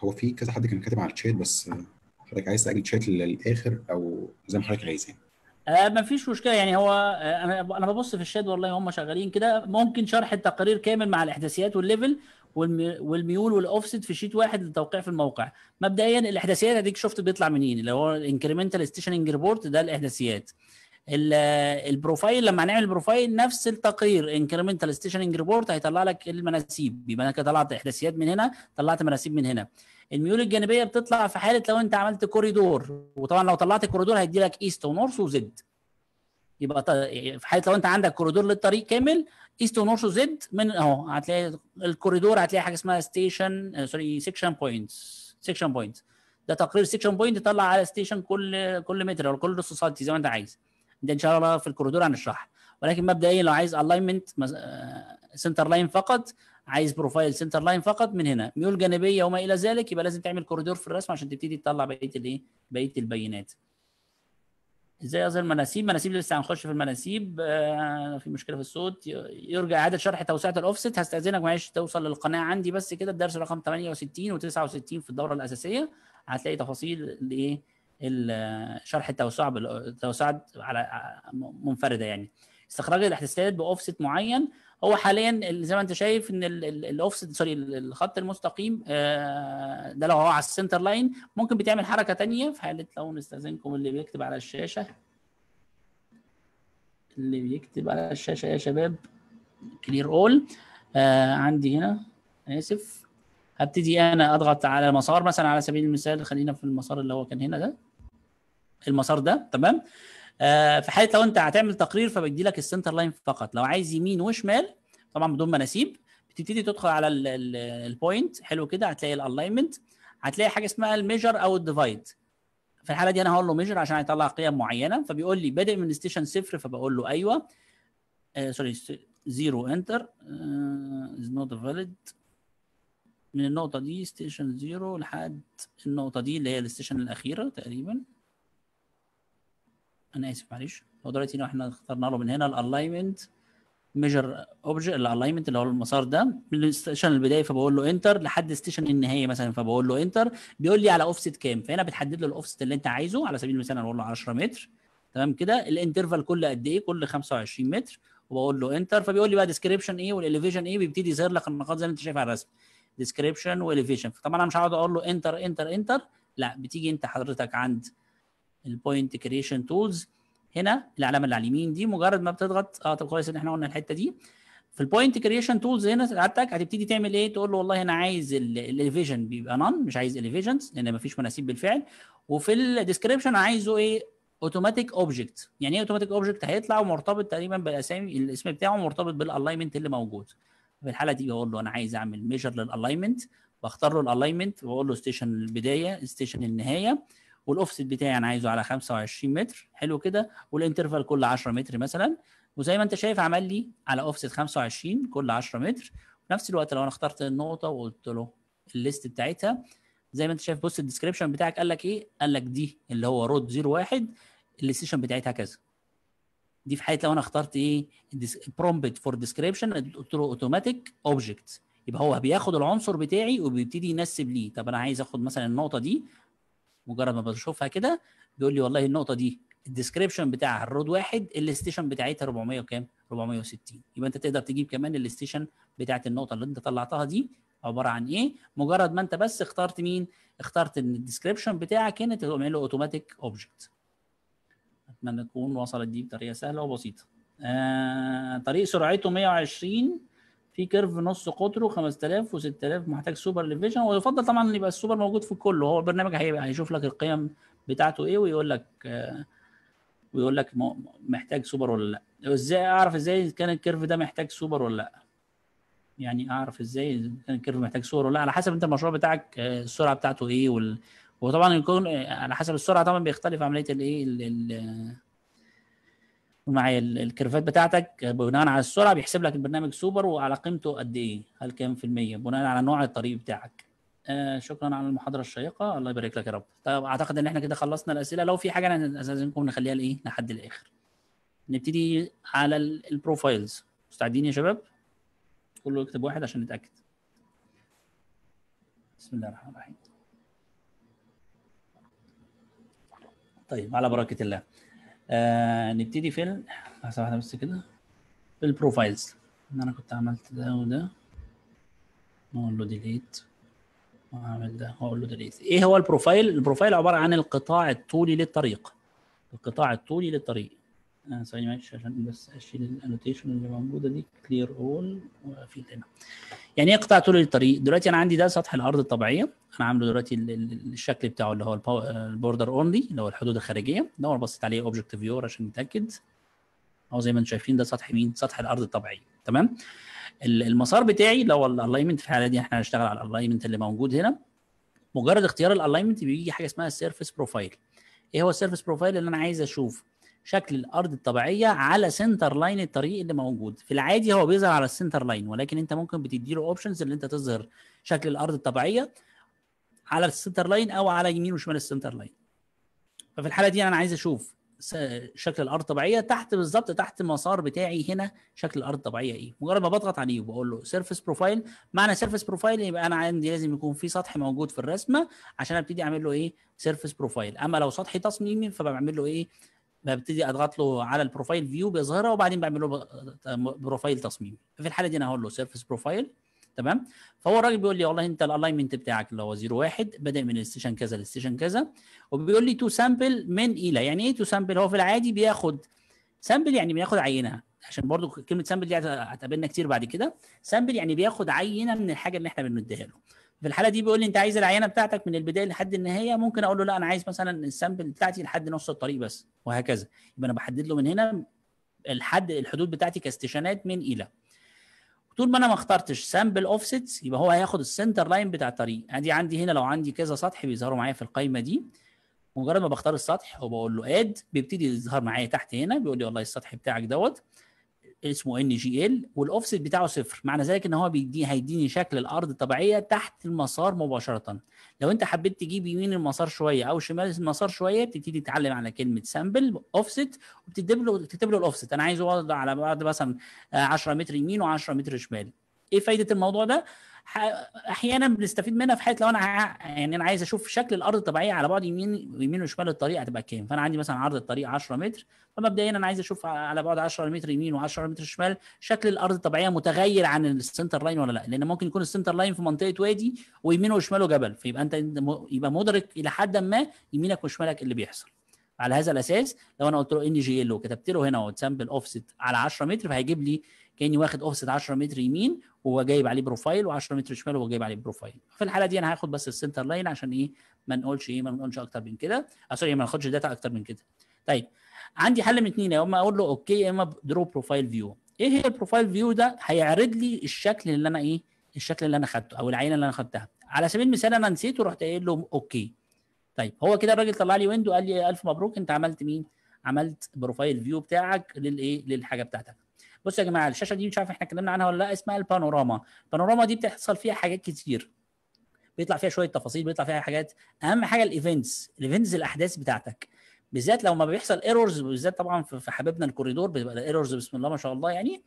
هو في كذا حد كان كاتب على الشات بس حضرتك عايز تاجل الشات للاخر او زي ما حضرتك عايز يعني آه ما فيش مشكله يعني هو آه انا ببص في الشات والله هم شغالين كده ممكن شرح التقارير كامل مع الاحداثيات والليفل والميول والاوفست في شيت واحد للتوقيع في الموقع مبدئيا الاحداثيات اديك شفت بيطلع منين اللي هو الانكريمنتال ستيشننج ريبورت ده الاحداثيات البروفايل لما هنعمل بروفايل نفس التقرير انكريمنتال ستيشننج ريبورت هيطلع لك المناسيب يبقى انا كده طلعت احداثيات من هنا طلعت مناسيب من هنا الميول الجانبيه بتطلع في حاله لو انت عملت كوريدور وطبعا لو طلعت كوريدور هيدي لك ايست ونورث وزد يبقى في حاله لو انت عندك كوريدور للطريق كامل ايست ونورث وزد من اهو هتلاقي الكوريدور هتلاقي حاجه اسمها ستيشن آه، سوري سيكشن بوينتس سيكشن بوينتس ده تقرير سيكشن بوينت يطلع على ستيشن كل كل متر او كل سوسايتي زي ما انت عايز ده ان شاء الله في الكوريدور هنشرحها ولكن مبدئيا لو عايز الاينمنت سنتر لاين فقط عايز بروفايل سنتر لاين فقط من هنا ميول جانبيه وما الى ذلك يبقى لازم تعمل كوريدور في الرسم عشان تبتدي تطلع بقيه الايه بقيه البيانات ازاي اظهر مناسيب مناسيب لسه هنخش في المناسيب آه في مشكله في الصوت يرجى اعاده شرح توسعه الاوفست هستاذنك معلش توصل للقناه عندي بس كده الدرس رقم 68 و69 في الدوره الاساسيه هتلاقي تفاصيل لايه شرح التوسعه التوسعات على منفرده يعني استخراج الاحتسابات باوفست معين هو حاليا زي ما انت شايف ان الاوف سوري الخط المستقيم آه، ده لو هو على السنتر لاين ممكن بتعمل حركه ثانيه في حاله لو نستاذنكم اللي بيكتب على الشاشه اللي بيكتب على الشاشه يا شباب كلير اول آه عندي هنا اسف هبتدي انا اضغط على مسار مثلا على سبيل المثال خلينا في المسار اللي هو كان هنا ده المسار ده تمام آه، في حاله لو انت هتعمل تقرير فبيدي لك السنتر لاين فقط لو عايز يمين وشمال طبعا بدون مناسيب بتبتدي تدخل على البوينت حلو كده هتلاقي الالاينمنت هتلاقي حاجه اسمها الميجر او الديفايد في الحاله دي انا هقول له ميجر عشان هيطلع قيم معينه فبيقول لي بادئ من ستيشن صفر فبقول له ايوه سوري زيرو انتر از نوت فاليد من النقطه دي ستيشن زيرو لحد النقطه دي اللي هي الستيشن الاخيره تقريبا انا اسف معلش هو دلوقتي احنا اخترنا له من هنا الالاينمنت ميجر اوبجكت الالاينمنت اللي هو المسار ده من الستيشن البدايه فبقول له انتر لحد ستيشن النهايه مثلا فبقول له انتر بيقول لي على اوفست كام فهنا بتحدد له الاوفست اللي انت عايزه على سبيل المثال انا بقول له 10 متر تمام كده الانترفال كل قد ايه كل 25 متر وبقول له انتر فبيقول لي بقى ديسكريبشن ايه والاليفيشن ايه بيبتدي يظهر لك النقاط زي اللي انت شايف على الرسم ديسكريبشن واليفيشن فطبعا انا مش هقعد اقول له انتر انتر انتر لا بتيجي انت حضرتك عند البوينت كريشن تولز هنا العلامه اللي على اليمين دي مجرد ما بتضغط اه طب كويس ان احنا قلنا الحته دي في البوينت كريشن تولز هنا سعادتك هتبتدي تعمل ايه؟ تقول له والله انا عايز الاليفيجن بيبقى نون مش عايز اليفيجنز لان مفيش مناسيب بالفعل وفي الديسكربشن عايزه ايه؟ اوتوماتيك اوبجكت يعني ايه اوتوماتيك اوبجكت هيطلع ومرتبط تقريبا بالاسامي الاسم بتاعه مرتبط بالالاينمنت اللي موجود في الحاله دي بقول له انا عايز اعمل ميجر للالاينمنت بختار له الالاينمنت واقول له ستيشن البدايه ستيشن النهايه والاوفست بتاعي انا عايزه على 25 متر حلو كده والانترفال كل 10 متر مثلا وزي ما انت شايف عمل لي على اوفست 25 كل 10 متر في نفس الوقت لو انا اخترت النقطه وقلت له الليست بتاعتها زي ما انت شايف بص الديسكربشن بتاعك قال لك ايه قال لك دي اللي هو رود 01 السيشن بتاعتها كذا دي في حاله لو انا اخترت ايه برومبت فور ديسكريبشن قلت له اوتوماتيك اوبجكت يبقى هو بياخد العنصر بتاعي وبيبتدي ينسب ليه طب انا عايز اخد مثلا النقطه دي مجرد ما بشوفها كده بيقول لي والله النقطه دي الديسكريبشن بتاعها الرود واحد الاستيشن بتاعتها 400 وكام 460 يبقى انت تقدر تجيب كمان الاستيشن بتاعت النقطه اللي انت طلعتها دي عباره عن ايه مجرد ما انت بس اخترت مين اخترت ان الديسكريبشن بتاعك هنا تعمل له اوتوماتيك اوبجكت اتمنى تكون وصلت دي بطريقه سهله وبسيطه آه طريق سرعته 120 في كيرف نص قطره 5000 و6000 محتاج سوبر ليفيجن ويفضل طبعا يبقى السوبر موجود في كله هو البرنامج هيبقى هيشوف لك القيم بتاعته ايه ويقول لك ويقول لك محتاج سوبر ولا لا ازاي اعرف ازاي كان الكيرف ده محتاج سوبر ولا لا يعني اعرف ازاي كان الكيرف محتاج سوبر ولا لا على حسب انت المشروع بتاعك السرعه بتاعته ايه وال... وطبعا يكون على حسب السرعه طبعا بيختلف عمليه الايه ومع الكيرفات بتاعتك بناء على السرعه بيحسب لك البرنامج سوبر وعلى قيمته قد ايه هل كام في الميه بناء على نوع الطريق بتاعك آه شكرا على المحاضره الشيقه الله يبارك لك يا رب طيب اعتقد ان احنا كده خلصنا الاسئله لو في حاجه لازمكم نخليها لايه لحد الاخر نبتدي على البروفايلز مستعدين يا شباب كله يكتب واحد عشان نتاكد بسم الله الرحمن الرحيم طيب على بركه الله آه نبتدي في لحظه واحده بس كده في البروفايلز ان انا كنت عملت ده وده وأقول له ديليت واعمل ده واقول له ديليت ايه هو البروفايل البروفايل عباره عن القطاع الطولي للطريق القطاع الطولي للطريق ثواني آه، معلش عشان بس اشيل الانوتيشن اللي موجوده دي كلير اول وافيد هنا يعني ايه قطاع طول الطريق دلوقتي انا عندي ده سطح الارض الطبيعيه انا عامله دلوقتي الشكل بتاعه اللي هو البوردر اونلي آه، اللي هو الحدود الخارجيه ده انا بصيت عليه اوبجكت فيور عشان نتاكد او زي ما انتم شايفين ده سطح مين سطح الارض الطبيعيه تمام المسار بتاعي اللي هو الالاينمنت في الحاله دي احنا هنشتغل على الالاينمنت اللي موجود هنا مجرد اختيار الالاينمنت بيجي حاجه اسمها السيرفيس بروفايل ايه هو السيرفيس بروفايل اللي انا عايز اشوف شكل الارض الطبيعيه على سنتر لاين الطريق اللي موجود في العادي هو بيظهر على السنتر لاين ولكن انت ممكن بتديله اوبشنز اللي انت تظهر شكل الارض الطبيعيه على السنتر لاين او على يمين وشمال السنتر لاين ففي الحاله دي انا عايز اشوف شكل الارض الطبيعيه تحت بالظبط تحت المسار بتاعي هنا شكل الارض الطبيعيه ايه مجرد ما بضغط عليه وبقول له سيرفيس بروفايل معنى سيرفيس بروفايل يبقى انا عندي لازم يكون في سطح موجود في الرسمه عشان ابتدي اعمل له ايه سيرفيس بروفايل اما لو سطحي تصميمي فبعمل له ايه ببتدي اضغط له على البروفايل فيو بيظهرها وبعدين بعمل له بروفايل تصميم ففي الحاله دي انا هقول له سيرفيس بروفايل تمام فهو الراجل بيقول لي والله انت الالاينمنت بتاعك اللي هو 01 بادئ من السيشن كذا للسيشن كذا وبيقول لي تو سامبل من الى يعني ايه تو سامبل هو في العادي بياخد سامبل يعني بياخد عينه عشان برضو كلمه سامبل دي هتقابلنا كتير بعد كده سامبل يعني بياخد عينه من الحاجه اللي احنا بنديها له في الحاله دي بيقول لي انت عايز العينه بتاعتك من البدايه لحد النهايه ممكن اقول له لا انا عايز مثلا السامبل بتاعتي لحد نص الطريق بس وهكذا يبقى انا بحدد له من هنا الحد الحدود بتاعتي كاستيشنات من الى طول ما انا ما اخترتش سامبل اوفسيتس يبقى هو هياخد السنتر لاين بتاع الطريق ادي عندي هنا لو عندي كذا سطح بيظهروا معايا في القايمه دي مجرد ما بختار السطح وبقول له اد بيبتدي يظهر معايا تحت هنا بيقول لي والله السطح بتاعك دوت اسمه ان جي ال والاوفست بتاعه صفر معنى ذلك ان هو بيدي هيديني شكل الارض الطبيعيه تحت المسار مباشره لو انت حبيت تجيب يمين المسار شويه او شمال المسار شويه بتبتدي تتعلم على كلمه سامبل اوفست وبتكتب له بتكتب له الاوفست انا عايزه على بعد مثلا 10 متر يمين و10 متر شمال ايه فايده الموضوع ده احيانا بنستفيد منها في حاله لو انا يعني انا عايز اشوف شكل الارض الطبيعيه على بعد يمين يمين وشمال الطريق هتبقى كام فانا عندي مثلا عرض الطريق 10 متر فمبدئيا انا عايز اشوف على بعد 10 متر يمين و10 متر شمال شكل الارض الطبيعيه متغير عن السنتر لاين ولا لا لان ممكن يكون السنتر لاين في منطقه وادي ويمينه وشماله جبل فيبقى انت يبقى مدرك الى حد ما يمينك وشمالك اللي بيحصل على هذا الاساس لو انا قلت له ان جي ال وكتبت له هنا واتسامبل اوفست على 10 متر فهيجيب لي كاني واخد اوفست 10 متر يمين وهو جايب عليه بروفايل و10 متر شمال وهو جايب عليه بروفايل في الحاله دي انا هاخد بس السنتر لاين عشان ايه ما نقولش ايه ما نقولش اكتر من كده آه، سوري ما ناخدش داتا اكتر من كده طيب عندي حل من اثنين يا اما اقول له اوكي يا اما درو بروفايل فيو ايه هي البروفايل فيو ده هيعرض لي الشكل اللي انا ايه الشكل اللي انا خدته او العينه اللي انا خدتها على سبيل المثال انا نسيت ورحت قايل له اوكي طيب هو كده الراجل طلع لي ويندو قال لي الف مبروك انت عملت مين عملت بروفايل فيو بتاعك للايه للحاجه بتاعتك بصوا يا جماعه الشاشه دي مش عارف احنا اتكلمنا عنها ولا لا اسمها البانوراما البانوراما دي بتحصل فيها حاجات كتير بيطلع فيها شويه تفاصيل بيطلع فيها حاجات اهم حاجه الايفنتس الايفنتس الاحداث بتاعتك بالذات لو ما بيحصل ايرورز بالذات طبعا في حبيبنا الكوريدور بتبقى الايرورز بسم الله ما شاء الله يعني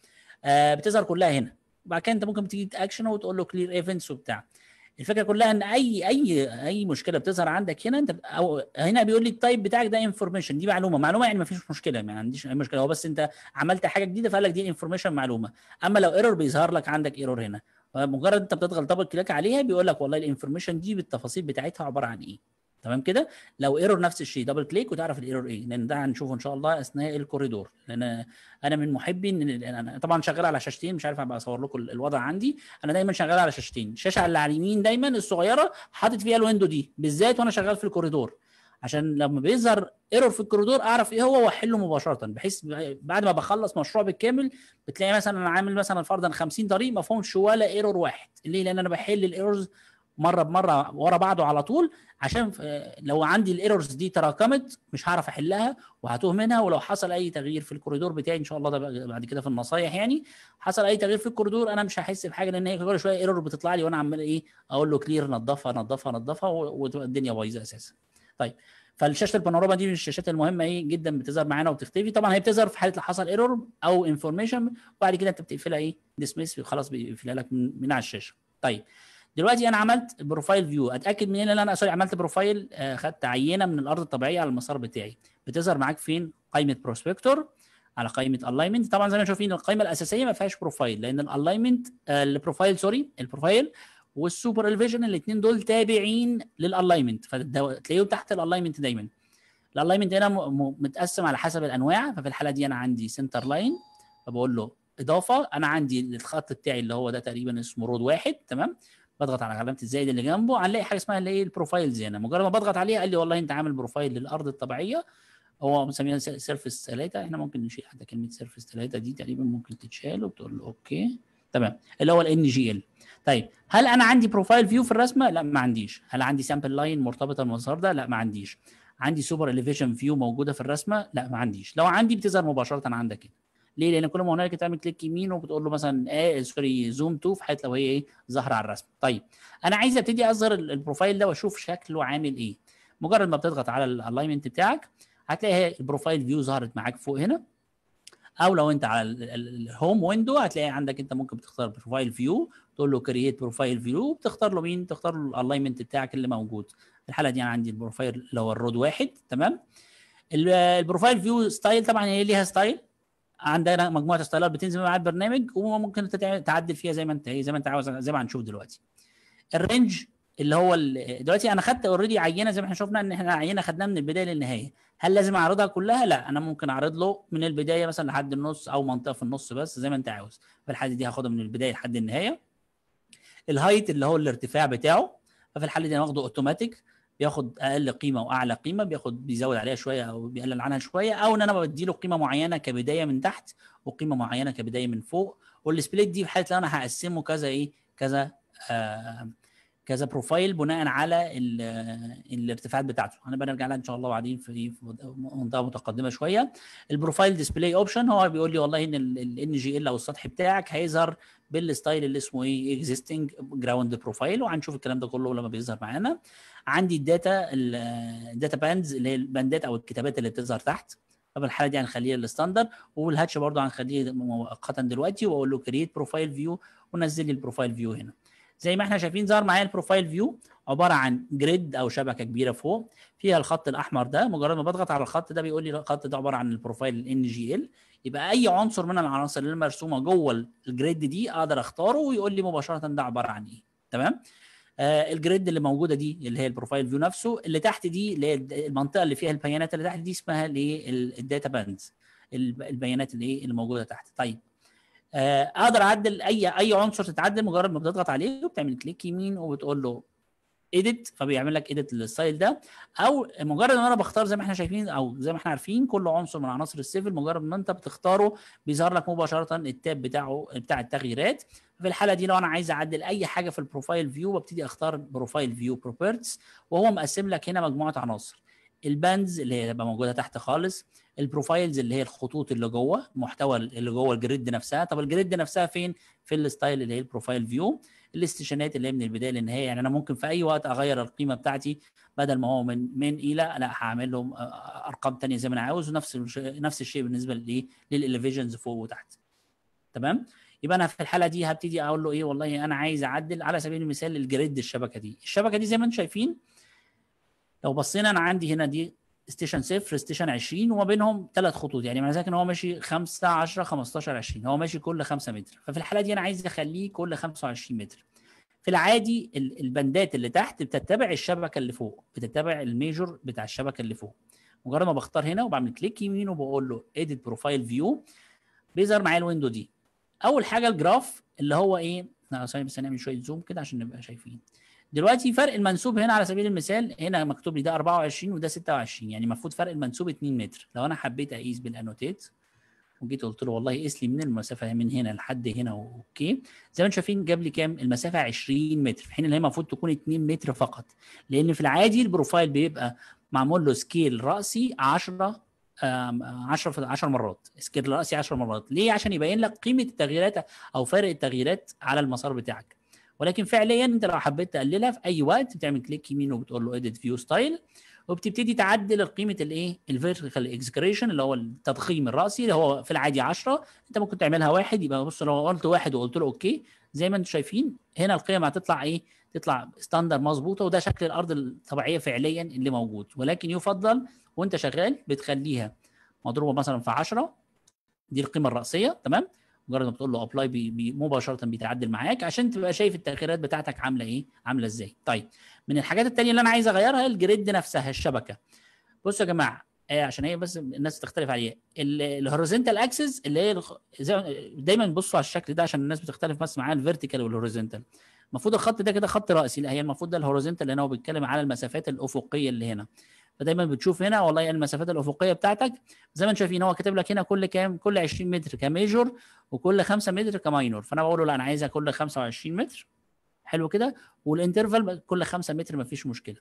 آه بتظهر كلها هنا وبعد كده انت ممكن تيجي اكشن وتقول له كلير ايفنتس وبتاع الفكره كلها ان اي اي اي مشكله بتظهر عندك هنا انت او هنا بيقول لي التايب بتاعك ده انفورميشن دي معلومه معلومه يعني ما فيش مشكله ما عنديش اي مشكله هو بس انت عملت حاجه جديده فقال لك دي انفورميشن معلومه اما لو ايرور بيظهر لك عندك ايرور هنا فمجرد انت بتضغط دبل كليك عليها بيقول لك والله الانفورميشن دي بالتفاصيل بتاعتها عباره عن ايه تمام كده لو ايرور نفس الشيء دبل كليك وتعرف الايرور ايه لان ده هنشوفه ان شاء الله اثناء الكوريدور لان انا من محبي ان انا طبعا شغال على شاشتين مش عارف ابقى اصور لكم الوضع عندي انا دايما شغال على شاشتين الشاشه اللي على اليمين دايما الصغيره حاطط فيها الويندو دي بالذات وانا شغال في الكوريدور عشان لما بيظهر ايرور في الكوريدور اعرف ايه هو واحله مباشره بحيث بعد ما بخلص مشروع بالكامل بتلاقي مثلا انا عامل مثلا فرضا 50 طريق ما فيهمش ولا ايرور واحد ليه لان انا بحل الايرورز مره بمره ورا بعضه على طول عشان لو عندي الايرورز دي تراكمت مش هعرف احلها وهتوه منها ولو حصل اي تغيير في الكوريدور بتاعي ان شاء الله ده بعد كده في النصايح يعني حصل اي تغيير في الكوريدور انا مش هحس بحاجه لان هي كل شويه ايرور بتطلع لي وانا عمال ايه اقول له كلير نظفها نظفها نظفها والدنيا بايظه اساسا طيب فالشاشه البانوراما دي من الشاشات المهمه ايه جدا بتظهر معانا وبتختفي طبعا هي بتظهر في حاله لو حصل ايرور او انفورميشن وبعد كده انت بتقفلها ايه ديسميس خلاص بيقفلها لك من على الشاشه طيب دلوقتي انا عملت بروفايل فيو اتاكد منين ان انا سوري عملت بروفايل آه، خدت عينه من الارض الطبيعيه على المسار بتاعي بتظهر معاك فين قائمه بروسبكتور على قائمه الاينمنت طبعا زي ما شايفين القائمه الاساسيه ما فيهاش بروفايل لان الاينمنت البروفايل سوري البروفايل والسوبر الفيجن الاثنين دول تابعين للالاينمنت فتلاقيهم تحت الالاينمنت دايما الالاينمنت هنا متقسم على حسب الانواع ففي الحاله دي انا عندي سنتر لاين فبقول له اضافه انا عندي الخط بتاعي اللي هو ده تقريبا اسمه رود واحد تمام بضغط على علامه الزائد اللي جنبه هنلاقي حاجه اسمها اللي هي إيه، البروفايلز هنا مجرد ما بضغط عليها قال لي والله انت عامل بروفايل للارض الطبيعيه هو مسميها سيرفس ثلاثه احنا ممكن نشيل حتى كلمه سيرفس ثلاثه دي تقريبا ممكن تتشال وبتقول له اوكي تمام اللي هو الان جي ال طيب هل انا عندي بروفايل فيو في الرسمه؟ لا ما عنديش هل عندي سامبل لاين مرتبطه بالمسار ده؟ لا ما عنديش عندي سوبر اليفيشن فيو موجوده في الرسمه؟ لا ما عنديش لو عندي بتظهر مباشره عندك هنا ليه لان كل ما هنالك تعمل كليك يمين وبتقول له مثلا ايه سوري زوم تو في حيث لو هي ايه ظاهره على الرسم طيب انا عايز ابتدي اظهر البروفايل ده واشوف شكله عامل ايه مجرد ما بتضغط على الالاينمنت بتاعك هتلاقي البروفايل فيو ظهرت معاك فوق هنا او لو انت على الهوم ويندو هتلاقي عندك انت ممكن بتختار بروفايل فيو تقول له كرييت بروفايل فيو بتختار له مين تختار له الالاينمنت بتاعك اللي موجود في الحاله دي انا عندي البروفايل اللي هو الرود واحد تمام البروفايل فيو ستايل طبعا هي ليها ستايل عندنا مجموعه ستايلات بتنزل مع البرنامج وممكن انت تعدل فيها زي ما انت زي ما انت عاوز زي ما هنشوف دلوقتي الرينج اللي هو دلوقتي انا خدت اوريدي عينه زي ما احنا شفنا ان احنا عينه خدناها من البدايه للنهايه هل لازم اعرضها كلها لا انا ممكن اعرض له من البدايه مثلا لحد النص او منطقه في النص بس زي ما انت عاوز في الحاله دي هاخدها من البدايه لحد النهايه الهايت اللي هو الارتفاع بتاعه ففي الحاله دي انا واخده اوتوماتيك بياخد اقل قيمه واعلى قيمه بياخد بيزود عليها شويه او بيقلل عنها شويه او ان انا بدي له قيمه معينه كبدايه من تحت وقيمه معينه كبدايه من فوق والسبليت دي في حاله انا هقسمه كذا ايه كذا آه كذا بروفايل بناء على الارتفاعات بتاعته هنبقى نرجع لها ان شاء الله بعدين في منطقه متقدمه شويه البروفايل ديسبلاي اوبشن هو بيقول لي والله ان الان جي ال او السطح بتاعك هيظهر بالستايل اللي اسمه ايه اكزيستنج جراوند بروفايل وهنشوف الكلام ده كله لما بيظهر معانا عندي الداتا الداتا باندز اللي هي الباندات او الكتابات اللي بتظهر تحت طب الحاله دي هنخليها الستاندر والهاتش برضو هنخليه مؤقتا دلوقتي واقول له كريت بروفايل فيو ونزل لي البروفايل فيو هنا زي ما احنا شايفين ظهر معايا البروفايل فيو عباره عن جريد او شبكه كبيره فوق فيها الخط الاحمر ده مجرد ما بضغط على الخط ده بيقول لي الخط ده عباره عن البروفايل ان جي ال يبقى اي عنصر من العناصر اللي مرسومه جوه الجريد دي اقدر اختاره ويقول لي مباشره ده عباره عن ايه تمام آه الجريد اللي موجوده دي اللي هي البروفايل فيو نفسه اللي تحت دي اللي هي المنطقه اللي فيها البيانات اللي تحت دي اسمها الايه الداتا باندز البيانات اللي ايه اللي موجوده تحت طيب آه اقدر اعدل اي اي عنصر تتعدل مجرد ما بتضغط عليه وبتعمل كليك يمين وبتقول له ايديت فبيعمل لك ايديت للستايل ده او مجرد ان انا بختار زي ما احنا شايفين او زي ما احنا عارفين كل عنصر من عناصر السيفل مجرد ان انت بتختاره بيظهر لك مباشره التاب بتاعه بتاع التغييرات في الحاله دي لو انا عايز اعدل اي حاجه في البروفايل فيو ببتدي اختار بروفايل فيو بروبرتس وهو مقسم لك هنا مجموعه عناصر الباندز اللي هي هتبقى موجوده تحت خالص البروفايلز اللي هي الخطوط اللي جوه المحتوى اللي جوه الجريد نفسها طب الجريد نفسها فين في الستايل اللي هي البروفايل فيو الاستشانات اللي هي من البدايه للنهايه يعني انا ممكن في اي وقت اغير القيمه بتاعتي بدل ما هو من من الى لا هعمل لهم آه، آه، ارقام ثانيه زي ما انا عاوز ونفس نفس الشيء بالنسبه لايه للاليفيجنز فوق وتحت تمام يبقى انا في الحاله دي هبتدي اقول له ايه والله انا عايز اعدل على سبيل المثال الجريد الشبكه دي الشبكه دي زي ما انتم شايفين لو بصينا انا عندي هنا دي ستيشن صفر ستيشن 20 وما بينهم ثلاث خطوط يعني معنى ذلك ان هو ماشي 5 10 15 20 هو ماشي كل 5 متر ففي الحاله دي انا عايز اخليه كل 25 متر في العادي البندات اللي تحت بتتبع الشبكه اللي فوق بتتبع الميجور بتاع الشبكه اللي فوق مجرد ما بختار هنا وبعمل كليك يمين وبقول له ايديت بروفايل فيو بيظهر معايا الويندو دي اول حاجه الجراف اللي هو ايه لا ثانيه بس هنعمل شويه زوم كده عشان نبقى شايفين دلوقتي فرق المنسوب هنا على سبيل المثال هنا مكتوب لي ده 24 وده 26 يعني المفروض فرق المنسوب 2 متر لو انا حبيت اقيس بالانوتيت وجيت قلت له والله قيس لي من المسافه من هنا لحد هنا اوكي زي ما انتم شايفين جاب لي كام المسافه 20 متر في حين ان هي المفروض تكون 2 متر فقط لان في العادي البروفايل بيبقى معمول له سكيل راسي 10 10 في 10 مرات سكيل راسي 10 مرات ليه عشان يبين لك قيمه التغييرات او فرق التغييرات على المسار بتاعك ولكن فعليا انت لو حبيت تقللها في اي وقت بتعمل كليك يمين وبتقول له اديت فيو ستايل وبتبتدي تعدل قيمه الايه الفيرتيكال اكسكريشن اللي هو التضخيم الراسي اللي هو في العادي 10 انت ممكن تعملها واحد يبقى بص لو قلت واحد وقلت له اوكي زي ما انتم شايفين هنا القيم هتطلع ايه تطلع ستاندر مظبوطه وده شكل الارض الطبيعيه فعليا اللي موجود ولكن يفضل وانت شغال بتخليها مضروبه مثلا في 10 دي القيمه الراسيه تمام مجرد ما بتقول له ابلاي بي بي مباشره بيتعدل معاك عشان تبقى شايف التاخيرات بتاعتك عامله ايه عامله ازاي طيب من الحاجات التانية اللي انا عايز اغيرها الجريد نفسها الشبكه بصوا يا جماعه ايه عشان هي بس الناس تختلف عليها الهوريزونتال اكسس اللي هي دايما بصوا على الشكل ده عشان الناس بتختلف بس معايا الفيرتيكال والهوريزونتال المفروض الخط ده كده خط راسي لا هي المفروض ده الهوريزونتال لان هو بيتكلم على المسافات الافقيه اللي هنا فدايما بتشوف هنا والله إيه المسافات الافقيه بتاعتك زي ما انتم شايفين هو كاتب لك هنا كل كام كل 20 متر كميجور وكل 5 متر كماينور فانا بقول له لا انا عايزها كل 25 متر حلو كده والانترفال كل 5 متر ما فيش مشكله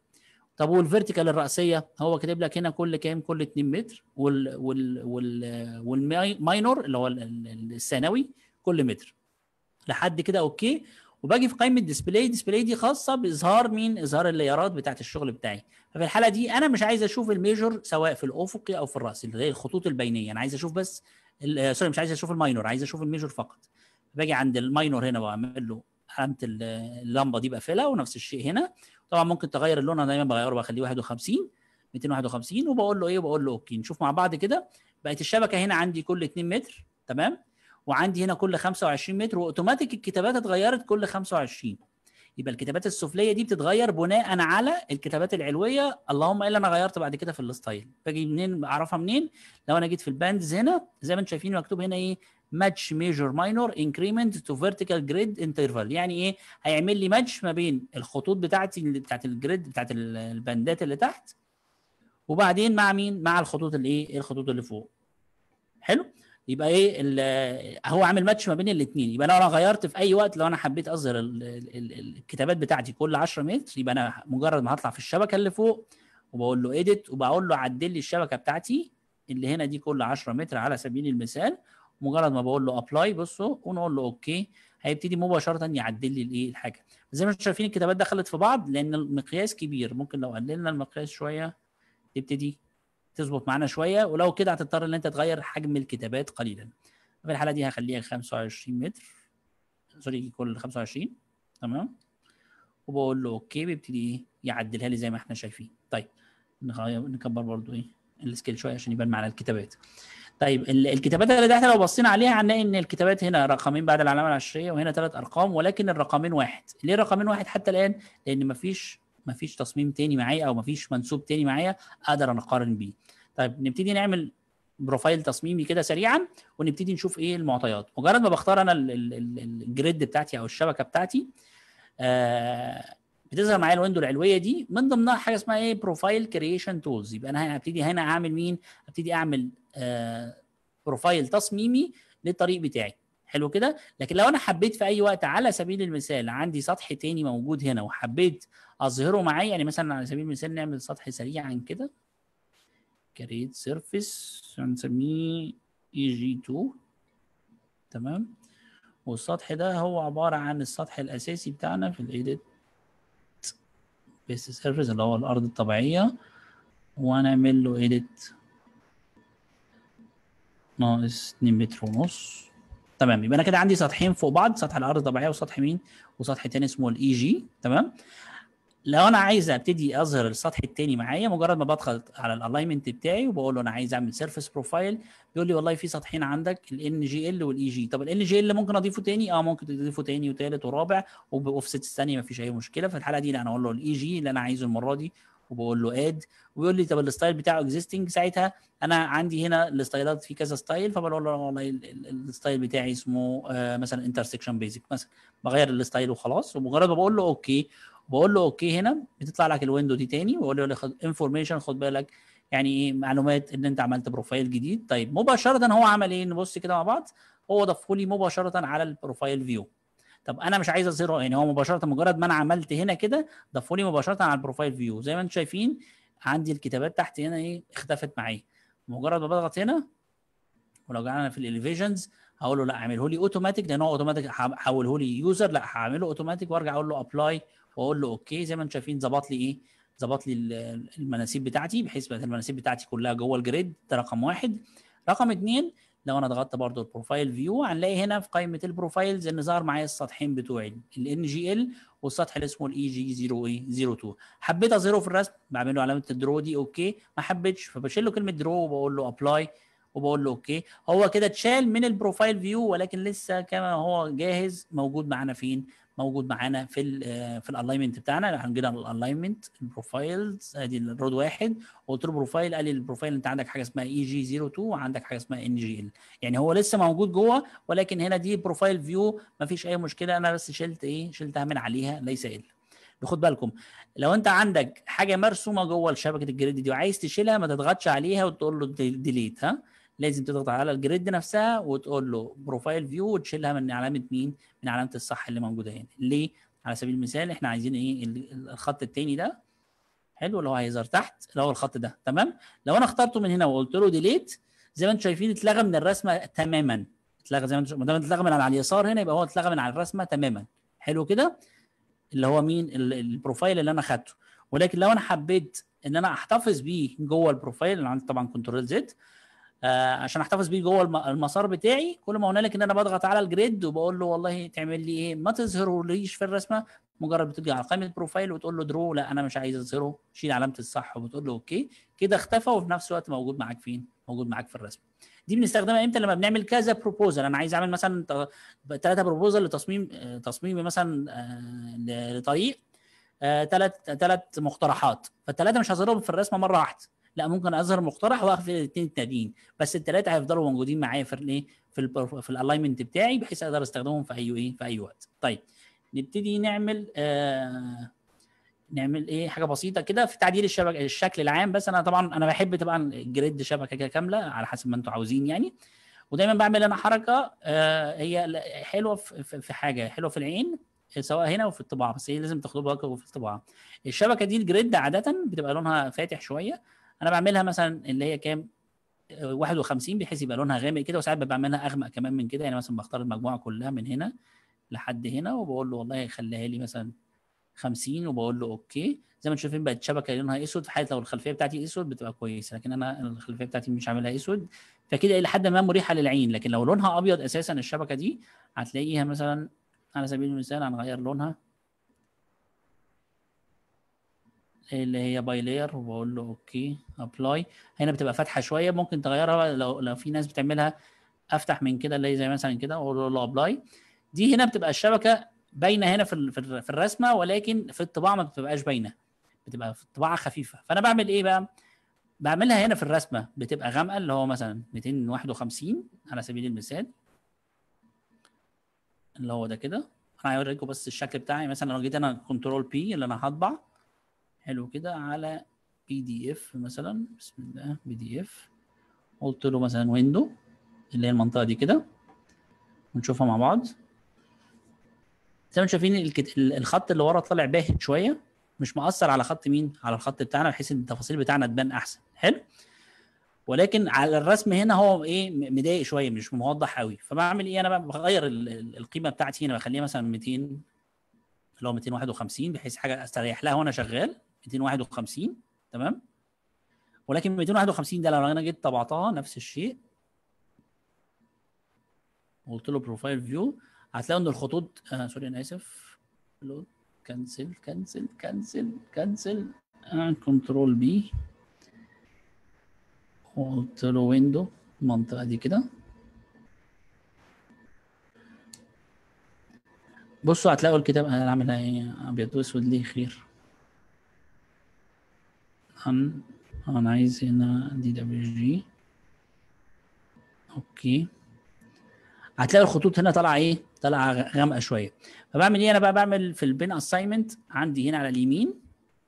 طب والفيرتيكال الراسيه هو كاتب لك هنا كل كام كل 2 متر وال وال وال والماينور اللي هو الثانوي كل متر لحد كده اوكي وباجي في قائمه ديسبلاي ديسبلاي دي خاصه باظهار مين اظهار الليارات بتاعه الشغل بتاعي ففي الحاله دي انا مش عايز اشوف الميجور سواء في الافقي او في الراس اللي هي الخطوط البينيه انا عايز اشوف بس سوري آه، مش عايز اشوف الماينور عايز اشوف الميجور فقط باجي عند الماينور هنا بعمل له علامه آه، اللمبه دي بقفلها ونفس الشيء هنا طبعا ممكن تغير اللون انا دايما بغيره بخليه 51 251 وبقول له ايه وبقول له اوكي نشوف مع بعض كده بقت الشبكه هنا عندي كل 2 متر تمام وعندي هنا كل 25 متر واوتوماتيك الكتابات اتغيرت كل 25 يبقى الكتابات السفليه دي بتتغير بناء على الكتابات العلويه اللهم الا انا غيرت بعد كده في الستايل باجي منين اعرفها منين لو انا جيت في الباندز هنا زي ما انتم شايفين مكتوب هنا ايه ماتش ميجور ماينور انكريمنت تو فيرتيكال جريد انترفال يعني ايه هيعمل لي ماتش ما بين الخطوط بتاعتي بتاعت الجريد بتاعت الباندات اللي تحت وبعدين مع مين مع الخطوط الايه الخطوط اللي فوق حلو يبقى ايه هو عامل ماتش ما بين الاثنين يبقى لو انا غيرت في اي وقت لو انا حبيت اظهر الكتابات بتاعتي كل 10 متر يبقى انا مجرد ما هطلع في الشبكه اللي فوق وبقول له ايديت وبقول له عدل لي الشبكه بتاعتي اللي هنا دي كل 10 متر على سبيل المثال مجرد ما بقول له ابلاي بصوا ونقول له اوكي هيبتدي مباشره يعدل لي الايه الحاجه زي ما انتم شايفين الكتابات دخلت في بعض لان المقياس كبير ممكن لو قللنا المقياس شويه تبتدي تظبط معانا شويه ولو كده هتضطر ان انت تغير حجم الكتابات قليلا في الحاله دي هخليها 25 متر سوري كل 25 تمام وبقول له اوكي بيبتدي يعدلها لي زي ما احنا شايفين طيب نغير نكبر برضو ايه السكيل شويه عشان يبان معانا الكتابات طيب الكتابات اللي احنا لو بصينا عليها هنلاقي ان الكتابات هنا رقمين بعد العلامه العشريه وهنا ثلاث ارقام ولكن الرقمين واحد ليه رقمين واحد حتى الان لان مفيش مفيش تصميم تاني معايا او مفيش منسوب تاني معايا اقدر انا اقارن بيه طيب نبتدي نعمل بروفايل تصميمي كده سريعا ونبتدي نشوف ايه المعطيات مجرد ما بختار انا الجريد بتاعتي او الشبكه بتاعتي آه بتظهر معايا الويندو العلويه دي من ضمنها حاجه اسمها ايه بروفايل كرييشن تولز يبقى انا هبتدي هنا اعمل مين ابتدي اعمل آه بروفايل تصميمي للطريق بتاعي حلو كده لكن لو انا حبيت في اي وقت على سبيل المثال عندي سطح تاني موجود هنا وحبيت اظهره معايا يعني مثلا على سبيل المثال نعمل سطح سريعا كده كريت سيرفيس هنسميه اي جي 2 تمام والسطح ده هو عباره عن السطح الاساسي بتاعنا في الايديت بيس سيرفيس اللي هو الارض الطبيعيه وهنعمل له ايديت ناقص 2 متر ونص تمام يبقى انا كده عندي سطحين فوق بعض سطح الارض طبيعيه وسطح مين وسطح تاني اسمه الاي جي e تمام لو انا عايز ابتدي اظهر السطح التاني معايا مجرد ما بدخل على الالاينمنت بتاعي وبقول له انا عايز اعمل سيرفيس بروفايل بيقول لي والله في سطحين عندك الان جي ال والاي جي e طب الان جي ال ممكن اضيفه تاني اه ممكن تضيفه تاني وتالت ورابع وباوفست الثانيه مفيش اي مشكله في الحاله دي لا انا اقول له الاي جي e اللي انا عايزه المره دي وبقول له اد ويقول لي طب الستايل بتاعه اكزيستنج ساعتها انا عندي هنا الستايلات في كذا ستايل فبقول له والله الستايل بتاعي اسمه آه، مثلا انترسكشن بيزك مثلا بغير الستايل وخلاص ومجرد ما بقول له اوكي بقول له اوكي هنا بتطلع لك الويندو دي تاني واقول له انفورميشن خد بالك يعني ايه معلومات ان انت عملت بروفايل جديد طيب مباشره هو عمل ايه نبص كده مع بعض هو ضافه لي مباشره على البروفايل فيو طب انا مش عايز اظهره يعني هو مباشره مجرد ما انا عملت هنا كده ضافوا لي مباشره على البروفايل فيو زي ما انتم شايفين عندي الكتابات تحت هنا ايه اختفت معايا مجرد ما بضغط هنا ولو جعلنا في الاليفيجنز هقول له لا اعمله لي اوتوماتيك لان هو اوتوماتيك حوله لي يوزر لا هعمله اوتوماتيك وارجع اقول له ابلاي واقول له اوكي زي ما انتم شايفين ظبط لي ايه ظبط لي المناسيب بتاعتي بحيث بقت المناسيب بتاعتي كلها جوه الجريد ده رقم واحد رقم اثنين لو انا ضغطت برضو البروفايل فيو هنلاقي هنا في قائمه البروفايلز ان ظهر معايا السطحين بتوعي الان جي ال والسطح اللي اسمه الاي جي 0 اي 02 حبيت اظهره في الرسم بعمل له علامه الدرو دي اوكي ما حبيتش فبشيل له كلمه درو وبقول له ابلاي وبقول له اوكي هو كده اتشال من البروفايل فيو ولكن لسه كما هو جاهز موجود معانا فين موجود معانا في الـ آه، في الالاينمنت بتاعنا احنا جينا الالاينمنت البروفايلز ادي الرود واحد قلت له بروفايل قال لي البروفايل انت عندك حاجه اسمها اي جي 02 وعندك حاجه اسمها ان جي ال يعني هو لسه موجود جوه ولكن هنا دي بروفايل فيو ما فيش اي مشكله انا بس شلت ايه شلتها من عليها ليس الا خد بالكم لو انت عندك حاجه مرسومه جوه شبكه الجريد دي وعايز تشيلها ما تضغطش عليها وتقول له ديليت ها لازم تضغط على الجريد نفسها وتقول له بروفايل فيو وتشيلها من علامه مين؟ من علامه الصح اللي موجوده هنا ليه؟ على سبيل المثال احنا عايزين ايه الخط الثاني ده حلو اللي هو هيظهر تحت اللي هو الخط ده تمام لو انا اخترته من هنا وقلت له ديليت زي ما انتم شايفين اتلغى من الرسمه تماما اتلغى زي ما انتم ما دام اتلغى من على اليسار هنا يبقى هو اتلغى من على الرسمه تماما حلو كده اللي هو مين البروفايل اللي انا خدته ولكن لو انا حبيت ان انا احتفظ بيه جوه البروفايل انا عندي طبعا كنترول زد آه عشان احتفظ بيه جوه المسار بتاعي كل ما هنالك ان انا بضغط على الجريد وبقول له والله تعمل لي ايه ما تظهروليش في الرسمه مجرد بتيجي على قائمه بروفايل وتقول له درو لا انا مش عايز اظهره شيل علامه الصح وبتقول له اوكي كده اختفى وفي نفس الوقت موجود معاك فين موجود معاك في الرسمه دي بنستخدمها امتى لما بنعمل كذا بروبوزل انا عايز اعمل مثلا ثلاثه بروبوزل لتصميم تصميم مثلا آه، لطريق ثلاث آه، ثلاث مقترحات فالثلاثه مش هظهرهم في الرسمه مره واحده لا ممكن اظهر مقترح واقفل الاثنين التانيين بس الثلاثه هيفضلوا موجودين معايا في الايه في ال في الالاينمنت بتاعي بحيث اقدر استخدمهم في اي ايه في اي وقت طيب نبتدي نعمل آه نعمل ايه حاجه بسيطه كده في تعديل الشبكه الشكل العام بس انا طبعا انا بحب طبعا جريد شبكه كده كامله على حسب ما انتم عاوزين يعني ودايما بعمل انا حركه آه هي حلوه في حاجه حلوه في العين سواء هنا وفي الطباعه بس هي لازم تاخدوها في الطباعه الشبكه دي الجريد عاده بتبقى لونها فاتح شويه انا بعملها مثلا اللي هي كام 51 بحيث يبقى لونها غامق كده وساعات بعملها اغمق كمان من كده يعني مثلا بختار المجموعه كلها من هنا لحد هنا وبقول له والله خليها لي مثلا 50 وبقول له اوكي زي ما انتم شايفين بقت شبكه لونها اسود في حاله لو الخلفيه بتاعتي اسود بتبقى كويسه لكن انا الخلفيه بتاعتي مش عاملها اسود فكده الى حد ما مريحه للعين لكن لو لونها ابيض اساسا الشبكه دي هتلاقيها مثلا على سبيل المثال هنغير لونها اللي هي باي لير وبقول له اوكي ابلاي هنا بتبقى فاتحه شويه ممكن تغيرها بقى لو لو في ناس بتعملها افتح من كده اللي هي زي مثلا كده واقول له ابلاي دي هنا بتبقى الشبكه باينه هنا في في الرسمه ولكن في الطباعه ما بتبقاش باينه بتبقى في الطباعه خفيفه فانا بعمل ايه بقى بعملها هنا في الرسمه بتبقى غامقه اللي هو مثلا 251 على سبيل المثال اللي هو ده كده انا هوريكم بس الشكل بتاعي مثلا لو جيت انا كنترول بي اللي انا هطبع حلو كده على بي دي اف مثلا بسم الله بي دي اف قلت له مثلا ويندو اللي هي المنطقه دي كده ونشوفها مع بعض زي ما انتم شايفين الخط اللي ورا طالع باهت شويه مش مأثر على خط مين على الخط بتاعنا بحيث ان التفاصيل بتاعنا تبان احسن حلو ولكن على الرسم هنا هو ايه مضايق شويه مش موضح قوي فبعمل ايه انا بقى بغير القيمه بتاعتي هنا بخليها مثلا 200 اللي هو 251 بحيث حاجه استريح لها وانا شغال 251 تمام ولكن 251 ده لو انا جيت طبعتها نفس الشيء قلت له بروفايل فيو هتلاقي ان الخطوط آه سوري انا اسف لود كنسل كنسل كنسل كنسل كنترول بي قلت له ويندو المنطقه دي كده بصوا هتلاقوا الكتاب انا عاملها ايه ابيض واسود ليه خير ان انا عايز هنا دي دبليو جي اوكي هتلاقي الخطوط هنا طالعه ايه طالعه غامقه شويه فبعمل ايه انا بقى بعمل في البين اساينمنت عندي هنا على اليمين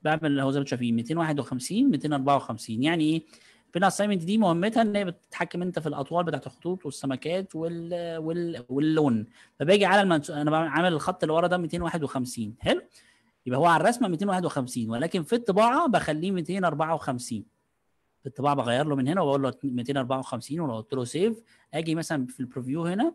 بعمل اللي هو زي ما شايفين 251 254 يعني ايه البين اساينمنت دي مهمتها ان هي بتتحكم انت في الاطوال بتاعت الخطوط والسمكات وال... وال... واللون فباجي على المنسوب انا بعمل الخط اللي ورا ده 251 حلو يبقى هو على الرسمه 251 ولكن في الطباعه بخليه 254 في الطباعه بغير له من هنا وبقول له 254 ولو قلت له سيف اجي مثلا في البروفيو هنا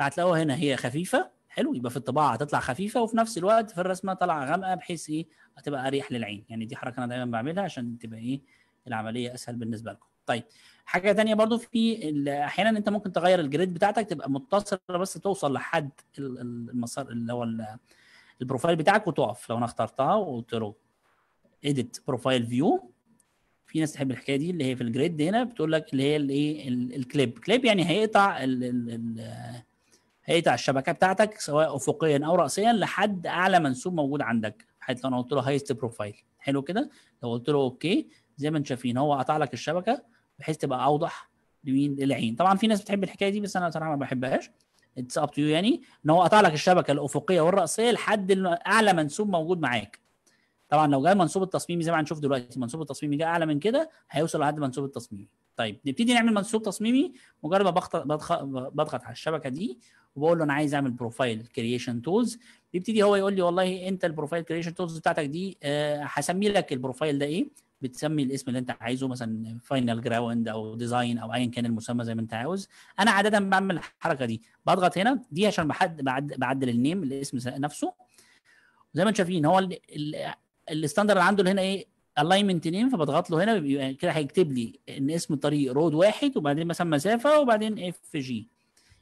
هتلاقوها هنا هي خفيفه حلو يبقى في الطباعه هتطلع خفيفه وفي نفس الوقت في الرسمه طالعه غامقه بحيث ايه هتبقى اريح للعين يعني دي حركه انا دايما بعملها عشان تبقى ايه العمليه اسهل بالنسبه لكم طيب حاجه ثانيه برضو في احيانا انت ممكن تغير الجريد بتاعتك تبقى متصله بس توصل لحد المسار اللي هو البروفايل بتاعك وتقف لو انا اخترتها وقلت له اديت بروفايل فيو في ناس تحب الحكايه دي اللي هي في الجريد هنا بتقول لك اللي هي الايه الكليب كليب يعني هيقطع الـ الـ هيقطع الشبكه بتاعتك سواء افقيا او راسيا لحد اعلى منسوب موجود عندك حيث لو انا قلت له هايست بروفايل حلو كده لو قلت له اوكي زي ما انتم شايفين هو قطع لك الشبكه بحيث تبقى اوضح لمين للعين طبعا في ناس بتحب الحكايه دي بس انا صراحه ما بحبهاش اتس اب تو يعني ان هو قطع لك الشبكه الافقيه والراسيه لحد اعلى منسوب موجود معاك طبعا لو جاء المنسوب التصميمي زي ما هنشوف دلوقتي منسوب التصميمي جاء اعلى من كده هيوصل لحد منسوب التصميمي طيب نبتدي نعمل منسوب تصميمي مجرد ما بضغط على الشبكه دي وبقول له انا عايز اعمل بروفايل كرييشن تولز بيبتدي هو يقول لي والله انت البروفايل كرييشن تولز بتاعتك دي آه، هسمي لك البروفايل ده ايه بتسمي الاسم اللي انت عايزه مثلا فاينل جراوند او ديزاين او ايا كان المسمى زي ما انت عاوز انا عاده بعمل الحركه دي بضغط هنا دي عشان بحد بعدل النيم الاسم نفسه زي ما انتم شايفين هو الاستاندر اللي عنده اللي هنا ايه الاينمنت نيم فبضغط له هنا كده هيكتب لي ان اسم الطريق رود واحد وبعدين مثلا مسافه وبعدين اف جي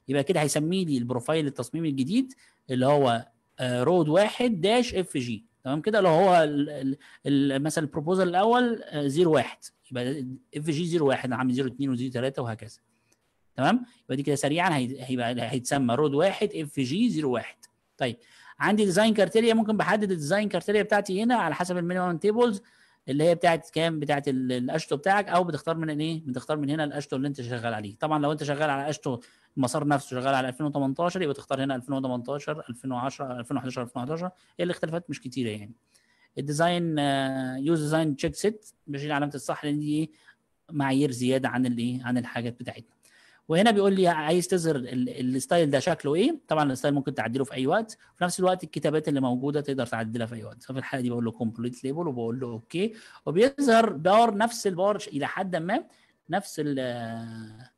يبقى كده هيسمي لي البروفايل التصميم الجديد اللي هو آه، رود واحد داش اف جي تمام كده اللي هو مثلا البروبوزال الاول 01 آه، يبقى اف جي 01 انا عامل 02 و 03 وهكذا تمام يبقى دي كده سريعا هيبقى هيتسمى رود واحد اف جي 01 طيب عندي ديزاين كارتيريا ممكن بحدد الديزاين كارتيريا بتاعتي هنا على حسب المينيمم تيبلز اللي هي بتاعت كام بتاعت الاشتو بتاعك او بتختار من ايه بتختار من هنا الاشتو اللي انت شغال عليه طبعا لو انت شغال على اشتو المسار نفسه شغال على 2018 يبقى تختار هنا 2018 2010 2011 2011 هي الاختلافات مش كتيره يعني الديزاين يوز ديزاين تشيك سيت بشيل علامه الصح لان دي إيه؟ معايير زياده عن الايه عن الحاجات بتاعتنا وهنا بيقول لي عايز تظهر الستايل ده شكله ايه طبعا الستايل ممكن تعدله في اي وقت في نفس الوقت الكتابات اللي موجوده تقدر تعدلها في اي وقت ففي الحاله دي بقول له كومبليت ليبل وبقول له اوكي وبيظهر بار نفس البار الى حد ما نفس ال آه،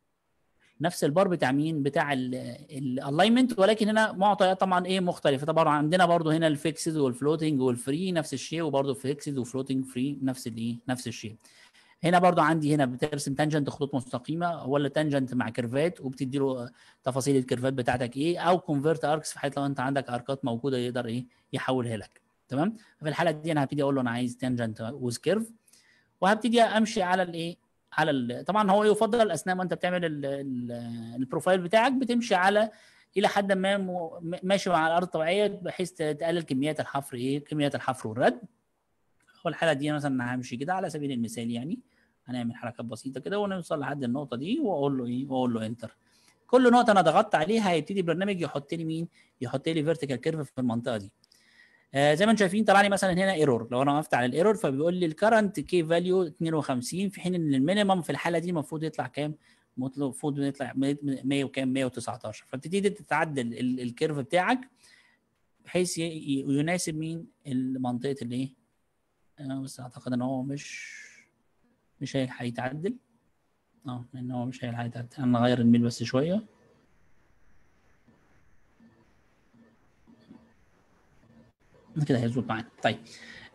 نفس البار بتاع مين بتاع الالاينمنت ولكن هنا معطيات طبعا ايه مختلفه طبعا عندنا برضو هنا الفيكسد والفلوتنج والفري نفس الشيء وبرضو فيكسد وفلوتنج فري نفس الايه نفس الشيء هنا برضو عندي هنا بترسم تانجنت خطوط مستقيمه ولا تانجنت مع كيرفات وبتدي له تفاصيل الكيرفات بتاعتك ايه او كونفرت اركس في حاله لو انت عندك اركات موجوده يقدر ايه يحولها لك تمام في الحاله دي انا هبتدي اقول له انا عايز تانجنت ويز كيرف وهبتدي امشي على الايه على ال... طبعا هو يفضل اثناء ما انت بتعمل ال... ال... البروفايل بتاعك بتمشي على الى حد ما م... ماشي مع الارض الطبيعيه بحيث تقلل كميات الحفر ايه كميات الحفر والرد الحاله دي مثلا همشي كده على سبيل المثال يعني هنعمل حركات بسيطه كده ونوصل لحد النقطه دي واقول له ايه واقول له انتر كل نقطه انا ضغطت عليها هيبتدي برنامج يحط لي مين يحط لي فيرتيكال كيرف في المنطقه دي آه زي ما انتم شايفين طلع لي مثلا هنا ايرور لو انا وقفت على الايرور فبيقول لي الكرنت كي فاليو 52 في حين ان المينيمم في الحاله دي المفروض يطلع كام؟ المفروض يطلع 100 وكام 119 فبتبتدي تتعدل الكيرف بتاعك بحيث يناسب مين المنطقه اللي ايه بس اعتقد ان هو مش مش هيتعدل اه ان هو مش هيتعدل انا هنغير الميل بس شويه كده هيظبط معانا طيب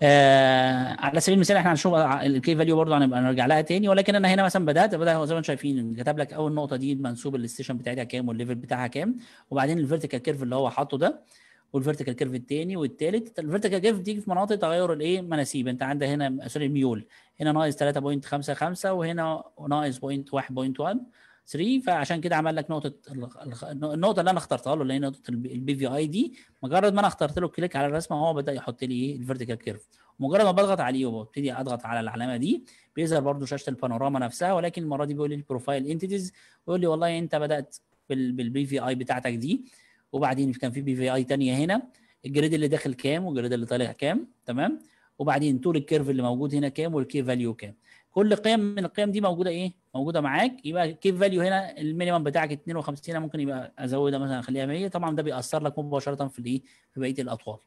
آه على سبيل المثال احنا هنشوف الكي فاليو برضه هنبقى نرجع لها تاني ولكن انا هنا مثلا بدات بدا زي ما انتم شايفين كتب لك اول نقطه دي منسوب الاستيشن بتاعتها كام والليفل بتاعها كام وبعدين الفيرتيكال كيرف اللي هو حاطه ده والفيرتيكال كيرف الثاني والثالث الفيرتيكال كيرف بتيجي في مناطق تغير الايه مناسيب انت عندك هنا سوري الميول هنا ناقص 3.55 وهنا ناقص 1.1 3 فعشان كده عمل لك نقطه النقطه اللي انا اخترتها له اللي هي نقطه البي في اي دي مجرد ما انا اخترت له كليك على الرسمه هو بدا يحط لي ايه الفيرتيكال كيرف مجرد ما بضغط عليه وببتدي اضغط على العلامه دي بيظهر برده شاشه البانوراما نفسها ولكن المره دي بيقول لي البروفايل انتيتيز ويقول لي والله انت بدات بالبي في اي بتاعتك دي وبعدين كان في بي في اي ثانيه هنا الجريد اللي داخل كام والجريد اللي طالع كام تمام وبعدين طول الكيرف اللي موجود هنا كام والكي فاليو كام كل قيم من القيم دي موجوده ايه موجوده معاك يبقى كيف فاليو هنا المينيمم بتاعك 52 ممكن يبقى ازودها مثلا اخليها 100 طبعا ده بيأثر لك مباشره في الايه في بقيه الاطوال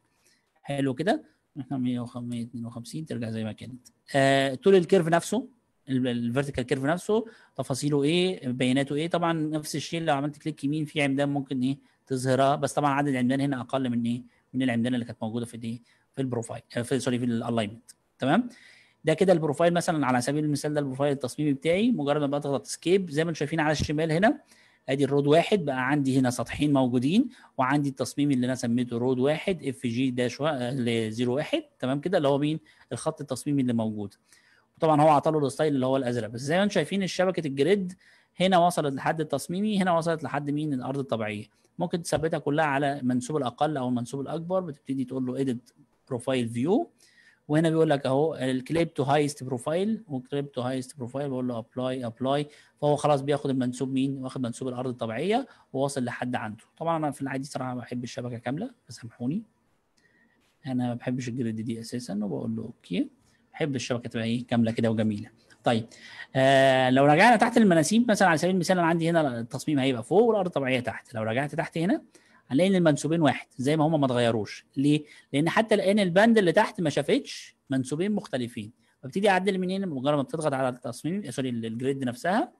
حلو كده احنا 152 ترجع زي ما كانت آه طول الكيرف نفسه الفيرتيكال كيرف نفسه تفاصيله ايه بياناته ايه طبعا نفس الشيء لو عملت كليك يمين في عمدان ممكن ايه تظهرها بس طبعا عدد العمدان هنا اقل من ايه من العمدان اللي كانت موجوده في الايه في البروفايل آه في سوري في الالاينمنت تمام ده كده البروفايل مثلا على سبيل المثال ده البروفايل التصميمي بتاعي مجرد ما بضغط اسكيب زي ما انتم شايفين على الشمال هنا ادي الرود واحد بقى عندي هنا سطحين موجودين وعندي التصميم اللي انا سميته رود واحد اف جي داش زيرو واحد تمام كده اللي هو مين الخط التصميمي اللي موجود وطبعا هو له الستايل اللي هو الازرق بس زي ما انتم شايفين شبكه الجريد هنا وصلت لحد التصميمي هنا وصلت لحد مين الارض الطبيعيه ممكن تثبتها كلها على المنسوب الاقل او المنسوب الاكبر بتبتدي تقول له اديت بروفايل فيو وهنا بيقول لك اهو الكليب تو هايست بروفايل وكليب تو هايست بروفايل بقول له ابلاي ابلاي فهو خلاص بياخد المنسوب مين واخد منسوب الارض الطبيعيه وواصل لحد عنده طبعا انا في العادي صراحه بحب الشبكه كامله فسامحوني انا ما بحبش الجريد دي اساسا وبقول له اوكي بحب الشبكه تبقى ايه كامله كده وجميله طيب آه لو رجعنا تحت المناسيب مثلا على سبيل المثال انا عندي هنا التصميم هيبقى فوق والارض الطبيعيه تحت لو رجعت تحت هنا هنلاقي ان المنسوبين واحد زي ما هما ما اتغيروش ليه لان حتى الان البند اللي تحت ما شافتش منسوبين مختلفين فابتدي اعدل منين مجرد ما بتضغط على التصميم آه، سوري الجريد نفسها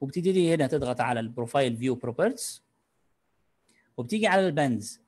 وبتبتدي هنا تضغط على البروفايل فيو بروبرتس وبتيجي على البندز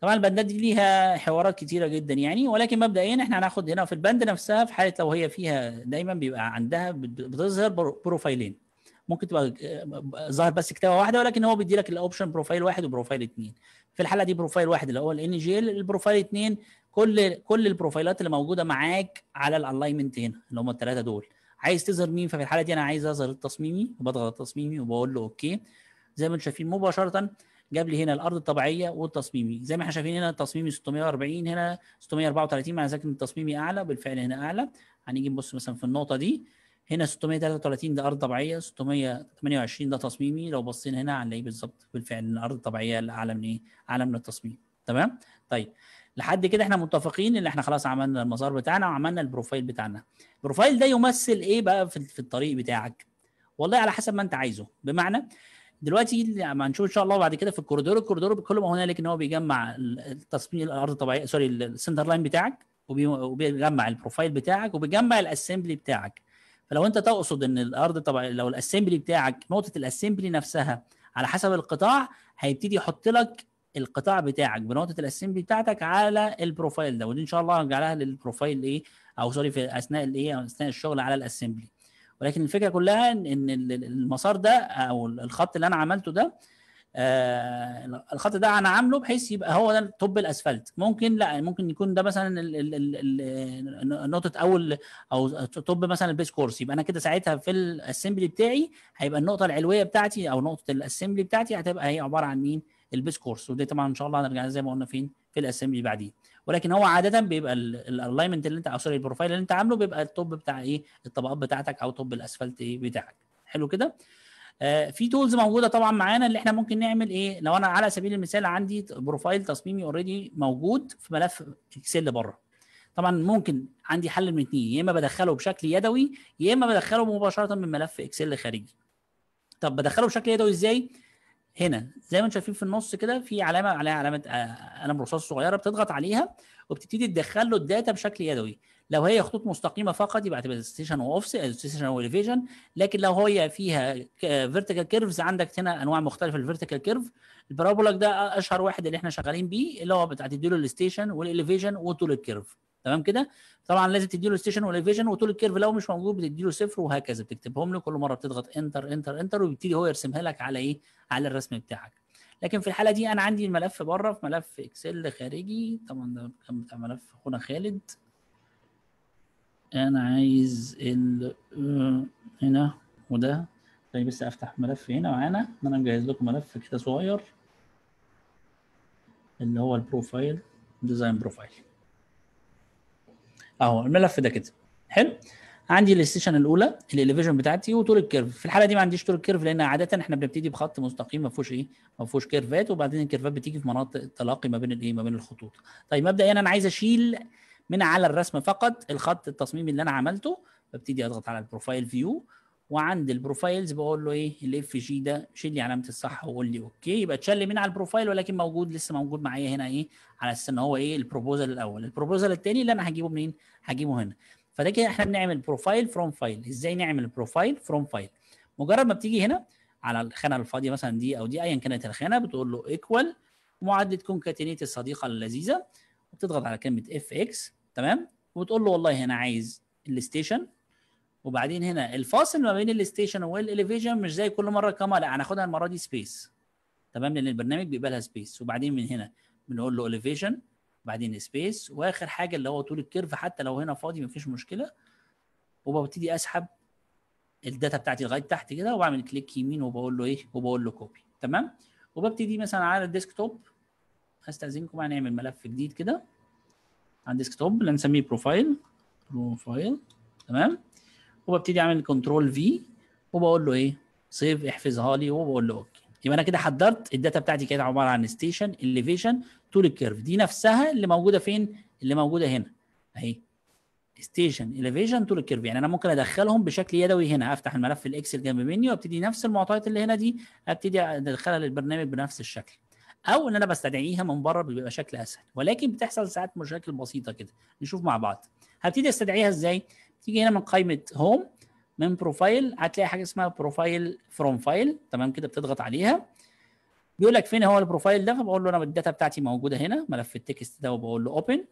طبعا البندات دي ليها حوارات كتيره جدا يعني ولكن مبدئيا احنا هناخد هنا في البند نفسها في حاله لو هي فيها دايما بيبقى عندها بتظهر بروفايلين ممكن تبقى آه، ظاهر بس كتابه واحده ولكن هو بيدي لك الاوبشن بروفايل واحد وبروفايل اثنين في الحاله دي بروفايل واحد اللي هو الان جي ال البروفايل اثنين كل كل البروفايلات اللي موجوده معاك على الالاينمنت هنا اللي هم الثلاثه دول عايز تظهر مين ففي الحاله دي انا عايز اظهر التصميمي وبضغط التصميمي وبقول له اوكي زي ما انتم شايفين مباشره جاب لي هنا الارض الطبيعيه والتصميمي زي ما احنا شايفين هنا التصميمي 640 هنا 634 معنى ذلك ان التصميمي اعلى بالفعل هنا اعلى هنيجي نبص مثلا في النقطه دي هنا 633 ده ارض طبيعيه 628 ده تصميمي لو بصينا هنا هنلاقيه بالظبط بالفعل ان الارض الطبيعيه اعلى من ايه؟ اعلى من التصميم تمام؟ طيب لحد كده احنا متفقين ان احنا خلاص عملنا المسار بتاعنا وعملنا البروفايل بتاعنا. البروفايل ده يمثل ايه بقى في الطريق بتاعك؟ والله على حسب ما انت عايزه بمعنى دلوقتي لما هنشوف ان شاء الله بعد كده في الكوريدور الكوريدور بكل ما هنالك ان هو بيجمع التصميم الارض الطبيعيه سوري السنتر لاين بتاعك وبيجمع البروفايل بتاعك وبيجمع الاسمبلي بتاعك فلو انت تقصد ان الارض طبعا لو الاسمبلي بتاعك نقطه الاسمبلي نفسها على حسب القطاع هيبتدي يحط لك القطاع بتاعك بنقطه الاسمبلي بتاعتك على البروفايل ده ودي ان شاء الله هرجع لها للبروفايل ايه او سوري في اثناء الايه اثناء الشغل على الاسمبلي ولكن الفكره كلها ان المسار ده او الخط اللي انا عملته ده آه الخط ده انا عامله بحيث يبقى هو ده طب الاسفلت ممكن لا ممكن يكون ده مثلا آه، نقطه اول او طب مثلا البيس كورس يبقى انا كده ساعتها في الاسمبلي بتاعي هيبقى النقطه العلويه بتاعتي او نقطه الاسمبلي بتاعتي هتبقى هي عباره عن مين البيس كورس ودي طبعا ان شاء الله هنرجع زي ما قلنا فين في الاسمبلي بعدين ولكن هو عاده بيبقى الالاينمنت اللي انت او سوري البروفايل اللي انت عامله بيبقى الطب بتاع ايه الطبقات بتاعتك او طب الاسفلت ايه بتاعك حلو كده آه، في تولز موجوده طبعا معانا اللي احنا ممكن نعمل ايه لو انا على سبيل المثال عندي بروفايل تصميمي اوريدي موجود في ملف اكسل بره طبعا ممكن عندي حل من اتنين يا اما بدخله بشكل يدوي يا اما بدخله مباشره من ملف اكسل خارجي طب بدخله بشكل يدوي ازاي هنا زي ما انتم شايفين في النص كده في علامه عليها علامه آه، قلم رصاص صغيره بتضغط عليها وبتبتدي تدخل له الداتا بشكل يدوي لو هي خطوط مستقيمه فقط يبقى هتبقى ستيشن اوف ستيشن واليفيجن لكن لو هي فيها فيرتيكال اه، كيرفز عندك هنا انواع مختلفه للفيرتيكال كيرف البارابولك ده اشهر واحد اللي احنا شغالين بيه اللي هو له الستيشن والاليفيجن وطول الكيرف تمام كده طبعا لازم تديله الستيشن والاليفيجن وطول الكيرف لو مش موجود بتديله صفر وهكذا بتكتبهم له كل مره بتضغط انتر انتر انتر وبيبتدي هو يرسمها لك على ايه على الرسم بتاعك لكن في الحاله دي انا عندي الملف بره في ملف اكسل خارجي طبعا ده كان بتاع ملف اخونا خالد انا عايز ال آه، هنا وده طيب بس افتح ملف هنا معانا ان انا مجهز لكم ملف كده صغير اللي هو البروفايل ديزاين بروفايل اهو الملف ده كده حلو عندي الاستيشن الاولى الاليفيشن بتاعتي وطول الكيرف في الحاله دي ما عنديش طول الكيرف لان عاده احنا بنبتدي بخط مستقيم ما فيهوش ايه ما فيهوش كيرفات وبعدين الكيرفات بتيجي في مناطق التلاقي ما بين الايه ما بين الخطوط طيب مبدئيا انا عايز اشيل من على الرسم فقط الخط التصميمي اللي انا عملته ببتدي اضغط على البروفايل فيو وعند البروفايلز بقول له ايه الاف جي ده شيل لي علامه الصح وقول لي اوكي يبقى اتشال من على البروفايل ولكن موجود لسه موجود معايا هنا ايه على اساس ان هو ايه البروبوزال الاول البروبوزال الثاني اللي انا هجيبه منين هجيبه هنا فده كده احنا بنعمل بروفايل فروم فايل ازاي نعمل بروفايل فروم فايل مجرد ما بتيجي هنا على الخانه الفاضيه مثلا دي او دي ايا كانت الخانه بتقول له ايكوال معادله كونكاتينيت الصديقه اللذيذه وبتضغط على كلمه اف اكس تمام وتقول له والله انا عايز الستيشن وبعدين هنا الفاصل ما بين الستيشن والاليفيشن مش زي كل مره كما لا هناخدها المره دي سبيس تمام لان البرنامج بيبقى لها سبيس وبعدين من هنا بنقول له اليفيشن وبعدين سبيس واخر حاجه اللي هو طول الكيرف حتى لو هنا فاضي مفيش مشكله وببتدي اسحب الداتا بتاعتي لغايه تحت كده وبعمل كليك يمين وبقول له ايه وبقول له كوبي تمام وببتدي مثلا على الديسك توب هستاذنكم هنعمل ملف جديد كده على توب اللي هنسميه بروفايل بروفايل تمام وببتدي اعمل كنترول في وبقول له ايه سيف احفظها لي وبقول له اوكي يبقى انا كده حضرت الداتا بتاعتي كانت عباره عن ستيشن الليفيشن طول الكيرف دي نفسها اللي موجوده فين اللي موجوده هنا اهي ستيشن الليفيشن طول الكيرف يعني انا ممكن ادخلهم بشكل يدوي هنا افتح الملف الاكسل جنب مني وابتدي نفس المعطيات اللي هنا دي ابتدي ادخلها للبرنامج بنفس الشكل او ان انا بستدعيها من بره بيبقى شكل اسهل ولكن بتحصل ساعات مشاكل بسيطه كده نشوف مع بعض هبتدي استدعيها ازاي تيجي هنا من قائمه هوم من بروفايل هتلاقي حاجه اسمها بروفايل فروم فايل تمام كده بتضغط عليها بيقول لك فين هو البروفايل ده فبقول له انا الداتا بتاعتي موجوده هنا ملف التكست ده وبقول له اوبن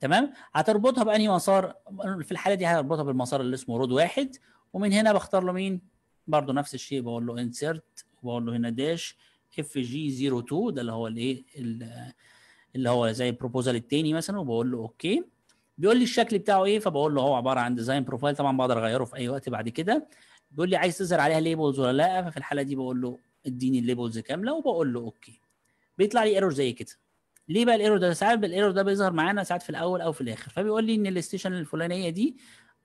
تمام هتربطها بانهي مسار في الحاله دي هربطها بالمسار اللي اسمه رود واحد ومن هنا بختار له مين برضه نفس الشيء بقول له انسرت وبقول له هنا داش اف جي 02 ده اللي هو الايه اللي هو زي البروبوزال الثاني مثلا وبقول له اوكي بيقول لي الشكل بتاعه ايه فبقول له هو عباره عن ديزاين بروفايل طبعا بقدر اغيره في اي وقت بعد كده بيقول لي عايز تظهر عليها ليبلز ولا لا ففي الحاله دي بقول له اديني الليبلز كامله وبقول له اوكي بيطلع لي ايرور زي كده ليه بقى الايرور ده ساعات الايرور ده بيظهر معانا ساعات في الاول او في الاخر فبيقول لي ان الاستيشن الفلانيه دي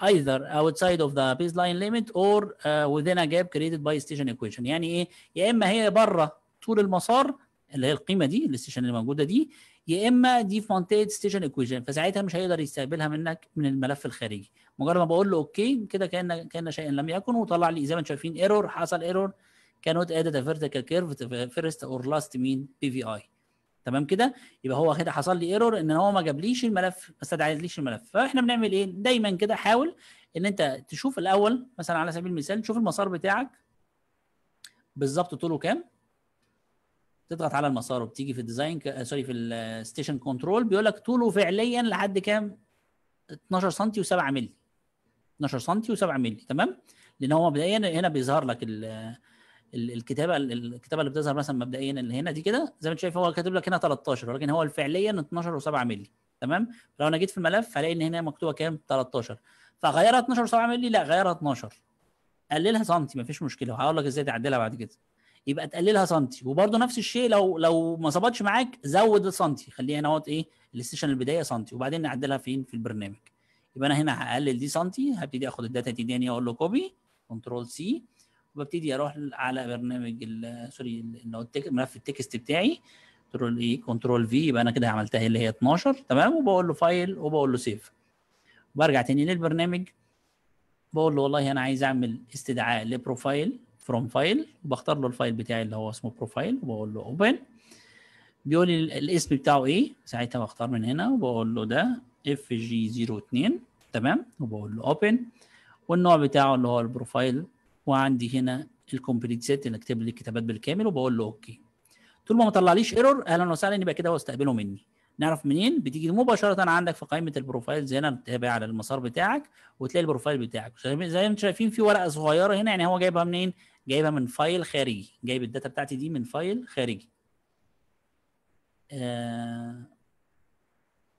either outside of the baseline limit or uh, within a gap created by station equation يعني ايه يا اما هي بره طول المسار اللي هي القيمه دي الاستيشن اللي موجوده دي يا اما دي في منطقه ستيشن ايكويشن فساعتها مش هيقدر يستقبلها منك من الملف الخارجي مجرد ما بقول له اوكي كده كان كان شيئا لم يكن وطلع لي زي ما انتم شايفين ايرور حصل ايرور كانوت ادد فيرتيكال كيرف فيرست اور لاست مين بي في اي تمام كده يبقى هو كده حصل لي ايرور ان هو ما جابليش الملف ما استدعيتليش الملف فاحنا بنعمل ايه دايما كده حاول ان انت تشوف الاول مثلا على سبيل المثال تشوف المسار بتاعك بالظبط طوله كام تضغط على المسار وبتيجي في الديزاين آه، سوري في الستيشن آه، كنترول بيقول لك طوله فعليا لحد كام 12 سم و7 مللي 12 سم و7 مللي تمام لان هو مبدئيا هنا بيظهر لك ال... آه، الكتابه الكتابه اللي بتظهر مثلا مبدئيا اللي هنا دي كده زي ما انت شايف هو كاتب لك هنا 13 ولكن هو فعليا 12 و7 مللي تمام لو انا جيت في الملف هلاقي ان هنا مكتوبه كام 13 فغيرها 12 و7 مللي لا غيرها 12 قللها سنتي مفيش مشكله وهقول لك ازاي تعدلها بعد كده يبقى تقللها سنتي وبرده نفس الشيء لو لو ما ظبطش معاك زود سنتي خليها هنا اهوت ايه السيشن البدايه سنتي وبعدين نعدلها فين في البرنامج يبقى انا هنا هقلل دي سنتي هبتدي اخد الداتا دي تاني اقول له كوبي كنترول سي وببتدي اروح على برنامج سوري اللي هو ملف التكست بتاعي كنترول اي كنترول في يبقى انا كده عملتها اللي هي 12 تمام وبقول له فايل وبقول له سيف وبرجع تاني للبرنامج بقول له والله انا عايز اعمل استدعاء لبروفايل فروم فايل وبختار له الفايل بتاعي اللي هو اسمه بروفايل وبقول له اوبن بيقول لي الاسم بتاعه ايه ساعتها بختار من هنا وبقول له ده اف جي 02 تمام وبقول له اوبن والنوع بتاعه اللي هو البروفايل وعندي هنا الكومبليت سيت اللي اكتب لي الكتابات بالكامل وبقول له اوكي طول ما ما طلعليش ايرور اهلا وسهلا يبقى كده هو استقبله مني نعرف منين بتيجي مباشره عندك في قائمه البروفايلز هنا بتتابع على المسار بتاعك وتلاقي البروفايل بتاعك زي ما انتم شايفين في ورقه صغيره هنا يعني هو جايبها منين جايبها من فايل خارجي جايب الداتا بتاعتي دي من فايل خارجي آه،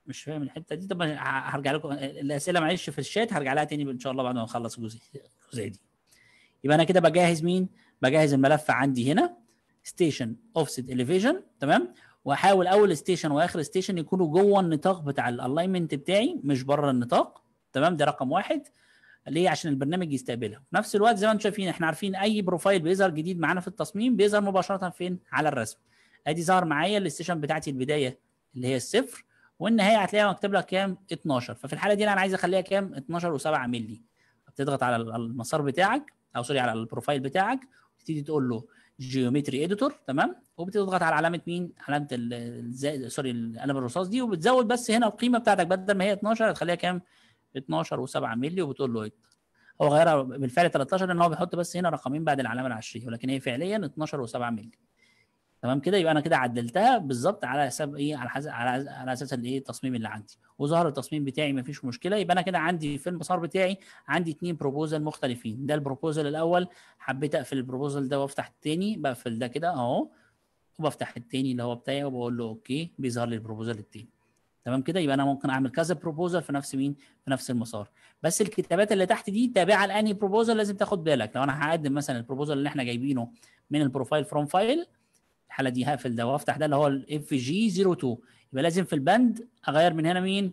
مش فاهم الحته دي طب هرجع لكم الاسئله معلش في الشات هرجع لها تاني ان شاء الله بعد ما نخلص الجزء الجزئيه دي يبقى انا كده بجهز مين بجهز الملف عندي هنا ستيشن اوفست اليفيجن تمام واحاول اول ستيشن واخر ستيشن يكونوا جوه النطاق بتاع الالاينمنت بتاعي مش بره النطاق تمام ده رقم واحد ليه عشان البرنامج يستقبلها في نفس الوقت زي ما انتم شايفين احنا عارفين اي بروفايل بيظهر جديد معانا في التصميم بيظهر مباشره فين على الرسم ادي ظهر معايا الاستيشن بتاعتي البدايه اللي هي الصفر والنهايه هتلاقيها مكتوب لك كام 12 ففي الحاله دي انا عايز اخليها كام 12 و7 مللي بتضغط على المسار بتاعك او سوري على البروفايل بتاعك وتبتدي تقول له جيومتري اديتور تمام وبتضغط على علامه مين علامه الزائد سوري القلم الرصاص دي وبتزود بس هنا القيمه بتاعتك بدل ما هي 12 هتخليها كام 12 و7 مللي وبتقول له هو غيرها بالفعل 13 لان هو بيحط بس هنا رقمين بعد العلامه العشريه ولكن هي فعليا 12 و7 مللي تمام كده يبقى انا كده عدلتها بالظبط على حساب ايه على حسب على على اساس الايه التصميم اللي عندي وظهر التصميم بتاعي ما فيش مشكله يبقى انا كده عندي في المسار بتاعي عندي اتنين بروبوزل مختلفين ده البروبوزل الاول حبيت اقفل البروبوزل ده وافتح التاني بقفل ده كده اهو وبفتح التاني اللي هو بتاعي وبقول له اوكي بيظهر لي البروبوزل التاني تمام كده يبقى انا ممكن اعمل كذا بروبوزل في نفس مين في نفس المسار بس الكتابات اللي تحت دي تابعه لاني بروبوزل لازم تاخد بالك لو انا هقدم مثلا البروبوزل اللي احنا جايبينه من البروفايل فروم فايل الحاله دي هقفل ده وافتح ده اللي هو الاف جي 02 يبقى لازم في البند اغير من هنا مين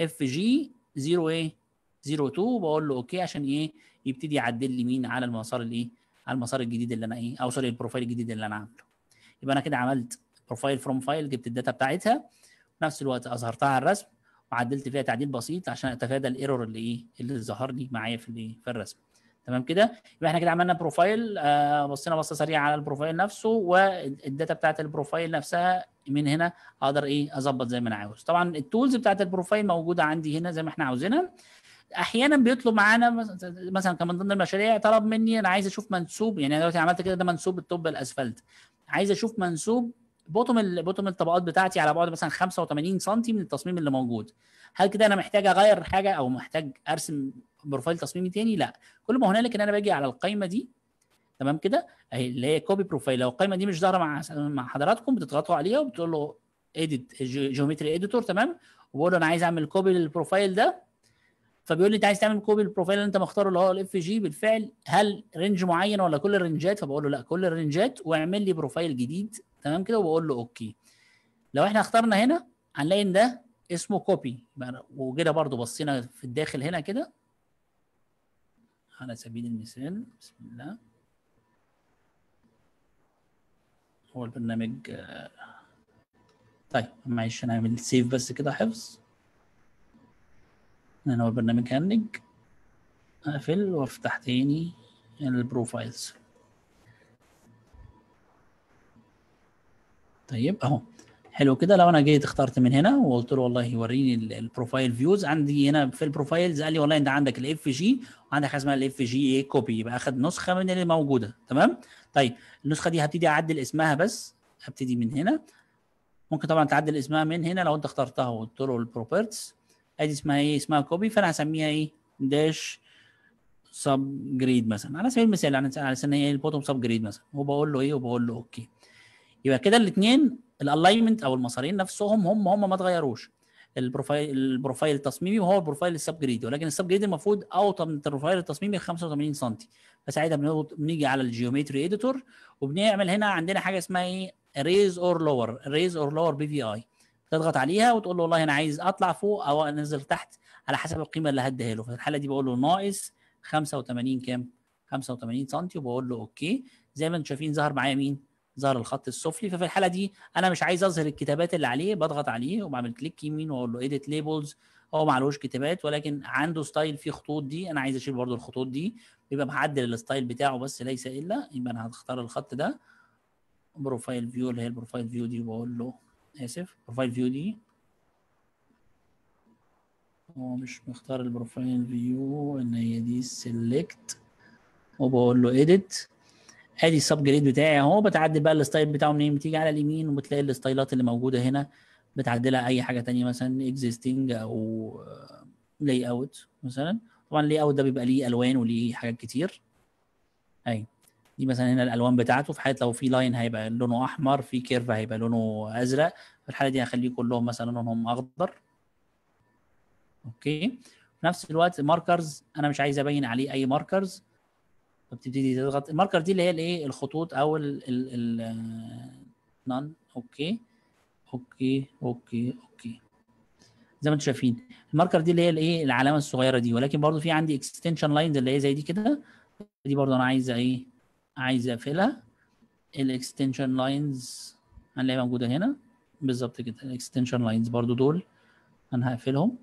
اف جي 0 ايه 02 بقول له اوكي عشان ايه يبتدي يعدل لي مين على المسار الايه على المسار الجديد اللي انا ايه او سوري البروفايل الجديد اللي انا عامله يبقى انا كده عملت بروفايل فروم فايل جبت الداتا بتاعتها في نفس الوقت اظهرتها على الرسم وعدلت فيها تعديل بسيط عشان اتفادى الايرور اللي ايه اللي ظهر لي معايا في الايه في الرسم تمام كده يبقى احنا كده عملنا بروفايل آه بصينا بصه سريعه على البروفايل نفسه والداتا بتاعت البروفايل نفسها من هنا اقدر ايه اظبط زي ما انا عاوز طبعا التولز بتاعت البروفايل موجوده عندي هنا زي ما احنا عاوزينها احيانا بيطلب معانا مثلا كان من ضمن المشاريع طلب مني انا عايز اشوف منسوب يعني انا دلوقتي عملت كده ده منسوب التوب الاسفلت عايز اشوف منسوب بوتوم بوتوم الطبقات بتاعتي على بعد مثلا 85 سم من التصميم اللي موجود هل كده انا محتاج اغير حاجه او محتاج ارسم بروفايل تصميمي تاني لا كل ما هنالك ان انا باجي على القايمه دي تمام كده اهي اللي هي كوبي بروفايل لو القايمه دي مش ظاهره مع مع حضراتكم بتضغطوا عليها وبتقول له اديت جيومتري اديتور تمام وبقول له انا عايز اعمل كوبي للبروفايل ده فبيقول لي انت عايز تعمل كوبي للبروفايل اللي انت مختاره اللي هو الاف جي بالفعل هل رينج معين ولا كل الرينجات فبقول له لا كل الرينجات واعمل لي بروفايل جديد تمام كده وبقول له اوكي لو احنا اخترنا هنا هنلاقي ان ده اسمه كوبي وكده برضو بصينا في الداخل هنا كده على سبيل المثال بسم الله هو البرنامج آه، طيب معلش هنعمل سيف بس كده حفظ لان هو البرنامج هنج اقفل وافتح تاني البروفايلز طيب اهو حلو كده لو انا جيت اخترت من هنا وقلت له والله وريني البروفايل فيوز عندي هنا في البروفايلز قال لي والله انت عندك الاف جي وعندك حاجه اسمها الاف جي اي كوبي يبقى اخد نسخه من اللي موجوده تمام طيب النسخه دي هبتدي اعدل اسمها بس هبتدي من هنا ممكن طبعا تعدل اسمها من هنا لو انت اخترتها وقلت له البروبرتس ادي اسمها ايه اسمها كوبي فانا هسميها ايه داش سب جريد مثلا على سبيل المثال على سبيل ان هي البوتوم سب جريد مثلا وبقول له ايه وبقول له اوكي يبقى كده الاثنين الالاينمنت او المسارين نفسهم هم هم ما اتغيروش البروفايل البروفايل التصميمي وهو البروفايل السب جريد ولكن السب جريد المفروض اوطى من البروفايل التصميمي 85 سم فساعتها بنيجي على الجيومتري اديتور وبنعمل هنا عندنا حاجه اسمها ايه ريز اور لور ريز اور لور بي في اي تضغط عليها وتقول له والله انا عايز اطلع فوق او انزل تحت على حسب القيمه اللي هديها له في الحاله دي بقول له ناقص 85 كام 85 سم وبقول له اوكي زي ما انتم شايفين ظهر معايا مين ظهر الخط السفلي ففي الحاله دي انا مش عايز اظهر الكتابات اللي عليه بضغط عليه وبعمل كليك يمين واقول له ايديت ليبلز هو ما عليهوش كتابات ولكن عنده ستايل فيه خطوط دي انا عايز اشيل برده الخطوط دي يبقى معدل الستايل بتاعه بس ليس الا يبقى انا هختار الخط ده بروفايل فيو اللي هي البروفايل فيو دي بقول له اسف بروفايل فيو دي هو مش مختار البروفايل فيو ان هي دي سيلكت وبقول له ايديت ادي السب جريد بتاعي اهو بتعدل بقى الستايل بتاعه منين بتيجي على اليمين وبتلاقي الستايلات اللي موجوده هنا بتعدلها اي حاجه تانية مثلا اكزيستنج او لاي اوت مثلا طبعا اللاي اوت ده بيبقى ليه الوان وليه حاجات كتير اي دي مثلا هنا الالوان بتاعته في حاله لو في لاين هيبقى لونه احمر في كيرف هيبقى لونه ازرق في الحاله دي هخليه كلهم مثلا لونهم اخضر اوكي في نفس الوقت ماركرز انا مش عايز ابين عليه اي ماركرز فبتبتدي تضغط الماركر دي اللي هي الايه الخطوط او ال ال نان اوكي اوكي اوكي اوكي زي ما انتم شايفين الماركر دي اللي هي الايه العلامه الصغيره دي ولكن برضو في عندي اكستنشن لاينز اللي هي زي دي كده دي برضو انا عايز ايه عايز اقفلها الاكستنشن لاينز هنلاقيها موجوده هنا بالظبط كده الاكستنشن لاينز برضو دول انا هقفلهم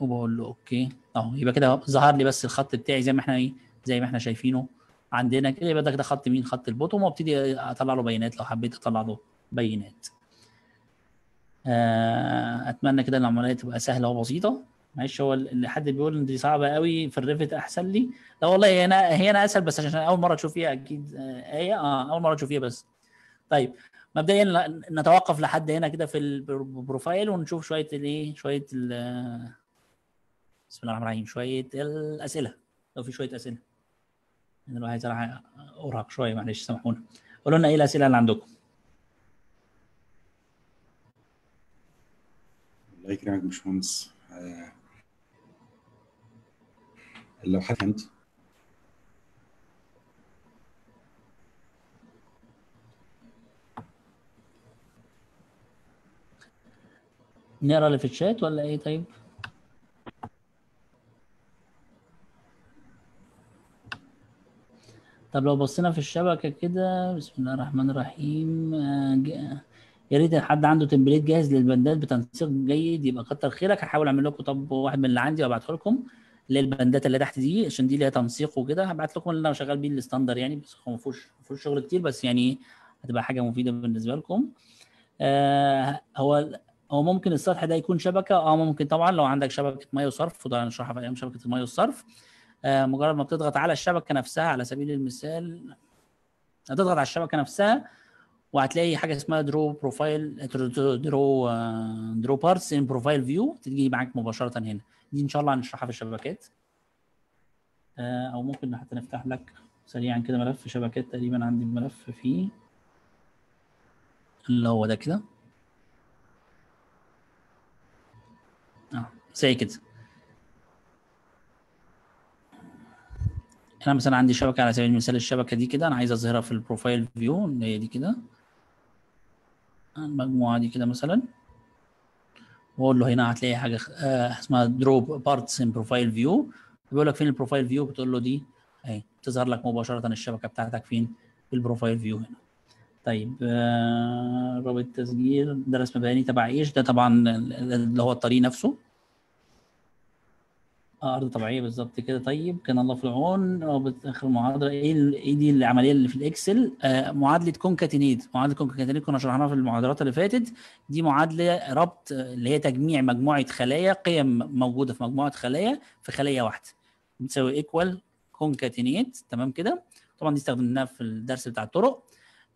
وبقول له اوكي اهو يبقى كده ظهر لي بس الخط بتاعي زي ما احنا ايه زي ما احنا شايفينه عندنا كده يبقى ده كده خط مين خط البوتوم وابتدي اطلع له بيانات لو حبيت اطلع له بيانات آه، اتمنى كده العمليه تبقى سهله وبسيطه معلش هو اللي حد بيقول ان دي صعبه قوي في الريفت احسن لي لا والله هي انا هي انا اسهل بس عشان اول مره تشوف فيها اكيد ايه اه اول مره تشوف فيها بس طيب مبدئيا نتوقف لحد هنا كده في البروفايل ونشوف شويه الايه شويه ال بسم الله الرحمن الرحيم شويه الاسئله لو في شويه اسئله انا لو عايز ارهق شويه معلش سامحونا قولوا لنا ايه الاسئله اللي عندكم الله يكرمك يا باشمهندس آه، لو حد فهمت نقرا اللي في الشات ولا ايه طيب؟ طب لو بصينا في الشبكة كده بسم الله الرحمن الرحيم آه، يا ريت حد عنده تمبليت جاهز للبندات بتنسيق جيد يبقى كتر خيرك هحاول اعمل لكم طب واحد من اللي عندي وابعته لكم اللي هي البندات اللي تحت دي عشان دي ليها تنسيق وكده هبعت لكم اللي انا شغال بيه الاستاندر يعني بس هو ما فيهوش ما فيهوش شغل كتير بس يعني هتبقى حاجة مفيدة بالنسبة لكم آه هو هو ممكن السطح ده يكون شبكة اه ممكن طبعا لو عندك شبكة مية وصرف وده هنشرحها في ايام شبكة المية والصرف آه، مجرد ما بتضغط على الشبكه نفسها على سبيل المثال هتضغط على الشبكه نفسها وهتلاقي حاجه اسمها درو بروفايل درو درو بارتس ان بروفايل فيو تيجي معاك مباشره هنا دي ان شاء الله هنشرحها في الشبكات آه، او ممكن حتى نفتح لك سريعا كده ملف شبكات تقريبا عندي ملف فيه اللي هو ده كده اه زي كده انا مثلا عندي شبكه على سبيل المثال الشبكه دي كده انا عايز اظهرها في البروفايل فيو اللي هي دي كده المجموعه دي كده مثلا واقول له هنا هتلاقي حاجه آه، اسمها دروب بارتس ان بروفايل فيو بيقول لك فين البروفايل فيو بتقول له دي اهي تظهر لك مباشره الشبكه بتاعتك فين في البروفايل فيو هنا طيب آه رابط تسجيل درس مباني تبع ايش ده طبعا اللي هو الطريق نفسه ارض طبيعيه بالظبط كده طيب كان الله في العون اخر معادله ايه ايه دي العمليه اللي في الاكسل آه معادله كونكاتينيت معادله كونكاتينيت كنا شرحناها في المحاضرات اللي فاتت دي معادله ربط اللي هي تجميع مجموعه خلايا قيم موجوده في مجموعه خلايا في خليه واحده بتساوي ايكوال كونكاتينيت تمام كده طبعا دي استخدمناها في الدرس بتاع الطرق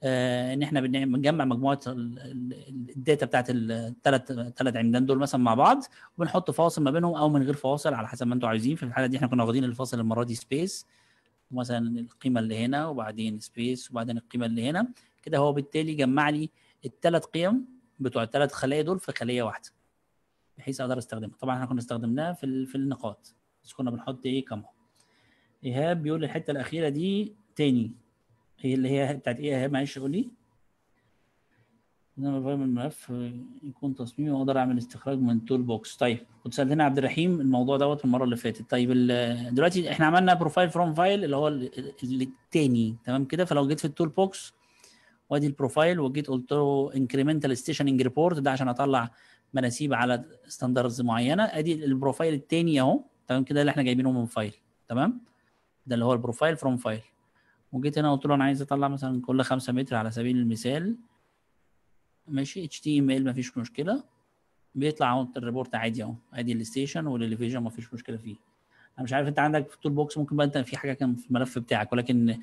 آه، ان احنا بنجمع مجموعه الداتا بتاعت الثلاث ثلاث عمدان دول مثلا مع بعض وبنحط فاصل ما بينهم او من غير فاصل على حسب ما انتم عايزين في الحاله دي احنا كنا واخدين الفاصل المره دي سبيس مثلا القيمه اللي هنا وبعدين سبيس وبعدين القيمه اللي هنا كده هو بالتالي جمع لي الثلاث قيم بتوع الثلاث خلايا دول في خليه واحده بحيث اقدر استخدمها طبعا احنا كنا استخدمناها في في النقاط بس كنا بنحط ايه كم ايهاب بيقول الحته الاخيره دي تاني هي اللي هي بتاعت ايه اهم معلش قول لي ان انا بفهم الملف يكون تصميمي واقدر اعمل استخراج من تول بوكس طيب كنت سالتني عبد الرحيم الموضوع دوت المره اللي فاتت طيب دلوقتي احنا عملنا بروفايل فروم فايل اللي هو الثاني تمام كده فلو جيت في التول بوكس وادي البروفايل وجيت قلت له انكريمنتال ستيشننج ريبورت ده عشان اطلع مناسيب على ستاندردز معينه ادي البروفايل الثاني اهو تمام كده اللي احنا جايبينه من فايل تمام ده اللي هو البروفايل فروم فايل وجيت هنا قلت له انا عايز اطلع مثلا كل 5 متر على سبيل المثال ماشي اتش تي ام ال مفيش مشكله بيطلع اهو الريبورت عادي اهو ادي الستيشن ما مفيش مشكله فيه انا مش عارف انت عندك في التول بوكس ممكن بقى انت في حاجه كان في الملف بتاعك ولكن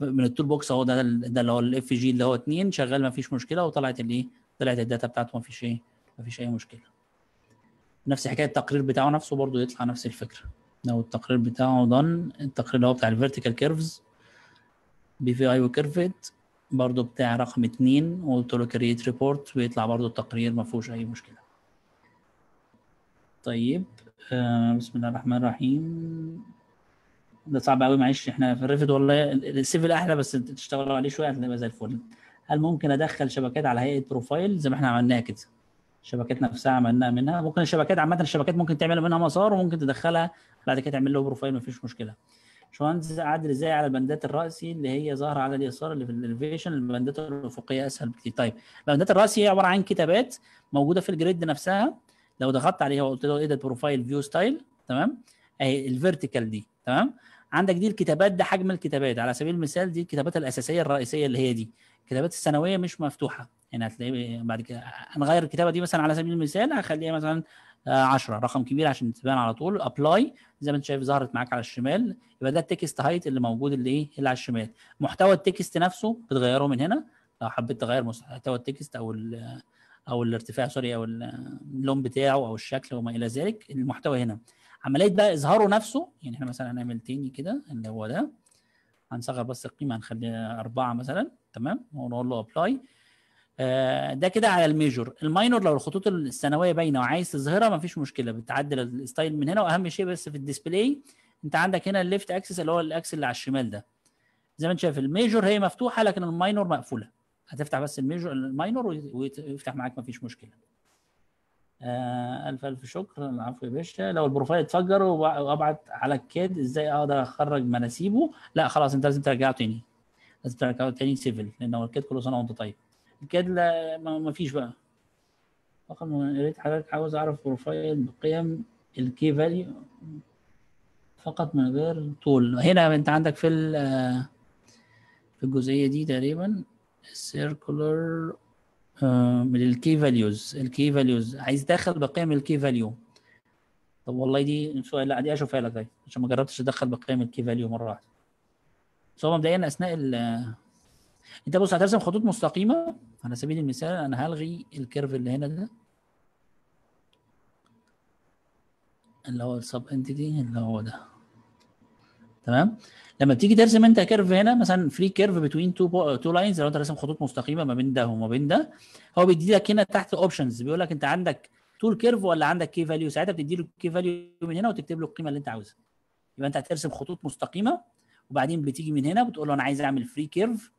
من التول بوكس اهو ده ده اللي هو الاف جي اللي هو 2 شغال مفيش مشكله وطلعت الايه طلعت الداتا بتاعته مفيش ايه مفيش اي مشكله نفس حكايه التقرير بتاعه نفسه برضو يطلع نفس الفكره لو التقرير بتاعه ضن التقرير اللي هو بتاع الفيرتيكال كيرفز بي في اي وكيرفيت برضه بتاع رقم اتنين وقلت له كريت ريبورت ويطلع برضه التقرير ما فيهوش اي مشكله طيب آه بسم الله الرحمن الرحيم ده صعب قوي معلش احنا في الريفت والله السيف الاحلى بس تشتغلوا عليه شويه هتبقى زي الفل هل ممكن ادخل شبكات على هيئه بروفايل زي ما احنا عملناها كده الشبكات نفسها عملناها منها ممكن الشبكات عامه الشبكات ممكن تعمل منها مسار وممكن تدخلها بعد كده تعمل له بروفايل مفيش مشكله شوانز عادل ازاي على البندات الرأسي اللي هي ظاهرة على اليسار اللي في الالفيشن البندات الأفقية أسهل بكتير طيب البندات الرأسي هي عبارة عن كتابات موجودة في الجريد نفسها لو ضغطت عليها وقلت له ايه ده بروفايل فيو ستايل تمام اهي الفيرتيكال دي تمام عندك دي الكتابات ده حجم الكتابات على سبيل المثال دي الكتابات الاساسيه الرئيسيه اللي هي دي الكتابات السنويه مش مفتوحه يعني هتلاقي بعد كده هنغير الكتابه دي مثلا على سبيل المثال هخليها مثلا 10 آه، رقم كبير عشان تبان على طول ابلاي زي ما انت شايف ظهرت معاك على الشمال يبقى ده التكست هايت اللي موجود اللي ايه اللي على الشمال محتوى التكست نفسه بتغيره من هنا لو حبيت تغير محتوى التكست او الـ او الارتفاع سوري او اللون بتاعه او الشكل وما الى ذلك المحتوى هنا عمليه بقى اظهاره نفسه يعني احنا مثلا هنعمل تاني كده اللي هو ده هنصغر بس القيمه هنخليها اربعه مثلا تمام ونقول له ابلاي آه، ده كده على الميجور الماينور لو الخطوط الثانويه باينه وعايز تظهرها مفيش مشكله بتعدل الستايل من هنا واهم شيء بس في الديسبلاي انت عندك هنا الليفت اكسس اللي هو الاكس اللي على الشمال ده زي ما انت شايف الميجور هي مفتوحه لكن الماينور مقفوله هتفتح بس الميجور الماينور ويفتح معاك مفيش مشكله آه الف الف شكر العفو يا باشا لو البروفايل اتفجر وابعت على الكاد ازاي اقدر اخرج مناسيبه لا خلاص انت لازم ترجعه تاني لازم ترجعه تاني سيفل لان هو الكاد كله سنه وانت طيب لا ما فيش بقى رقم يا ريت حضرتك عاوز اعرف بروفايل بقيم الكي فاليو فقط من غير طول هنا انت عندك في في الجزئيه دي تقريبا السيركولر آه، من الكي فاليوز الكي فاليوز عايز تدخل بقيم الكي فاليو طب والله دي سؤال لا دي اشوفها لك عشان ما جربتش ادخل بقيم الكي فاليو مره واحده بس هو مبدئيا اثناء ال انت بص هترسم خطوط مستقيمه على سبيل المثال انا هلغي الكيرف اللي هنا ده اللي هو السب انتيتي اللي هو ده تمام لما بتيجي ترسم انت كيرف هنا مثلا فري كيرف بتوين تو تو لاينز لو انت راسم خطوط مستقيمه ما بين ده وما بين ده هو بيدي لك هنا تحت اوبشنز بيقول لك انت عندك تول كيرف ولا عندك كي فاليو ساعتها بتدي له كي فاليو من هنا وتكتب له القيمه اللي انت عاوزها يبقى انت هترسم خطوط مستقيمه وبعدين بتيجي من هنا بتقول له انا عايز اعمل فري كيرف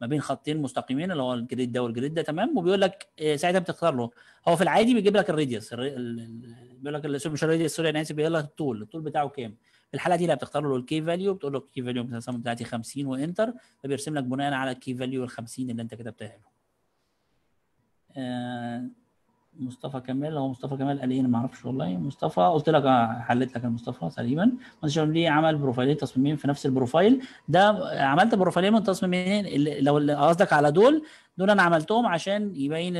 ما بين خطين مستقيمين اللي هو الجريد ده والجريد ده تمام وبيقول لك آه، ساعتها بتختار له هو في العادي بيجيب لك الريديوس بيقول لك مش الريديوس سوري انا يعني اسف بيقول لك الطول الطول بتاعه كام في الحاله دي لا بتختار له الكي فاليو بتقول له الكي فاليو مثلا بتاعتي 50 وانتر فبيرسم لك بناء على الكي فاليو ال 50 اللي انت كتبتها له آه، مصطفى كمال هو مصطفى كمال قال ايه انا ما اعرفش والله مصطفى قلت لك حلت لك المصطفى تقريبا منتشر ليه عمل بروفايلين تصميمين في نفس البروفايل ده عملت بروفايلين من تصميمين لو قصدك على دول دول انا عملتهم عشان يبين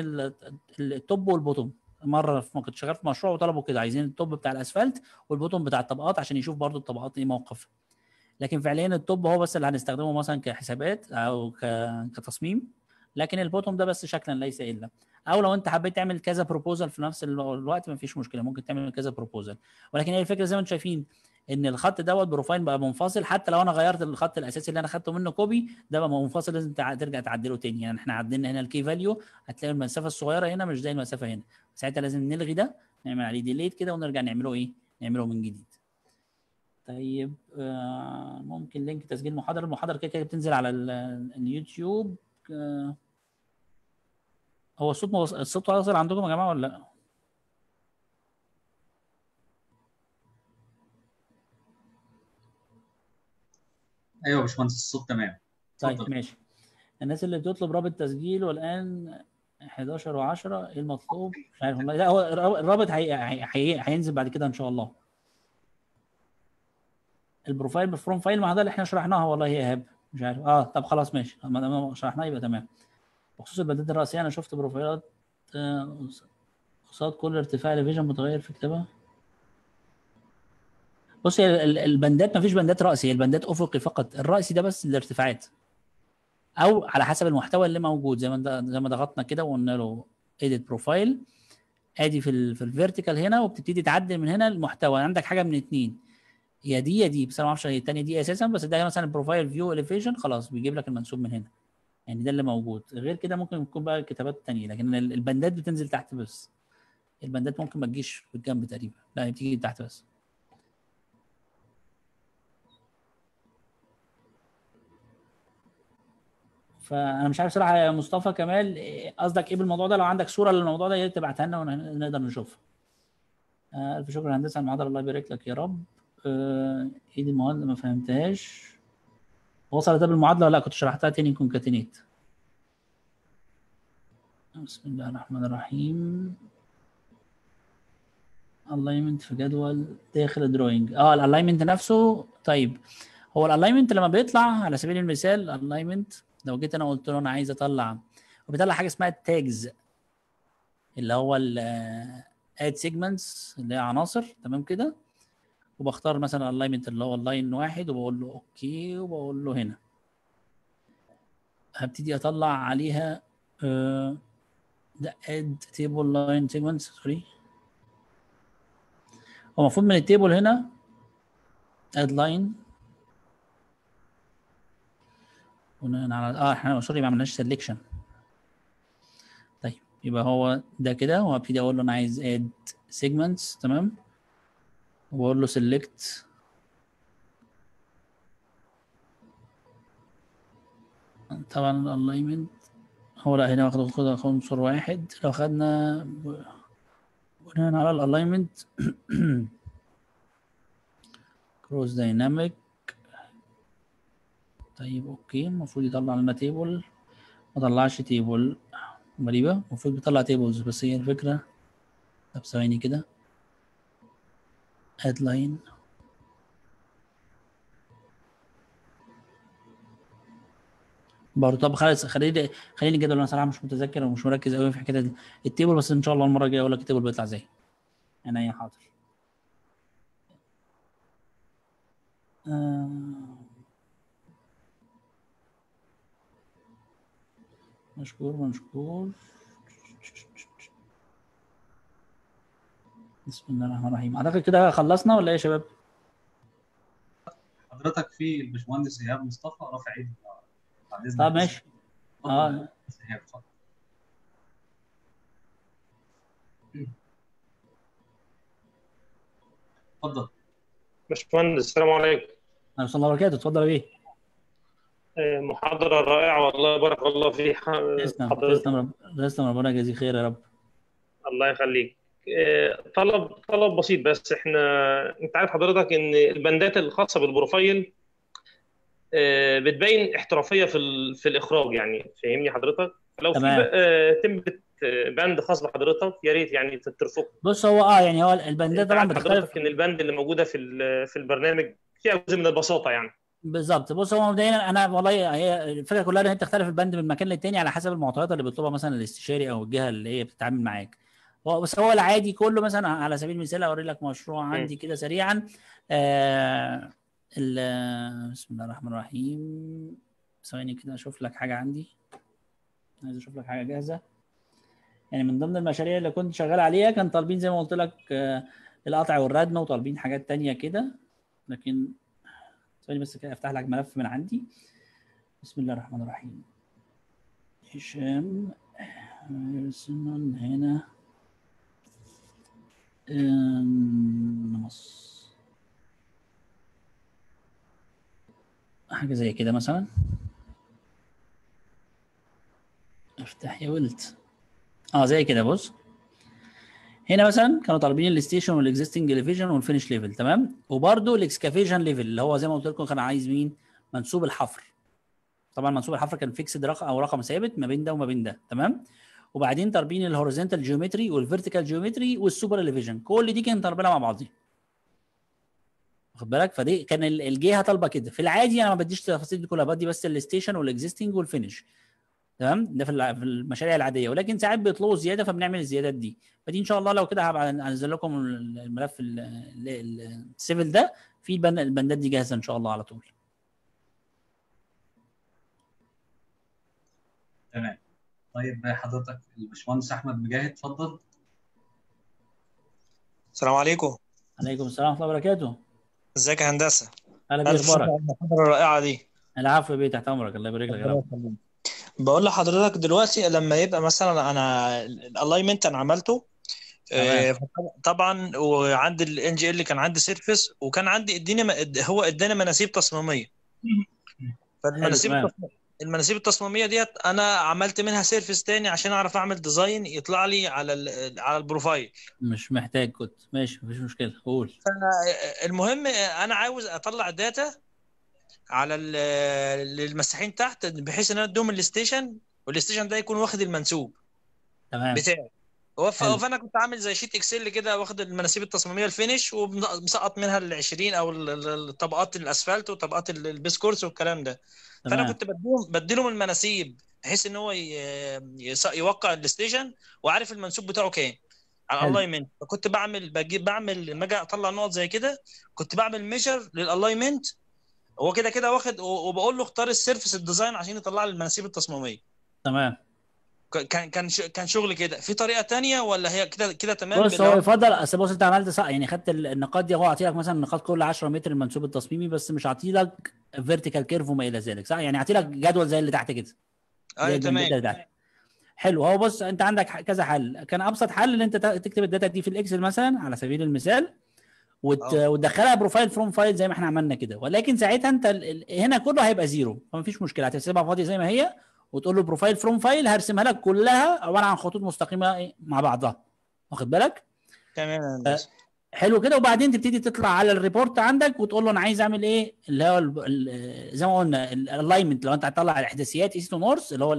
التوب والبوتوم مره في كنت شغال في مشروع وطلبوا كده عايزين التوب بتاع الاسفلت والبوتوم بتاع الطبقات عشان يشوف برضو الطبقات ايه موقفها لكن فعليا التوب هو بس اللي هنستخدمه مثلا كحسابات او كتصميم لكن البوتوم ده بس شكلا ليس الا او لو انت حبيت تعمل كذا بروبوزل في نفس الوقت ما فيش مشكله ممكن تعمل كذا بروبوزل ولكن هي الفكره زي ما انتم شايفين ان الخط دوت بروفايل بقى منفصل حتى لو انا غيرت الخط الاساسي اللي انا خدته منه كوبي ده بقى منفصل لازم ترجع تعدله تاني يعني احنا عدلنا هنا الكي فاليو هتلاقي المسافه الصغيره هنا مش زي المسافه هنا ساعتها لازم نلغي ده نعمل عليه ديليت كده ونرجع نعمله ايه نعمله من جديد طيب آه، ممكن لينك تسجيل محاضره المحاضره كده كده بتنزل على اليوتيوب آه هو الصوت موص... الصوت واصل عندكم يا جماعه ولا لا؟ ايوه يا باشمهندس الصوت تمام طيب فضل. ماشي الناس اللي بتطلب رابط تسجيل والان 11 و10 ايه المطلوب؟ مش عارف والله لا هو الرابط هينزل بعد كده ان شاء الله. البروفايل بالفروم فايل ما ده اللي احنا شرحناها والله يا ايهاب مش عارف اه طب خلاص ماشي ما شرحناه شرحناها يبقى تمام. بخصوص البندات الرأسية أنا شفت بروفايلات آه، قصاد كل ارتفاع الفيجن متغير في كتابها بص هي البندات فيش بندات رأسي هي البندات أفقي فقط الرأسي ده بس الارتفاعات أو على حسب المحتوى اللي موجود زي ما زي ما ضغطنا كده وقلنا له ايديت بروفايل ادي في في الفيرتيكال هنا وبتبتدي تعدل من هنا المحتوى عندك حاجه من اتنين يا دي يا دي بس انا ما اعرفش الثانيه دي اساسا بس ده مثلا البروفايل فيو اليفيشن خلاص بيجيب لك المنسوب من هنا يعني ده اللي موجود غير كده ممكن يكون بقى الكتابات الثانيه لكن البندات بتنزل تحت بس البندات ممكن ما تجيش في الجنب تقريبا لا هي بتيجي تحت بس فانا مش عارف صراحه يا مصطفى كمال قصدك ايه بالموضوع ده لو عندك صوره للموضوع ده تبعتها لنا ونقدر نشوفها آه، الف شكر هندسه المحاضره الله يبارك لك يا رب آه، ايه دي المواد ما فهمتهاش وصل ده بالمعادله ولا كنت شرحتها تاني كونكاتينيت بسم الله الرحمن الرحيم الاينمنت في جدول داخل الدروينج اه الاينمنت نفسه طيب هو الاينمنت لما بيطلع على سبيل المثال الاينمنت لو جيت انا قلت له انا عايز اطلع وبيطلع حاجه اسمها التاجز اللي هو ال سيجمنتس اللي هي عناصر تمام كده وبختار مثلا الاينمنت اللي هو اللاين واحد وبقول له اوكي وبقول له هنا هبتدي اطلع عليها ده اد تيبل لاين سيجمنتس سوري هو المفروض من التيبل هنا اد لاين بناء على اه احنا سوري ما عملناش سelection طيب يبقى هو ده كده وهبتدي اقول له انا عايز اد سيجمنتس تمام وبقول له سيلكت طبعا الالايمنت هو لا هنا واخد خد عنصر واحد لو خدنا بناء على الالايمنت كروس دايناميك طيب اوكي المفروض يطلع لنا تيبل ما طلعش تيبل غريبه المفروض بيطلع تيبلز بس هي الفكره طب ثواني كده headline برضه طب خلاص خليني خليني الجدول انا صراحه مش متذكر ومش مركز قوي في حكايه التيبل بس ان شاء الله المره الجايه اقول لك التيبل بيطلع ازاي يعني انا يا حاضر آه. مشكور مشكور بسم الله الرحمن الرحيم اعتقد كده خلصنا ولا ايه يا شباب؟ حضرتك في الباشمهندس ايهاب مصطفى رافع ايده طب ماشي اه اتفضل باشمهندس السلام عليكم ورحمه الله وبركاته اتفضل يا بيه محاضرة رائعة والله بارك الله في حضرتك تسلم ربنا يجزيك خير يا رب الله يخليك طلب طلب بسيط بس احنا انت عارف حضرتك ان البندات الخاصه بالبروفايل آه، بتبين احترافيه في في الاخراج يعني فاهمني حضرتك لو تمام. في آه، تمبت آه، بند خاص بحضرتك يا ريت يعني ترفقه بص هو اه يعني هو البندات طبعا بتختلف ان البند اللي موجوده في في البرنامج فيها جزء من البساطه يعني بالظبط بص هو مبدئيا انا والله هي الفكره كلها ان هي تختلف البند من مكان للتاني على حسب المعطيات اللي بيطلبها مثلا الاستشاري او الجهه اللي هي بتتعامل معاك بس هو العادي كله مثلا على سبيل المثال اوري لك مشروع عندي كده سريعا آه بسم الله الرحمن الرحيم ثواني كده اشوف لك حاجه عندي عايز اشوف لك حاجه جاهزه يعني من ضمن المشاريع اللي كنت شغال عليها كان طالبين زي ما قلت لك آه القطع والردم وطالبين حاجات تانية كده لكن ثواني بس كده افتح لك ملف من عندي بسم الله الرحمن الرحيم هشام آه، هنا نص حاجة زي كده مثلا افتح يا ولد اه زي كده بص هنا مثلا كانوا طالبين الستيشن والاكزيستنج ليفيجن والفينش ليفل تمام وبرده الاكسكافيجن ليفل اللي هو زي ما قلت لكم كان عايز مين منسوب الحفر طبعا منسوب الحفر كان فيكسد رقم او رقم ثابت ما بين ده وما بين ده تمام وبعدين تربين الهوريزونتال جيومتري والفيرتيكال جيومتري والسوبر اليفيجن كل دي كانت تربينها مع بعضيها واخد بالك فدي كان الجهه طالبه كده في العادي انا ما بديش التفاصيل دي كلها بدي بس الستيشن والاكزيستنج والفينش تمام ده في المشاريع العاديه ولكن ساعات بيطلبوا زياده فبنعمل الزيادات دي فدي ان شاء الله لو كده هبقى انزل لكم الملف السيفل ده في البندات دي جاهزه ان شاء الله على طول تمام طيب حضرتك الباشمهندس احمد مجاهد اتفضل السلام عليكم عليكم السلام ورحمه الله وبركاته ازيك يا هندسه اهلا بيك اخبارك المحاضره الرائعه دي العفو يا بيه تحت امرك الله يبارك لك يا رب بقول لحضرتك دلوقتي لما يبقى مثلا انا الالاينمنت انا عملته آه، طبعا وعند الان جي ال كان عندي سيرفيس وكان عندي اديني هو اداني مناسيب تصميميه فالمناسيب المناسيب التصميميه ديت انا عملت منها سيرفيس تاني عشان اعرف اعمل ديزاين يطلع لي على على البروفايل مش محتاج كنت ماشي مفيش مشكله قول المهم انا عاوز اطلع داتا على للمساحين تحت بحيث ان انا اديهم الاستيشن والاستيشن ده يكون واخد المنسوب تمام بتاعي هو فانا كنت عامل زي شيت اكسل كده واخد المناسيب التصميميه الفينش ومسقط منها ال 20 او الطبقات الاسفلت وطبقات البيس كورس والكلام ده فانا تمام. كنت بديهم بديلهم المناسيب بحيث ان هو يوقع الاستيشن وعارف المنسوب بتاعه كام على الالاينمنت فكنت بعمل بجيب بعمل لما اجي اطلع نقط زي كده كنت بعمل ميجر للالاينمنت هو كده كده واخد وبقول له اختار السيرفس الديزاين عشان يطلع لي المناسيب التصميميه تمام كان كان كان شغل كده في طريقه تانية ولا هي كده كده تمام بص هو يفضل اصل بص انت عملت صح يعني خدت النقاط دي هو لك مثلا نقاط كل 10 متر المنسوب التصميمي بس مش لك فيرتيكال كيرف وما الى ذلك صح يعني لك جدول زي اللي تحت كده ايوه تمام حلو هو بص انت عندك كذا حل كان ابسط حل ان انت تكتب الداتا دي في الاكسل مثلا على سبيل المثال وت... آه. وتدخلها بروفايل فروم فايل زي ما احنا عملنا كده ولكن ساعتها انت هنا كله هيبقى زيرو فمفيش مشكله هتسيبها فاضيه زي ما هي وتقول له بروفايل فروم فايل هرسمها لك كلها عباره عن خطوط مستقيمه مع بعضها واخد بالك تمام حلو كده وبعدين تبتدي تطلع على الريبورت عندك وتقول له انا عايز اعمل ايه اللي هو زي ما قلنا الالاينمنت لو انت هتطلع الاحداثيات ايست ونورث اللي هو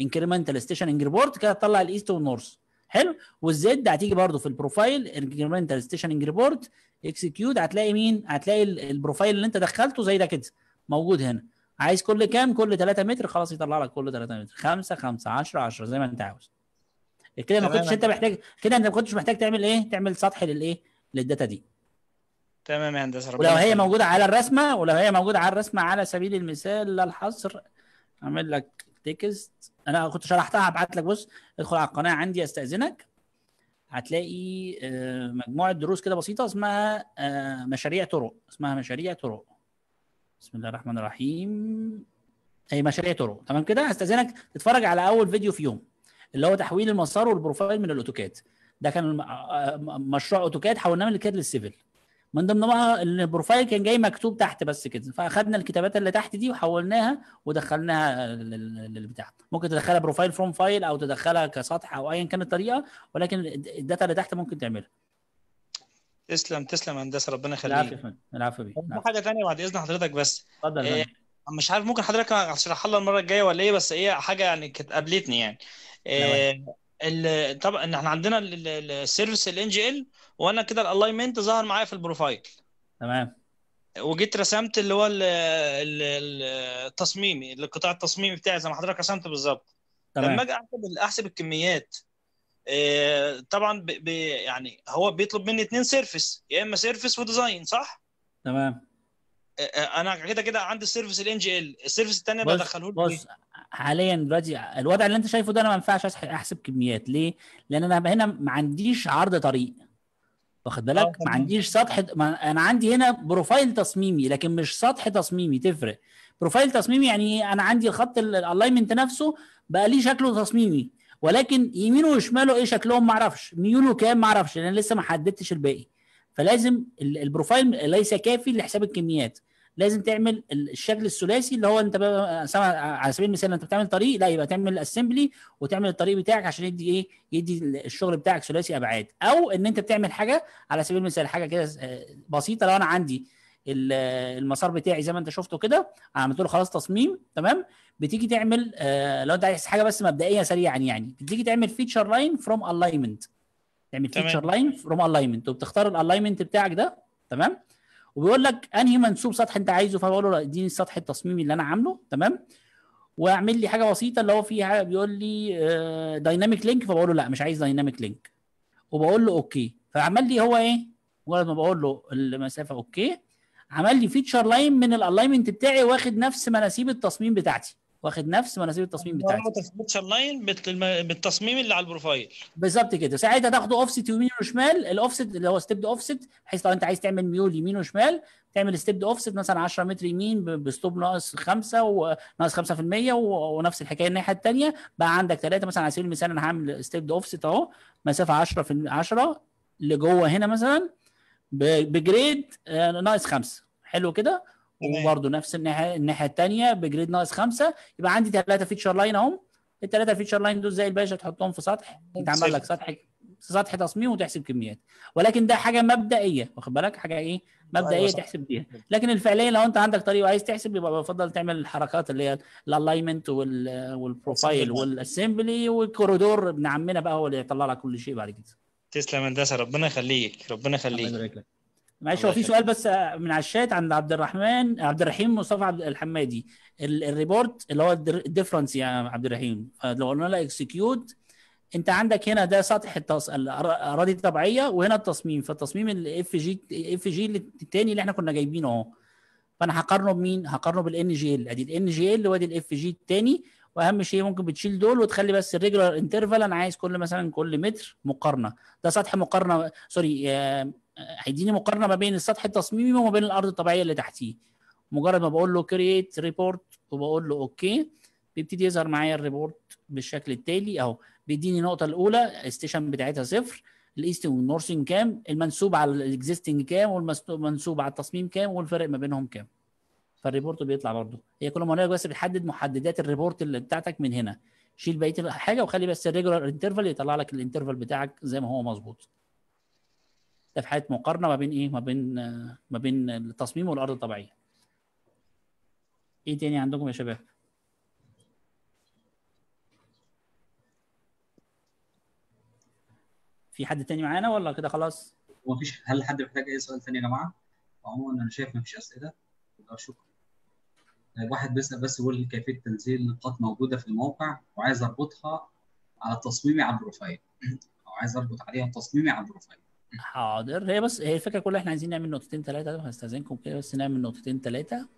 الانكريمنتال ستيشن انج ريبورت كده هتطلع الايست ونورث حلو والزد هتيجي برده في البروفايل انكريمنتال ستيشن انج ريبورت اكسكيوت هتلاقي مين هتلاقي البروفايل اللي انت دخلته زي ده كده موجود هنا عايز كل كام كل 3 متر خلاص يطلع لك كل 3 متر 5 5 10 10 زي ما انت عاوز كده ما كنتش انت محتاج كده انت ما كنتش محتاج تعمل ايه تعمل سطح للايه للداتا دي تمام يا هندسه ولو هي موجوده على الرسمه ولو هي موجوده على الرسمه على سبيل المثال لا الحصر اعمل لك تكست انا كنت شرحتها هبعت لك بص ادخل على القناه عندي استاذنك هتلاقي آه، مجموعه دروس كده بسيطه اسمها آه، مشاريع طرق اسمها مشاريع طرق بسم الله الرحمن الرحيم اي مشاريع طرق تمام كده هستاذنك تتفرج على اول فيديو في يوم اللي هو تحويل المسار والبروفايل من الاوتوكاد ده كان آه، آه، مشروع اوتوكاد حولناه من الكاد للسيفل من ضمنها البروفايل كان جاي مكتوب تحت بس كده فاخدنا الكتابات اللي تحت دي وحولناها ودخلناها للبتاع ممكن تدخلها بروفايل فروم فايل او تدخلها كسطح او ايا كانت الطريقه ولكن الداتا اللي تحت ممكن تعملها تسلم تسلم هندسه ربنا يخليك العفو يا فندم العفو بيك نعم. حاجه ثانيه بعد اذن حضرتك بس اتفضل إيه مش عارف ممكن حضرتك اشرحها لنا المره الجايه ولا ايه بس هي إيه حاجه يعني كانت قابلتني يعني إيه طبعا احنا عندنا السيرفيس الان جي ال وانا كده الالاينمنت ظهر معايا في البروفايل تمام وجيت رسمت اللي هو التصميمي القطاع التصميمي بتاعي زي ما حضرتك رسمت بالظبط لما اجي احسب احسب الكميات آه، طبعا يعني هو بيطلب مني اتنين سيرفيس يا اما سيرفيس وديزاين صح؟ تمام آه، آه، انا كده كده عندي السيرفيس الان جي ال السيرفيس الثانيه بدخله له بص حاليا دلوقتي الوضع اللي انت شايفه ده انا ما ينفعش احسب كميات ليه؟ لان انا هنا ما عنديش عرض طريق واخد بالك؟ ما عنديش سطح ما انا عندي هنا بروفايل تصميمي لكن مش سطح تصميمي تفرق بروفايل تصميمي يعني إيه؟ انا عندي الخط الالاينمنت نفسه بقى ليه شكله تصميمي ولكن يمينه وشماله ايه شكلهم ما اعرفش ميوله كام ما اعرفش لان لسه ما حددتش الباقي فلازم البروفايل ليس كافي لحساب الكميات لازم تعمل الشكل الثلاثي اللي هو انت بقى على سبيل المثال انت بتعمل طريق لا يبقى تعمل الاسمبلي وتعمل الطريق بتاعك عشان يدي ايه يدي الشغل بتاعك ثلاثي ابعاد او ان انت بتعمل حاجه على سبيل المثال حاجه كده آه، بسيطه لو انا عندي المسار بتاعي زي ما انت شفته كده عملت له خلاص تصميم تمام بتيجي تعمل آه، لو انت عايز حاجه بس مبدئيه سريعا يعني بتيجي تعمل فيتشر لاين فروم الاينمنت تعمل فيتشر لاين فروم الاينمنت وبتختار الالاينمنت بتاعك ده تمام وبيقول لك انهي منسوب سطح انت عايزه فبقول له اديني السطح التصميمي اللي انا عامله تمام واعمل لي حاجه بسيطه اللي هو في حاجه بيقول لي دايناميك آه، لينك فبقول له لا مش عايز دايناميك لينك وبقول له اوكي فعمل لي هو ايه مجرد ما بقول له المسافه اوكي عمل لي فيتشر لاين من الالاينمنت بتاعي واخد نفس مناسيب التصميم بتاعتي واخد نفس مناسيب التصميم بتاعتي فيتشر لاين بالتصميم اللي على البروفايل بالظبط كده ساعتها تاخد اوفست يمين وشمال الاوفست اللي هو ستيبد اوفست بحيث لو انت عايز تعمل ميول يمين وشمال تعمل ستيبد اوفست مثلا 10 متر يمين بستوب ناقص 5 وناقص 5% ونفس الحكايه الناحيه الثانيه بقى عندك ثلاثه مثلا على سبيل المثال انا هعمل ستيبد اوفست اهو مسافه 10 في 10 لجوه هنا مثلا بجريد آه، ناقص خمسه حلو كده وبرده نفس الناحيه الناحيه الثانيه بجريد ناقص خمسه يبقى عندي ثلاثه فيتشر لاين اهم الثلاثه فيتشر لاين دول زي الباشا تحطهم في سطح يتعمل لك سطح سطح تصميم وتحسب كميات ولكن ده حاجه مبدئيه واخد بالك حاجه ايه أيوة، مبدئيه أيوة تحسب بيها لكن الفعليه لو انت عندك طريقه عايز تحسب يبقى بفضل تعمل الحركات اللي هي الالاينمنت والبروفايل والاسمبلي والكوريدور ابن عمنا بقى هو اللي يطلع لك كل شيء بعد كده تسلم هندسه ربنا يخليك ربنا يخليك معلش هو في سؤال بس آه، من على الشات عند عبد الرحمن عبد الرحيم مصطفى عبد الحمادي الريبورت اللي هو الديفرنس يا عبد الرحيم لو قلنا لها اكسكيوت انت عندك هنا ده سطح التص... الاراضي الطبيعيه وهنا التصميم فالتصميم الاف جي اف جي الثاني اللي احنا كنا جايبينه اهو فانا هقارنه بمين؟ هقارنه بالان جي ال ادي الان جي ال وادي الاف جي الثاني واهم شيء ممكن بتشيل دول وتخلي بس الريجولار انترفال انا عايز كل مثلا كل متر مقارنه ده سطح مقارنه سوري آه، آه، هيديني مقارنه ما بين السطح التصميمي وما بين الارض الطبيعيه اللي تحتيه مجرد ما بقول له كرييت ريبورت وبقول له اوكي بيبتدي يظهر معايا الريبورت بالشكل التالي اهو بيديني النقطه الاولى الستيشن بتاعتها صفر الايست والنورثين كام المنسوب على الاكزيستنج كام والمنسوب على التصميم كام والفرق ما بينهم كام فالريبورت بيطلع برضه هي كل مره بس بتحدد محددات الريبورت اللي بتاعتك من هنا شيل بقيه الحاجه وخلي بس الريجولار انترفال يطلع لك الانترفال بتاعك زي ما هو مظبوط ده في حاله مقارنه ما بين ايه ما بين ما بين التصميم والارض الطبيعيه ايه تاني عندكم يا شباب في حد تاني معانا ولا كده خلاص؟ هو مفيش هل حد محتاج اي سؤال تاني يا جماعه؟ عموما انا شايف مفيش اسئله شكرا طيب واحد بيسال بس يقول لي كيفيه تنزيل نقاط موجوده في الموقع وعايز اربطها على تصميمي على البروفايل او عايز اربط عليها تصميمي على البروفايل حاضر هي بس هي الفكره كلها احنا عايزين نعمل نقطتين ثلاثه هستاذنكم كده بس نعمل نقطتين ثلاثه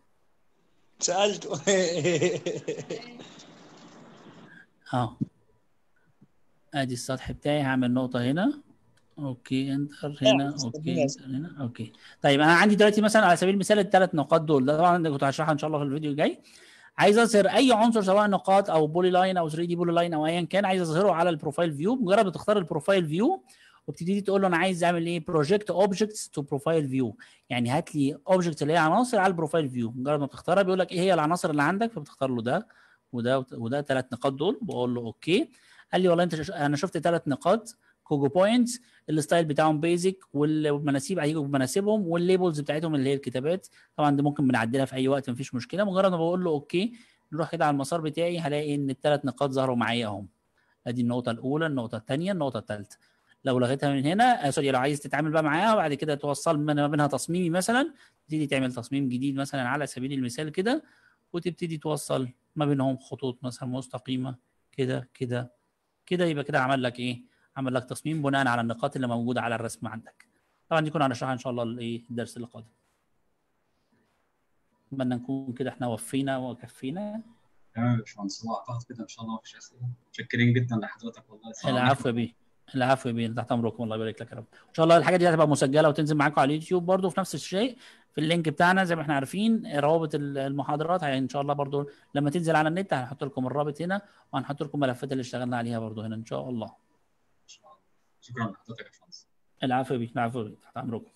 سالته *laughs* اه ادي السطح بتاعي هعمل نقطه هنا اوكي انتر هنا آه، اوكي انتر هنا اوكي طيب انا عندي دلوقتي مثلا على سبيل المثال الثلاث نقاط دول ده طبعا كنت هشرحها ان شاء الله في الفيديو الجاي عايز اظهر اي عنصر سواء نقاط او بولي لاين او 3 دي بولي لاين او ايا كان عايز اظهره على البروفايل فيو مجرد ما تختار البروفايل فيو وبتبتدي تقول له انا عايز اعمل ايه بروجكت اوبجكتس تو بروفايل فيو يعني هات لي اوبجكت اللي هي عناصر على البروفايل فيو مجرد ما بتختارها بيقول لك ايه هي العناصر اللي عندك فبتختار له ده وده وده ثلاث نقاط دول بقول له اوكي قال لي والله انت انا شفت ثلاث نقاط كوجو بوينتس الستايل بتاعهم بيزك والمناسيب هيجوا بمناسبهم والليبلز بتاعتهم اللي هي الكتابات طبعا دي ممكن بنعدلها في اي وقت مفيش مشكله مجرد ما بقول له اوكي نروح كده على المسار بتاعي هلاقي ان الثلاث نقاط ظهروا معايا اهم ادي النقطه الاولى النقطه الثانيه النقطه الثالثه لو لغيتها من هنا آه سوري لو عايز تتعامل بقى معاها وبعد كده توصل ما بينها تصميمي مثلا تبتدي تعمل تصميم جديد مثلا على سبيل المثال كده وتبتدي توصل ما بينهم خطوط مثلا مستقيمه كده كده كده يبقى كده عمل لك ايه عمل لك تصميم بناء على النقاط اللي موجوده على الرسم عندك طبعا دي كنا هنشرحها ان شاء الله الايه الدرس اللي قادم اتمنى نكون كده احنا وفينا وكفينا تمام يا باشمهندس اعتقد كده ان شاء الله مفيش اسئله متشكرين جدا لحضرتك والله العفو بيه العفو بيه تحت امركم الله يبارك لك يا رب ان شاء الله الحاجات دي هتبقى مسجله وتنزل معاكم على اليوتيوب برده في نفس الشيء في اللينك بتاعنا زي ما احنا عارفين روابط المحاضرات يعني ان شاء الله برده لما تنزل على النت هنحط لكم الرابط هنا وهنحط لكم ملفات اللي اشتغلنا عليها برده هنا ان شاء الله Ik kan dat voor het aantal